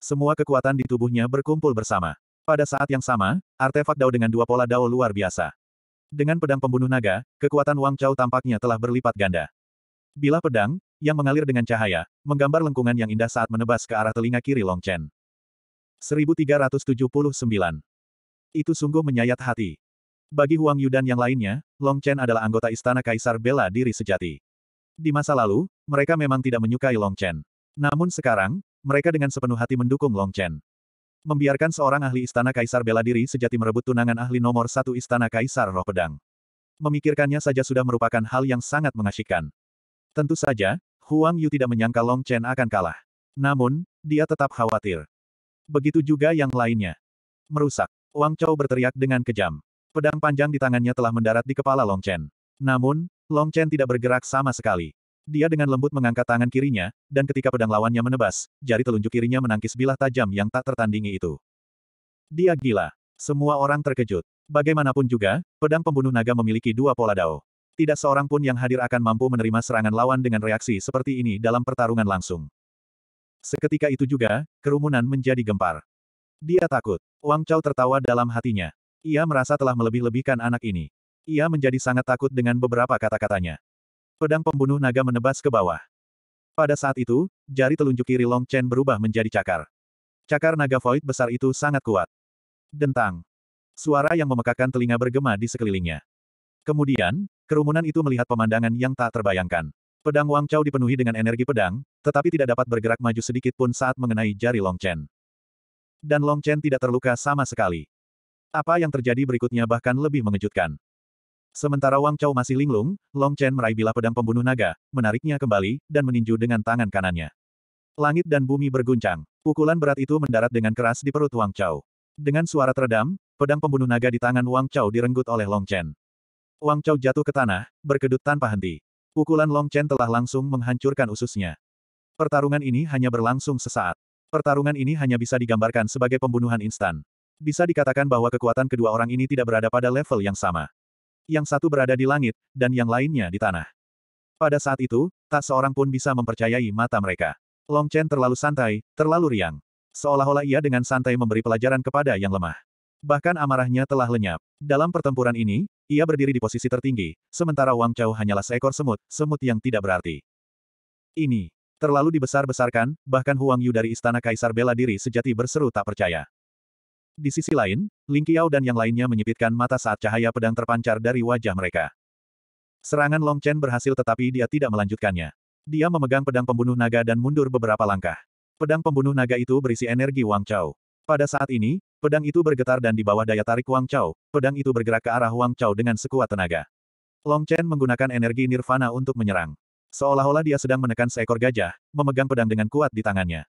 Semua kekuatan di tubuhnya berkumpul bersama. Pada saat yang sama, artefak Dao dengan dua pola Dao luar biasa. Dengan pedang pembunuh naga, kekuatan Wang Chao tampaknya telah berlipat ganda. Bila pedang, yang mengalir dengan cahaya, menggambar lengkungan yang indah saat menebas ke arah telinga kiri Long Chen. 1379. Itu sungguh menyayat hati. Bagi Huang Yudan yang lainnya, Long Chen adalah anggota istana Kaisar bela diri sejati. Di masa lalu, mereka memang tidak menyukai Long Chen. Namun sekarang, mereka dengan sepenuh hati mendukung Long Chen. Membiarkan seorang ahli istana kaisar bela diri sejati merebut tunangan ahli nomor satu istana kaisar roh pedang. Memikirkannya saja sudah merupakan hal yang sangat mengasyikkan. Tentu saja, Huang Yu tidak menyangka Long Chen akan kalah. Namun, dia tetap khawatir. Begitu juga yang lainnya. Merusak. Wang Chou berteriak dengan kejam. Pedang panjang di tangannya telah mendarat di kepala Long Chen. Namun, Long Chen tidak bergerak sama sekali. Dia dengan lembut mengangkat tangan kirinya, dan ketika pedang lawannya menebas, jari telunjuk kirinya menangkis bilah tajam yang tak tertandingi itu. Dia gila. Semua orang terkejut. Bagaimanapun juga, pedang pembunuh naga memiliki dua pola dao. Tidak seorang pun yang hadir akan mampu menerima serangan lawan dengan reaksi seperti ini dalam pertarungan langsung. Seketika itu juga, kerumunan menjadi gempar. Dia takut. Wang Chao tertawa dalam hatinya. Ia merasa telah melebih-lebihkan anak ini. Ia menjadi sangat takut dengan beberapa kata-katanya. Pedang pembunuh naga menebas ke bawah. Pada saat itu, jari telunjuk kiri Long Chen berubah menjadi cakar. Cakar naga void besar itu sangat kuat. Dentang. Suara yang memekakan telinga bergema di sekelilingnya. Kemudian, kerumunan itu melihat pemandangan yang tak terbayangkan. Pedang Wang Chao dipenuhi dengan energi pedang, tetapi tidak dapat bergerak maju sedikit pun saat mengenai jari Long Chen. Dan Long Chen tidak terluka sama sekali. Apa yang terjadi berikutnya bahkan lebih mengejutkan. Sementara Wang Chao masih linglung, Long Chen meraih bilah pedang pembunuh naga, menariknya kembali, dan meninju dengan tangan kanannya. Langit dan bumi berguncang. Pukulan berat itu mendarat dengan keras di perut Wang Chao. Dengan suara teredam, pedang pembunuh naga di tangan Wang Chao direnggut oleh Long Chen. Wang Chao jatuh ke tanah, berkedut tanpa henti. Pukulan Long Chen telah langsung menghancurkan ususnya. Pertarungan ini hanya berlangsung sesaat. Pertarungan ini hanya bisa digambarkan sebagai pembunuhan instan. Bisa dikatakan bahwa kekuatan kedua orang ini tidak berada pada level yang sama yang satu berada di langit, dan yang lainnya di tanah. Pada saat itu, tak seorang pun bisa mempercayai mata mereka. Long Chen terlalu santai, terlalu riang. Seolah-olah ia dengan santai memberi pelajaran kepada yang lemah. Bahkan amarahnya telah lenyap. Dalam pertempuran ini, ia berdiri di posisi tertinggi, sementara Wang Chao hanyalah seekor semut, semut yang tidak berarti. Ini terlalu dibesar-besarkan, bahkan Huang Yu dari Istana Kaisar bela diri sejati berseru tak percaya. Di sisi lain, Ling Qiao dan yang lainnya menyipitkan mata saat cahaya pedang terpancar dari wajah mereka. Serangan Long Chen berhasil tetapi dia tidak melanjutkannya. Dia memegang pedang pembunuh naga dan mundur beberapa langkah. Pedang pembunuh naga itu berisi energi Wang Chao. Pada saat ini, pedang itu bergetar dan di bawah daya tarik Wang Chao, pedang itu bergerak ke arah Wang Chao dengan sekuat tenaga. Long Chen menggunakan energi nirvana untuk menyerang. Seolah-olah dia sedang menekan seekor gajah, memegang pedang dengan kuat di tangannya.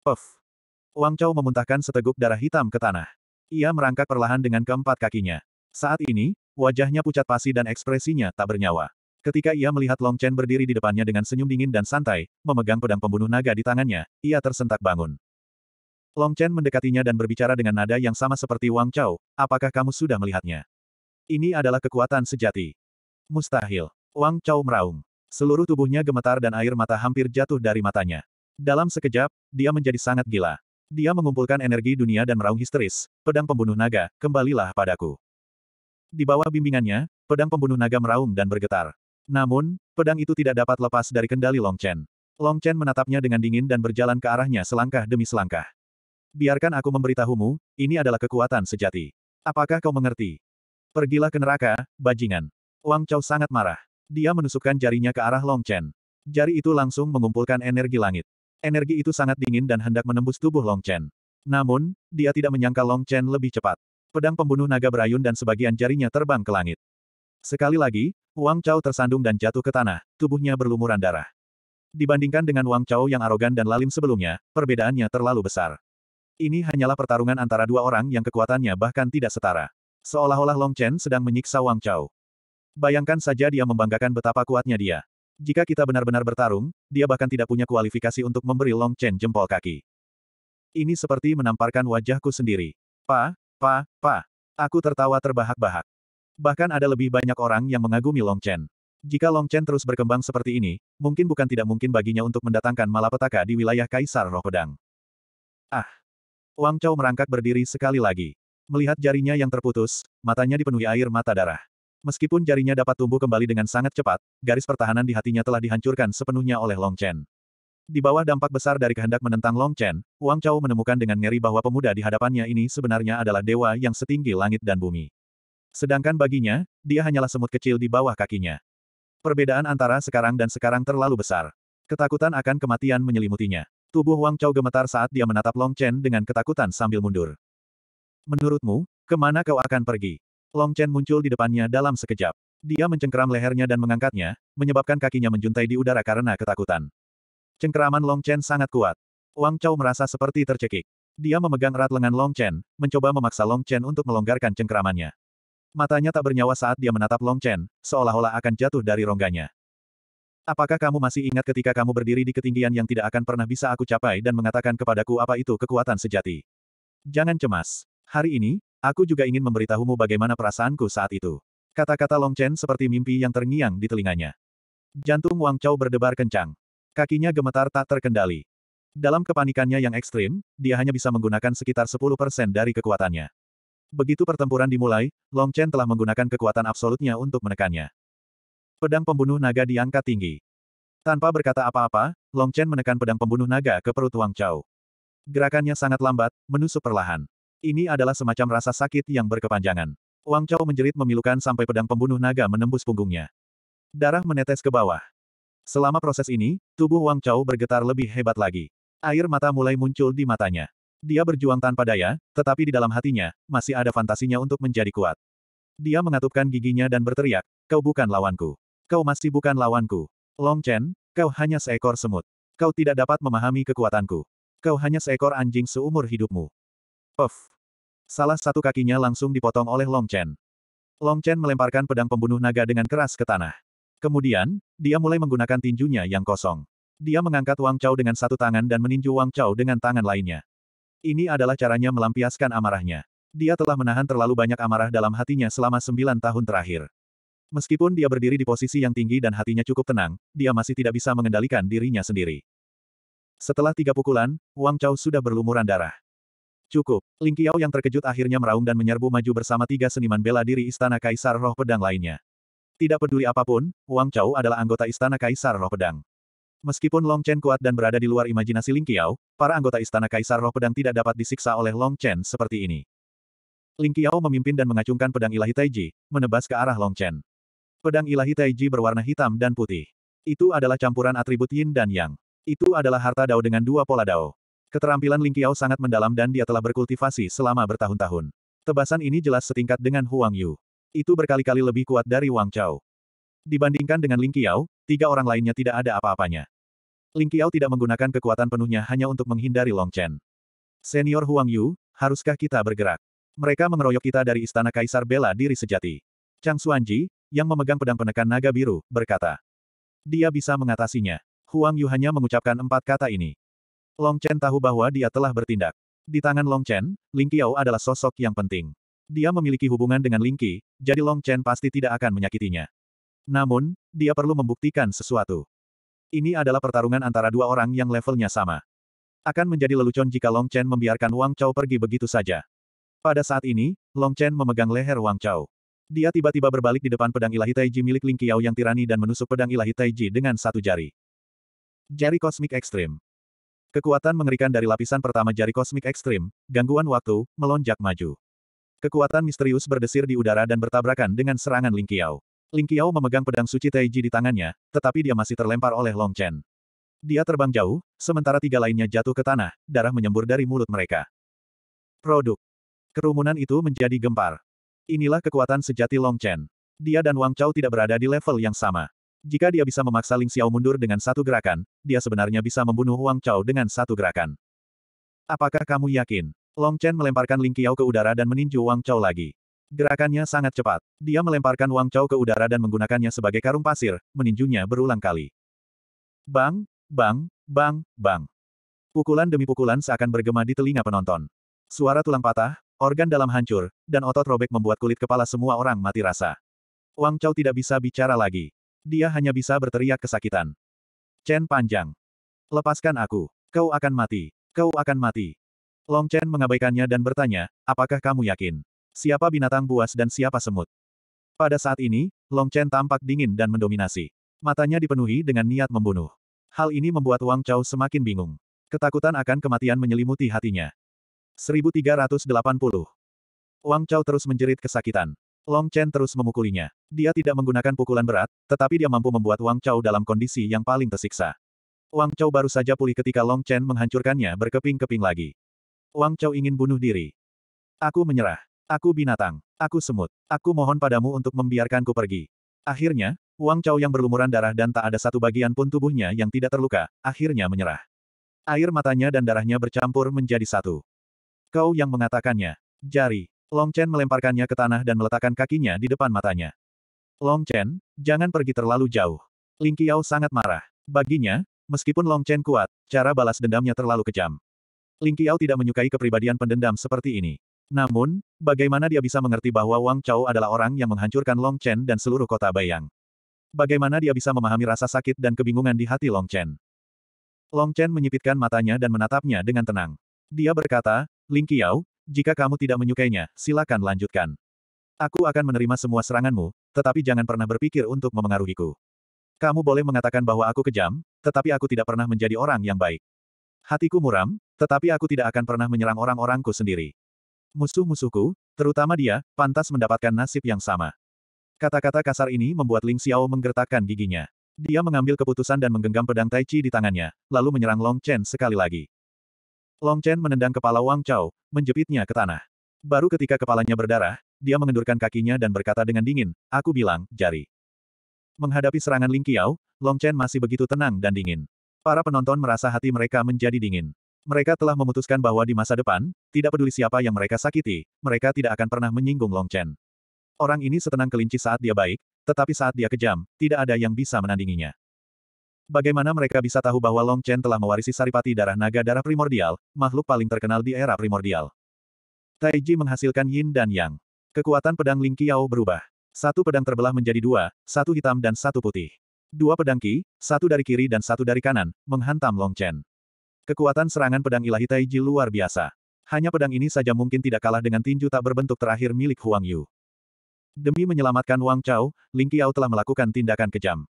Puff! Wang Chao memuntahkan seteguk darah hitam ke tanah. Ia merangkak perlahan dengan keempat kakinya. Saat ini, wajahnya pucat pasi dan ekspresinya tak bernyawa. Ketika ia melihat Long Chen berdiri di depannya dengan senyum dingin dan santai, memegang pedang pembunuh naga di tangannya, ia tersentak bangun. Long Chen mendekatinya dan berbicara dengan nada yang sama seperti Wang Chao, apakah kamu sudah melihatnya? Ini adalah kekuatan sejati. Mustahil. Wang Chao meraung. Seluruh tubuhnya gemetar dan air mata hampir jatuh dari matanya. Dalam sekejap, dia menjadi sangat gila. Dia mengumpulkan energi dunia dan meraung histeris, pedang pembunuh naga, kembalilah padaku. Di bawah bimbingannya, pedang pembunuh naga meraung dan bergetar. Namun, pedang itu tidak dapat lepas dari kendali Long Chen. Long Chen menatapnya dengan dingin dan berjalan ke arahnya selangkah demi selangkah. Biarkan aku memberitahumu, ini adalah kekuatan sejati. Apakah kau mengerti? Pergilah ke neraka, bajingan. Wang Chao sangat marah. Dia menusukkan jarinya ke arah Long Chen. Jari itu langsung mengumpulkan energi langit. Energi itu sangat dingin dan hendak menembus tubuh Long Chen. Namun, dia tidak menyangka Long Chen lebih cepat. Pedang pembunuh naga berayun dan sebagian jarinya terbang ke langit. Sekali lagi, Wang Chao tersandung dan jatuh ke tanah, tubuhnya berlumuran darah. Dibandingkan dengan Wang Chao yang arogan dan lalim sebelumnya, perbedaannya terlalu besar. Ini hanyalah pertarungan antara dua orang yang kekuatannya bahkan tidak setara. Seolah-olah Long Chen sedang menyiksa Wang Chao. Bayangkan saja dia membanggakan betapa kuatnya dia. Jika kita benar-benar bertarung, dia bahkan tidak punya kualifikasi untuk memberi Long Chen jempol kaki. Ini seperti menamparkan wajahku sendiri. Pa, pa, pa. Aku tertawa terbahak-bahak. Bahkan ada lebih banyak orang yang mengagumi Long Chen. Jika Long Chen terus berkembang seperti ini, mungkin bukan tidak mungkin baginya untuk mendatangkan malapetaka di wilayah Kaisar Roh Pedang. Ah! Wang Chao merangkak berdiri sekali lagi. Melihat jarinya yang terputus, matanya dipenuhi air mata darah. Meskipun jarinya dapat tumbuh kembali dengan sangat cepat, garis pertahanan di hatinya telah dihancurkan sepenuhnya oleh Long Chen. Di bawah dampak besar dari kehendak menentang Long Chen, Wang Chao menemukan dengan ngeri bahwa pemuda di hadapannya ini sebenarnya adalah dewa yang setinggi langit dan bumi. Sedangkan baginya, dia hanyalah semut kecil di bawah kakinya. Perbedaan antara sekarang dan sekarang terlalu besar. Ketakutan akan kematian menyelimutinya. Tubuh Wang Chao gemetar saat dia menatap Long Chen dengan ketakutan sambil mundur. Menurutmu, kemana kau akan pergi? Long Chen muncul di depannya dalam sekejap. Dia mencengkeram lehernya dan mengangkatnya, menyebabkan kakinya menjuntai di udara karena ketakutan. Cengkeraman Long Chen sangat kuat. Wang Chao merasa seperti tercekik. Dia memegang erat lengan Long Chen, mencoba memaksa Long Chen untuk melonggarkan cengkeramannya. Matanya tak bernyawa saat dia menatap Long Chen, seolah-olah akan jatuh dari rongganya. Apakah kamu masih ingat ketika kamu berdiri di ketinggian yang tidak akan pernah bisa aku capai dan mengatakan kepadaku apa itu kekuatan sejati? Jangan cemas. Hari ini, Aku juga ingin memberitahumu bagaimana perasaanku saat itu. Kata-kata Long Chen seperti mimpi yang terngiang di telinganya. Jantung Wang Chao berdebar kencang. Kakinya gemetar tak terkendali. Dalam kepanikannya yang ekstrim, dia hanya bisa menggunakan sekitar 10% dari kekuatannya. Begitu pertempuran dimulai, Long Chen telah menggunakan kekuatan absolutnya untuk menekannya. Pedang pembunuh naga diangkat tinggi. Tanpa berkata apa-apa, Long Chen menekan pedang pembunuh naga ke perut Wang Chao. Gerakannya sangat lambat, menusuk perlahan. Ini adalah semacam rasa sakit yang berkepanjangan. Wang Chao menjerit memilukan sampai pedang pembunuh naga menembus punggungnya. Darah menetes ke bawah. Selama proses ini, tubuh Wang Chao bergetar lebih hebat lagi. Air mata mulai muncul di matanya. Dia berjuang tanpa daya, tetapi di dalam hatinya, masih ada fantasinya untuk menjadi kuat. Dia mengatupkan giginya dan berteriak, kau bukan lawanku. Kau masih bukan lawanku. Long Chen, kau hanya seekor semut. Kau tidak dapat memahami kekuatanku. Kau hanya seekor anjing seumur hidupmu. Puff. Salah satu kakinya langsung dipotong oleh Long Chen. Long Chen melemparkan pedang pembunuh naga dengan keras ke tanah. Kemudian, dia mulai menggunakan tinjunya yang kosong. Dia mengangkat Wang Chao dengan satu tangan dan meninju Wang Chao dengan tangan lainnya. Ini adalah caranya melampiaskan amarahnya. Dia telah menahan terlalu banyak amarah dalam hatinya selama sembilan tahun terakhir. Meskipun dia berdiri di posisi yang tinggi dan hatinya cukup tenang, dia masih tidak bisa mengendalikan dirinya sendiri. Setelah tiga pukulan, Wang Chao sudah berlumuran darah. Cukup. Ling Qiao yang terkejut akhirnya meraung dan menyerbu maju bersama tiga seniman bela diri Istana Kaisar Roh Pedang lainnya. Tidak peduli apapun, Wang Chao adalah anggota Istana Kaisar Roh Pedang. Meskipun Long Chen kuat dan berada di luar imajinasi Ling Qiao, para anggota Istana Kaisar Roh Pedang tidak dapat disiksa oleh Long Chen seperti ini. Ling Qiao memimpin dan mengacungkan pedang ilahi Taiji, menebas ke arah Long Chen. Pedang ilahi Taiji berwarna hitam dan putih. Itu adalah campuran atribut Yin dan Yang. Itu adalah harta Dao dengan dua pola Dao. Keterampilan Ling Qiao sangat mendalam dan dia telah berkultivasi selama bertahun-tahun. Tebasan ini jelas setingkat dengan Huang Yu. Itu berkali-kali lebih kuat dari Wang Chao. Dibandingkan dengan Ling Qiao, tiga orang lainnya tidak ada apa-apanya. Ling Qiao tidak menggunakan kekuatan penuhnya hanya untuk menghindari Long Chen. Senior Huang Yu, haruskah kita bergerak? Mereka mengeroyok kita dari istana kaisar bela diri sejati. Chang Xuanji, yang memegang pedang penekan naga biru, berkata. Dia bisa mengatasinya. Huang Yu hanya mengucapkan empat kata ini. Long Chen tahu bahwa dia telah bertindak. Di tangan Long Chen, Ling Qiao adalah sosok yang penting. Dia memiliki hubungan dengan Ling Qi, jadi Long Chen pasti tidak akan menyakitinya. Namun, dia perlu membuktikan sesuatu. Ini adalah pertarungan antara dua orang yang levelnya sama. Akan menjadi lelucon jika Long Chen membiarkan Wang Chao pergi begitu saja. Pada saat ini, Long Chen memegang leher Wang Chao. Dia tiba-tiba berbalik di depan pedang ilahi Taiji milik Ling Qiao yang tirani dan menusuk pedang ilahi Taiji dengan satu jari. Jari kosmik ekstrim. Kekuatan mengerikan dari lapisan pertama jari kosmik ekstrim, gangguan waktu, melonjak maju. Kekuatan misterius berdesir di udara dan bertabrakan dengan serangan Ling Qiao. Ling Qiao memegang pedang suci Taiji di tangannya, tetapi dia masih terlempar oleh Long Chen. Dia terbang jauh, sementara tiga lainnya jatuh ke tanah, darah menyembur dari mulut mereka. Produk. Kerumunan itu menjadi gempar. Inilah kekuatan sejati Long Chen. Dia dan Wang Chao tidak berada di level yang sama. Jika dia bisa memaksa Ling Xiao mundur dengan satu gerakan, dia sebenarnya bisa membunuh Wang Chao dengan satu gerakan. Apakah kamu yakin? Long Chen melemparkan Ling Qiao ke udara dan meninju Wang Chao lagi. Gerakannya sangat cepat. Dia melemparkan Wang Chao ke udara dan menggunakannya sebagai karung pasir, meninjunya berulang kali. Bang, bang, bang, bang. Pukulan demi pukulan seakan bergema di telinga penonton. Suara tulang patah, organ dalam hancur, dan otot robek membuat kulit kepala semua orang mati rasa. Wang Chao tidak bisa bicara lagi. Dia hanya bisa berteriak kesakitan. Chen panjang. Lepaskan aku. Kau akan mati. Kau akan mati. Long Chen mengabaikannya dan bertanya, apakah kamu yakin? Siapa binatang buas dan siapa semut? Pada saat ini, Long Chen tampak dingin dan mendominasi. Matanya dipenuhi dengan niat membunuh. Hal ini membuat Wang Chao semakin bingung. Ketakutan akan kematian menyelimuti hatinya. 1380 Wang Chao terus menjerit kesakitan. Long Chen terus memukulinya. Dia tidak menggunakan pukulan berat, tetapi dia mampu membuat Wang Chao dalam kondisi yang paling tersiksa. Wang Chao baru saja pulih ketika Long Chen menghancurkannya berkeping-keping lagi. Wang Chao ingin bunuh diri. Aku menyerah. Aku binatang. Aku semut. Aku mohon padamu untuk membiarkanku pergi. Akhirnya, Wang Chao yang berlumuran darah dan tak ada satu bagian pun tubuhnya yang tidak terluka, akhirnya menyerah. Air matanya dan darahnya bercampur menjadi satu. Kau yang mengatakannya. Jari. Long Chen melemparkannya ke tanah dan meletakkan kakinya di depan matanya. Long Chen, jangan pergi terlalu jauh. Ling Qiao sangat marah. Baginya, meskipun Long Chen kuat, cara balas dendamnya terlalu kejam. Ling Qiao tidak menyukai kepribadian pendendam seperti ini. Namun, bagaimana dia bisa mengerti bahwa Wang Chao adalah orang yang menghancurkan Long Chen dan seluruh kota Bayang? Bagaimana dia bisa memahami rasa sakit dan kebingungan di hati Long Chen? Long Chen menyipitkan matanya dan menatapnya dengan tenang. Dia berkata, Ling Qiao, jika kamu tidak menyukainya, silakan lanjutkan. Aku akan menerima semua seranganmu, tetapi jangan pernah berpikir untuk memengaruhiku. Kamu boleh mengatakan bahwa aku kejam, tetapi aku tidak pernah menjadi orang yang baik. Hatiku muram, tetapi aku tidak akan pernah menyerang orang-orangku sendiri. Musuh-musuhku, terutama dia, pantas mendapatkan nasib yang sama. Kata-kata kasar ini membuat Ling Xiao menggertakkan giginya. Dia mengambil keputusan dan menggenggam pedang Tai Chi di tangannya, lalu menyerang Long Chen sekali lagi. Long Chen menendang kepala Wang Chao, menjepitnya ke tanah. Baru ketika kepalanya berdarah, dia mengendurkan kakinya dan berkata dengan dingin, aku bilang, jari. Menghadapi serangan Ling Qiao, Long Chen masih begitu tenang dan dingin. Para penonton merasa hati mereka menjadi dingin. Mereka telah memutuskan bahwa di masa depan, tidak peduli siapa yang mereka sakiti, mereka tidak akan pernah menyinggung Long Chen. Orang ini setenang kelinci saat dia baik, tetapi saat dia kejam, tidak ada yang bisa menandinginya. Bagaimana mereka bisa tahu bahwa Long Chen telah mewarisi saripati darah naga darah primordial, makhluk paling terkenal di era primordial? Taiji menghasilkan yin dan yang. Kekuatan pedang Ling Qiao berubah. Satu pedang terbelah menjadi dua, satu hitam dan satu putih. Dua pedang Qi, satu dari kiri dan satu dari kanan, menghantam Long Chen. Kekuatan serangan pedang ilahi Taiji luar biasa. Hanya pedang ini saja mungkin tidak kalah dengan tinju tak berbentuk terakhir milik Huang Yu. Demi menyelamatkan Wang Chao, Ling Qiao telah melakukan tindakan kejam.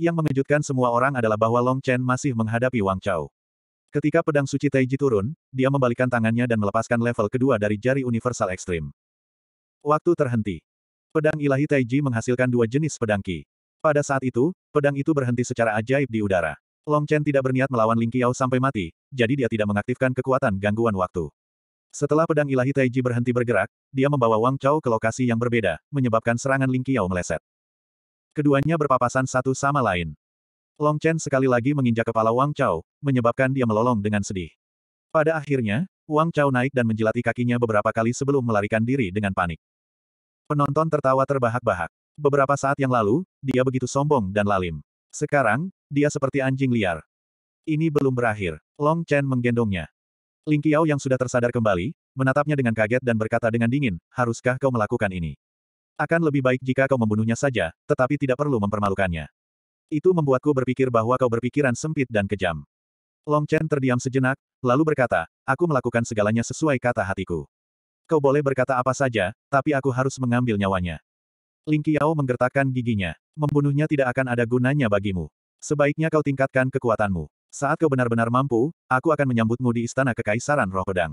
Yang mengejutkan semua orang adalah bahwa Long Chen masih menghadapi Wang Chao. Ketika pedang suci Taiji turun, dia membalikan tangannya dan melepaskan level kedua dari jari universal ekstrim. Waktu terhenti. Pedang ilahi Taiji menghasilkan dua jenis pedang Qi. Pada saat itu, pedang itu berhenti secara ajaib di udara. Long Chen tidak berniat melawan Ling Qiao sampai mati, jadi dia tidak mengaktifkan kekuatan gangguan waktu. Setelah pedang ilahi Taiji berhenti bergerak, dia membawa Wang Chao ke lokasi yang berbeda, menyebabkan serangan Ling Qiao meleset. Keduanya berpapasan satu sama lain. Long Chen sekali lagi menginjak kepala Wang Chao, menyebabkan dia melolong dengan sedih. Pada akhirnya, Wang Chao naik dan menjilati kakinya beberapa kali sebelum melarikan diri dengan panik. Penonton tertawa terbahak-bahak. Beberapa saat yang lalu, dia begitu sombong dan lalim. Sekarang, dia seperti anjing liar. Ini belum berakhir. Long Chen menggendongnya. Ling Qiao yang sudah tersadar kembali, menatapnya dengan kaget dan berkata dengan dingin, haruskah kau melakukan ini? Akan lebih baik jika kau membunuhnya saja, tetapi tidak perlu mempermalukannya. Itu membuatku berpikir bahwa kau berpikiran sempit dan kejam. Long Chen terdiam sejenak, lalu berkata, aku melakukan segalanya sesuai kata hatiku. Kau boleh berkata apa saja, tapi aku harus mengambil nyawanya. Ling Qiao menggertakkan giginya. Membunuhnya tidak akan ada gunanya bagimu. Sebaiknya kau tingkatkan kekuatanmu. Saat kau benar-benar mampu, aku akan menyambutmu di istana kekaisaran roh pedang.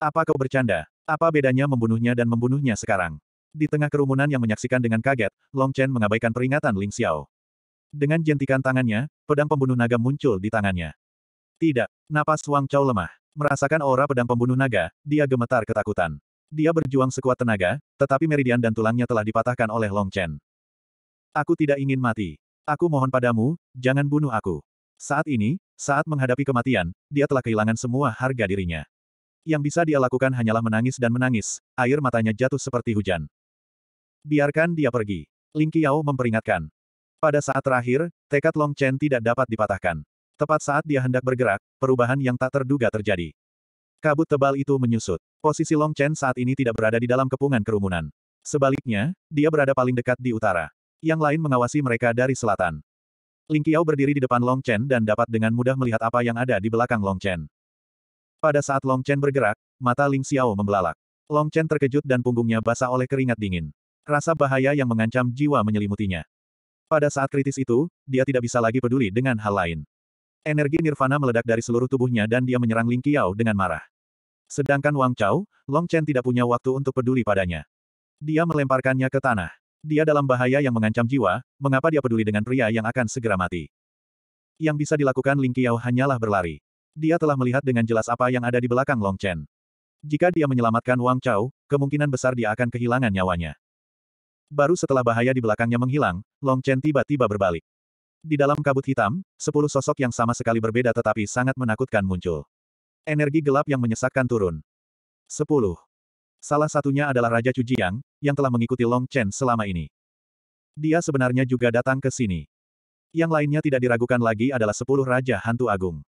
Apa kau bercanda? Apa bedanya membunuhnya dan membunuhnya sekarang? Di tengah kerumunan yang menyaksikan dengan kaget, Long Chen mengabaikan peringatan Ling Xiao. Dengan jentikan tangannya, pedang pembunuh naga muncul di tangannya. Tidak, napas Wang Chao lemah. Merasakan aura pedang pembunuh naga, dia gemetar ketakutan. Dia berjuang sekuat tenaga, tetapi meridian dan tulangnya telah dipatahkan oleh Long Chen. Aku tidak ingin mati. Aku mohon padamu, jangan bunuh aku. Saat ini, saat menghadapi kematian, dia telah kehilangan semua harga dirinya. Yang bisa dia lakukan hanyalah menangis dan menangis, air matanya jatuh seperti hujan. Biarkan dia pergi. Ling Qiao memperingatkan. Pada saat terakhir, tekad Long Chen tidak dapat dipatahkan. Tepat saat dia hendak bergerak, perubahan yang tak terduga terjadi. Kabut tebal itu menyusut. Posisi Long Chen saat ini tidak berada di dalam kepungan kerumunan. Sebaliknya, dia berada paling dekat di utara. Yang lain mengawasi mereka dari selatan. Ling Qiao berdiri di depan Long Chen dan dapat dengan mudah melihat apa yang ada di belakang Long Chen. Pada saat Long Chen bergerak, mata Ling Xiao membelalak. Long Chen terkejut dan punggungnya basah oleh keringat dingin. Rasa bahaya yang mengancam jiwa menyelimutinya. Pada saat kritis itu, dia tidak bisa lagi peduli dengan hal lain. Energi nirvana meledak dari seluruh tubuhnya dan dia menyerang Ling Qiao dengan marah. Sedangkan Wang Chao, Long Chen tidak punya waktu untuk peduli padanya. Dia melemparkannya ke tanah. Dia dalam bahaya yang mengancam jiwa, mengapa dia peduli dengan pria yang akan segera mati? Yang bisa dilakukan Ling Qiao hanyalah berlari. Dia telah melihat dengan jelas apa yang ada di belakang Long Chen. Jika dia menyelamatkan Wang Chao, kemungkinan besar dia akan kehilangan nyawanya. Baru setelah bahaya di belakangnya menghilang, Long Chen tiba-tiba berbalik. Di dalam kabut hitam, sepuluh sosok yang sama sekali berbeda tetapi sangat menakutkan muncul. Energi gelap yang menyesakkan turun. Sepuluh. Salah satunya adalah Raja Jiang, yang telah mengikuti Long Chen selama ini. Dia sebenarnya juga datang ke sini. Yang lainnya tidak diragukan lagi adalah sepuluh Raja Hantu Agung.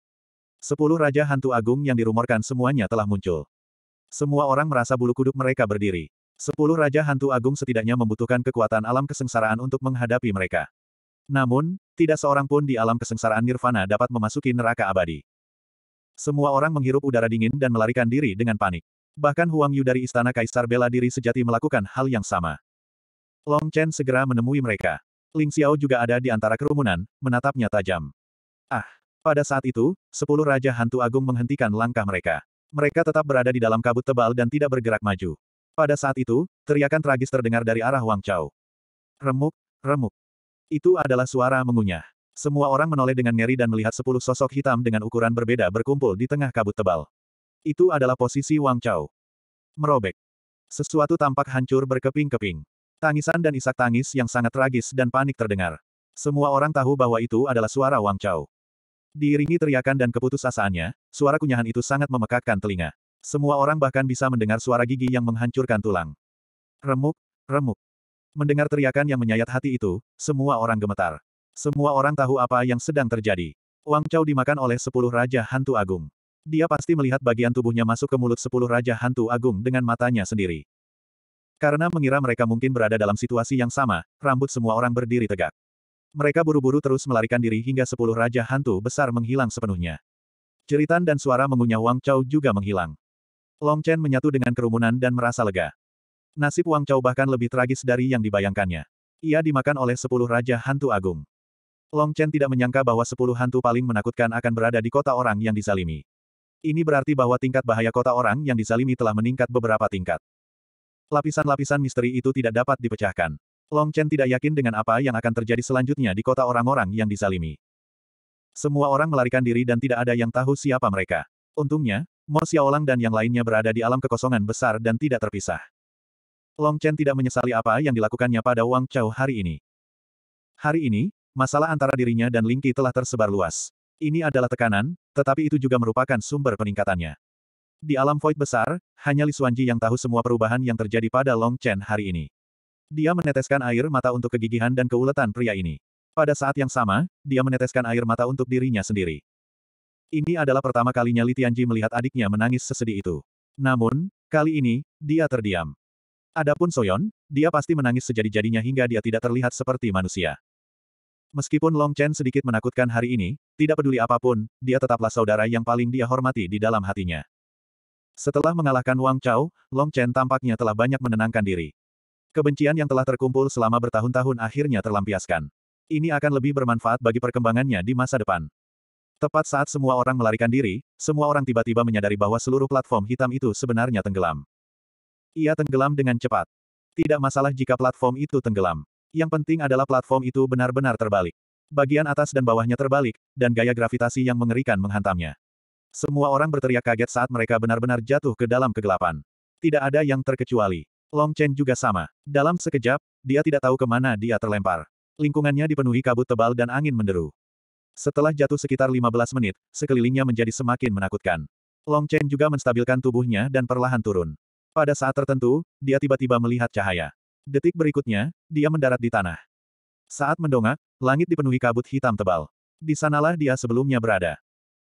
Sepuluh Raja Hantu Agung yang dirumorkan semuanya telah muncul. Semua orang merasa bulu kuduk mereka berdiri. Sepuluh Raja Hantu Agung setidaknya membutuhkan kekuatan alam kesengsaraan untuk menghadapi mereka. Namun, tidak seorang pun di alam kesengsaraan nirvana dapat memasuki neraka abadi. Semua orang menghirup udara dingin dan melarikan diri dengan panik. Bahkan Huang Yu dari Istana Kaisar bela diri sejati melakukan hal yang sama. Long Chen segera menemui mereka. Ling Xiao juga ada di antara kerumunan, menatapnya tajam. Ah! Pada saat itu, sepuluh Raja Hantu Agung menghentikan langkah mereka. Mereka tetap berada di dalam kabut tebal dan tidak bergerak maju. Pada saat itu, teriakan tragis terdengar dari arah Wang Chao. Remuk, remuk. Itu adalah suara mengunyah. Semua orang menoleh dengan ngeri dan melihat sepuluh sosok hitam dengan ukuran berbeda berkumpul di tengah kabut tebal. Itu adalah posisi Wang Chao. Merobek. Sesuatu tampak hancur berkeping-keping. Tangisan dan isak tangis yang sangat tragis dan panik terdengar. Semua orang tahu bahwa itu adalah suara Wang Chao. Diiringi teriakan dan keputusasaannya, suara kunyahan itu sangat memekakkan telinga. Semua orang bahkan bisa mendengar suara gigi yang menghancurkan tulang. Remuk, remuk. Mendengar teriakan yang menyayat hati itu, semua orang gemetar. Semua orang tahu apa yang sedang terjadi. Wang Chao dimakan oleh sepuluh raja hantu agung. Dia pasti melihat bagian tubuhnya masuk ke mulut sepuluh raja hantu agung dengan matanya sendiri. Karena mengira mereka mungkin berada dalam situasi yang sama, rambut semua orang berdiri tegak. Mereka buru-buru terus melarikan diri hingga sepuluh raja hantu besar menghilang sepenuhnya. Jeritan dan suara mengunyah Wang Chao juga menghilang. Long Chen menyatu dengan kerumunan dan merasa lega. Nasib Wang Chao bahkan lebih tragis dari yang dibayangkannya. Ia dimakan oleh sepuluh Raja Hantu Agung. Long Chen tidak menyangka bahwa sepuluh hantu paling menakutkan akan berada di kota orang yang disalimi. Ini berarti bahwa tingkat bahaya kota orang yang disalimi telah meningkat beberapa tingkat. Lapisan-lapisan misteri itu tidak dapat dipecahkan. Long Chen tidak yakin dengan apa yang akan terjadi selanjutnya di kota orang-orang yang disalimi. Semua orang melarikan diri dan tidak ada yang tahu siapa mereka. Untungnya, Mo Xiaolang dan yang lainnya berada di alam kekosongan besar dan tidak terpisah. Long Chen tidak menyesali apa yang dilakukannya pada Wang Chao hari ini. Hari ini, masalah antara dirinya dan Ling Qi telah tersebar luas. Ini adalah tekanan, tetapi itu juga merupakan sumber peningkatannya. Di alam void besar, hanya Li Xuanji yang tahu semua perubahan yang terjadi pada Long Chen hari ini. Dia meneteskan air mata untuk kegigihan dan keuletan pria ini. Pada saat yang sama, dia meneteskan air mata untuk dirinya sendiri. Ini adalah pertama kalinya Li Tianji melihat adiknya menangis sesedih itu. Namun, kali ini, dia terdiam. Adapun Soyon, dia pasti menangis sejadi-jadinya hingga dia tidak terlihat seperti manusia. Meskipun Long Chen sedikit menakutkan hari ini, tidak peduli apapun, dia tetaplah saudara yang paling dia hormati di dalam hatinya. Setelah mengalahkan Wang Chao, Long Chen tampaknya telah banyak menenangkan diri. Kebencian yang telah terkumpul selama bertahun-tahun akhirnya terlampiaskan. Ini akan lebih bermanfaat bagi perkembangannya di masa depan. Tepat saat semua orang melarikan diri, semua orang tiba-tiba menyadari bahwa seluruh platform hitam itu sebenarnya tenggelam. Ia tenggelam dengan cepat. Tidak masalah jika platform itu tenggelam. Yang penting adalah platform itu benar-benar terbalik. Bagian atas dan bawahnya terbalik, dan gaya gravitasi yang mengerikan menghantamnya. Semua orang berteriak kaget saat mereka benar-benar jatuh ke dalam kegelapan. Tidak ada yang terkecuali. Long Chen juga sama. Dalam sekejap, dia tidak tahu kemana dia terlempar. Lingkungannya dipenuhi kabut tebal dan angin menderu. Setelah jatuh sekitar 15 menit, sekelilingnya menjadi semakin menakutkan. Long Chen juga menstabilkan tubuhnya dan perlahan turun. Pada saat tertentu, dia tiba-tiba melihat cahaya. Detik berikutnya, dia mendarat di tanah. Saat mendongak, langit dipenuhi kabut hitam tebal. Di sanalah dia sebelumnya berada.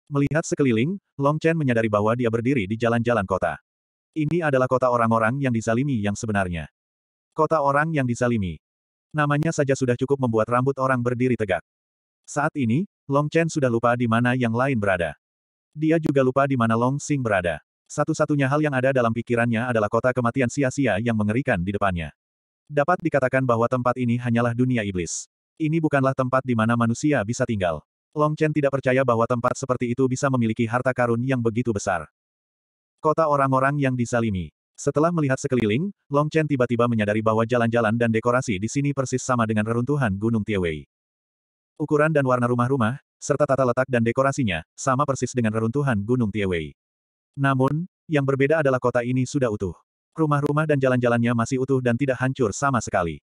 Melihat sekeliling, Long Chen menyadari bahwa dia berdiri di jalan-jalan kota. Ini adalah kota orang-orang yang dizalimi yang sebenarnya. Kota orang yang dizalimi. Namanya saja sudah cukup membuat rambut orang berdiri tegak. Saat ini, Long Chen sudah lupa di mana yang lain berada. Dia juga lupa di mana Long Xing berada. Satu-satunya hal yang ada dalam pikirannya adalah kota kematian sia-sia yang mengerikan di depannya. Dapat dikatakan bahwa tempat ini hanyalah dunia iblis. Ini bukanlah tempat di mana manusia bisa tinggal. Long Chen tidak percaya bahwa tempat seperti itu bisa memiliki harta karun yang begitu besar. Kota orang-orang yang disalimi. Setelah melihat sekeliling, Long Chen tiba-tiba menyadari bahwa jalan-jalan dan dekorasi di sini persis sama dengan reruntuhan Gunung Tiewei. Ukuran dan warna rumah-rumah, serta tata letak dan dekorasinya, sama persis dengan reruntuhan Gunung Tiewei. Namun, yang berbeda adalah kota ini sudah utuh. Rumah-rumah dan jalan-jalannya masih utuh dan tidak hancur sama sekali.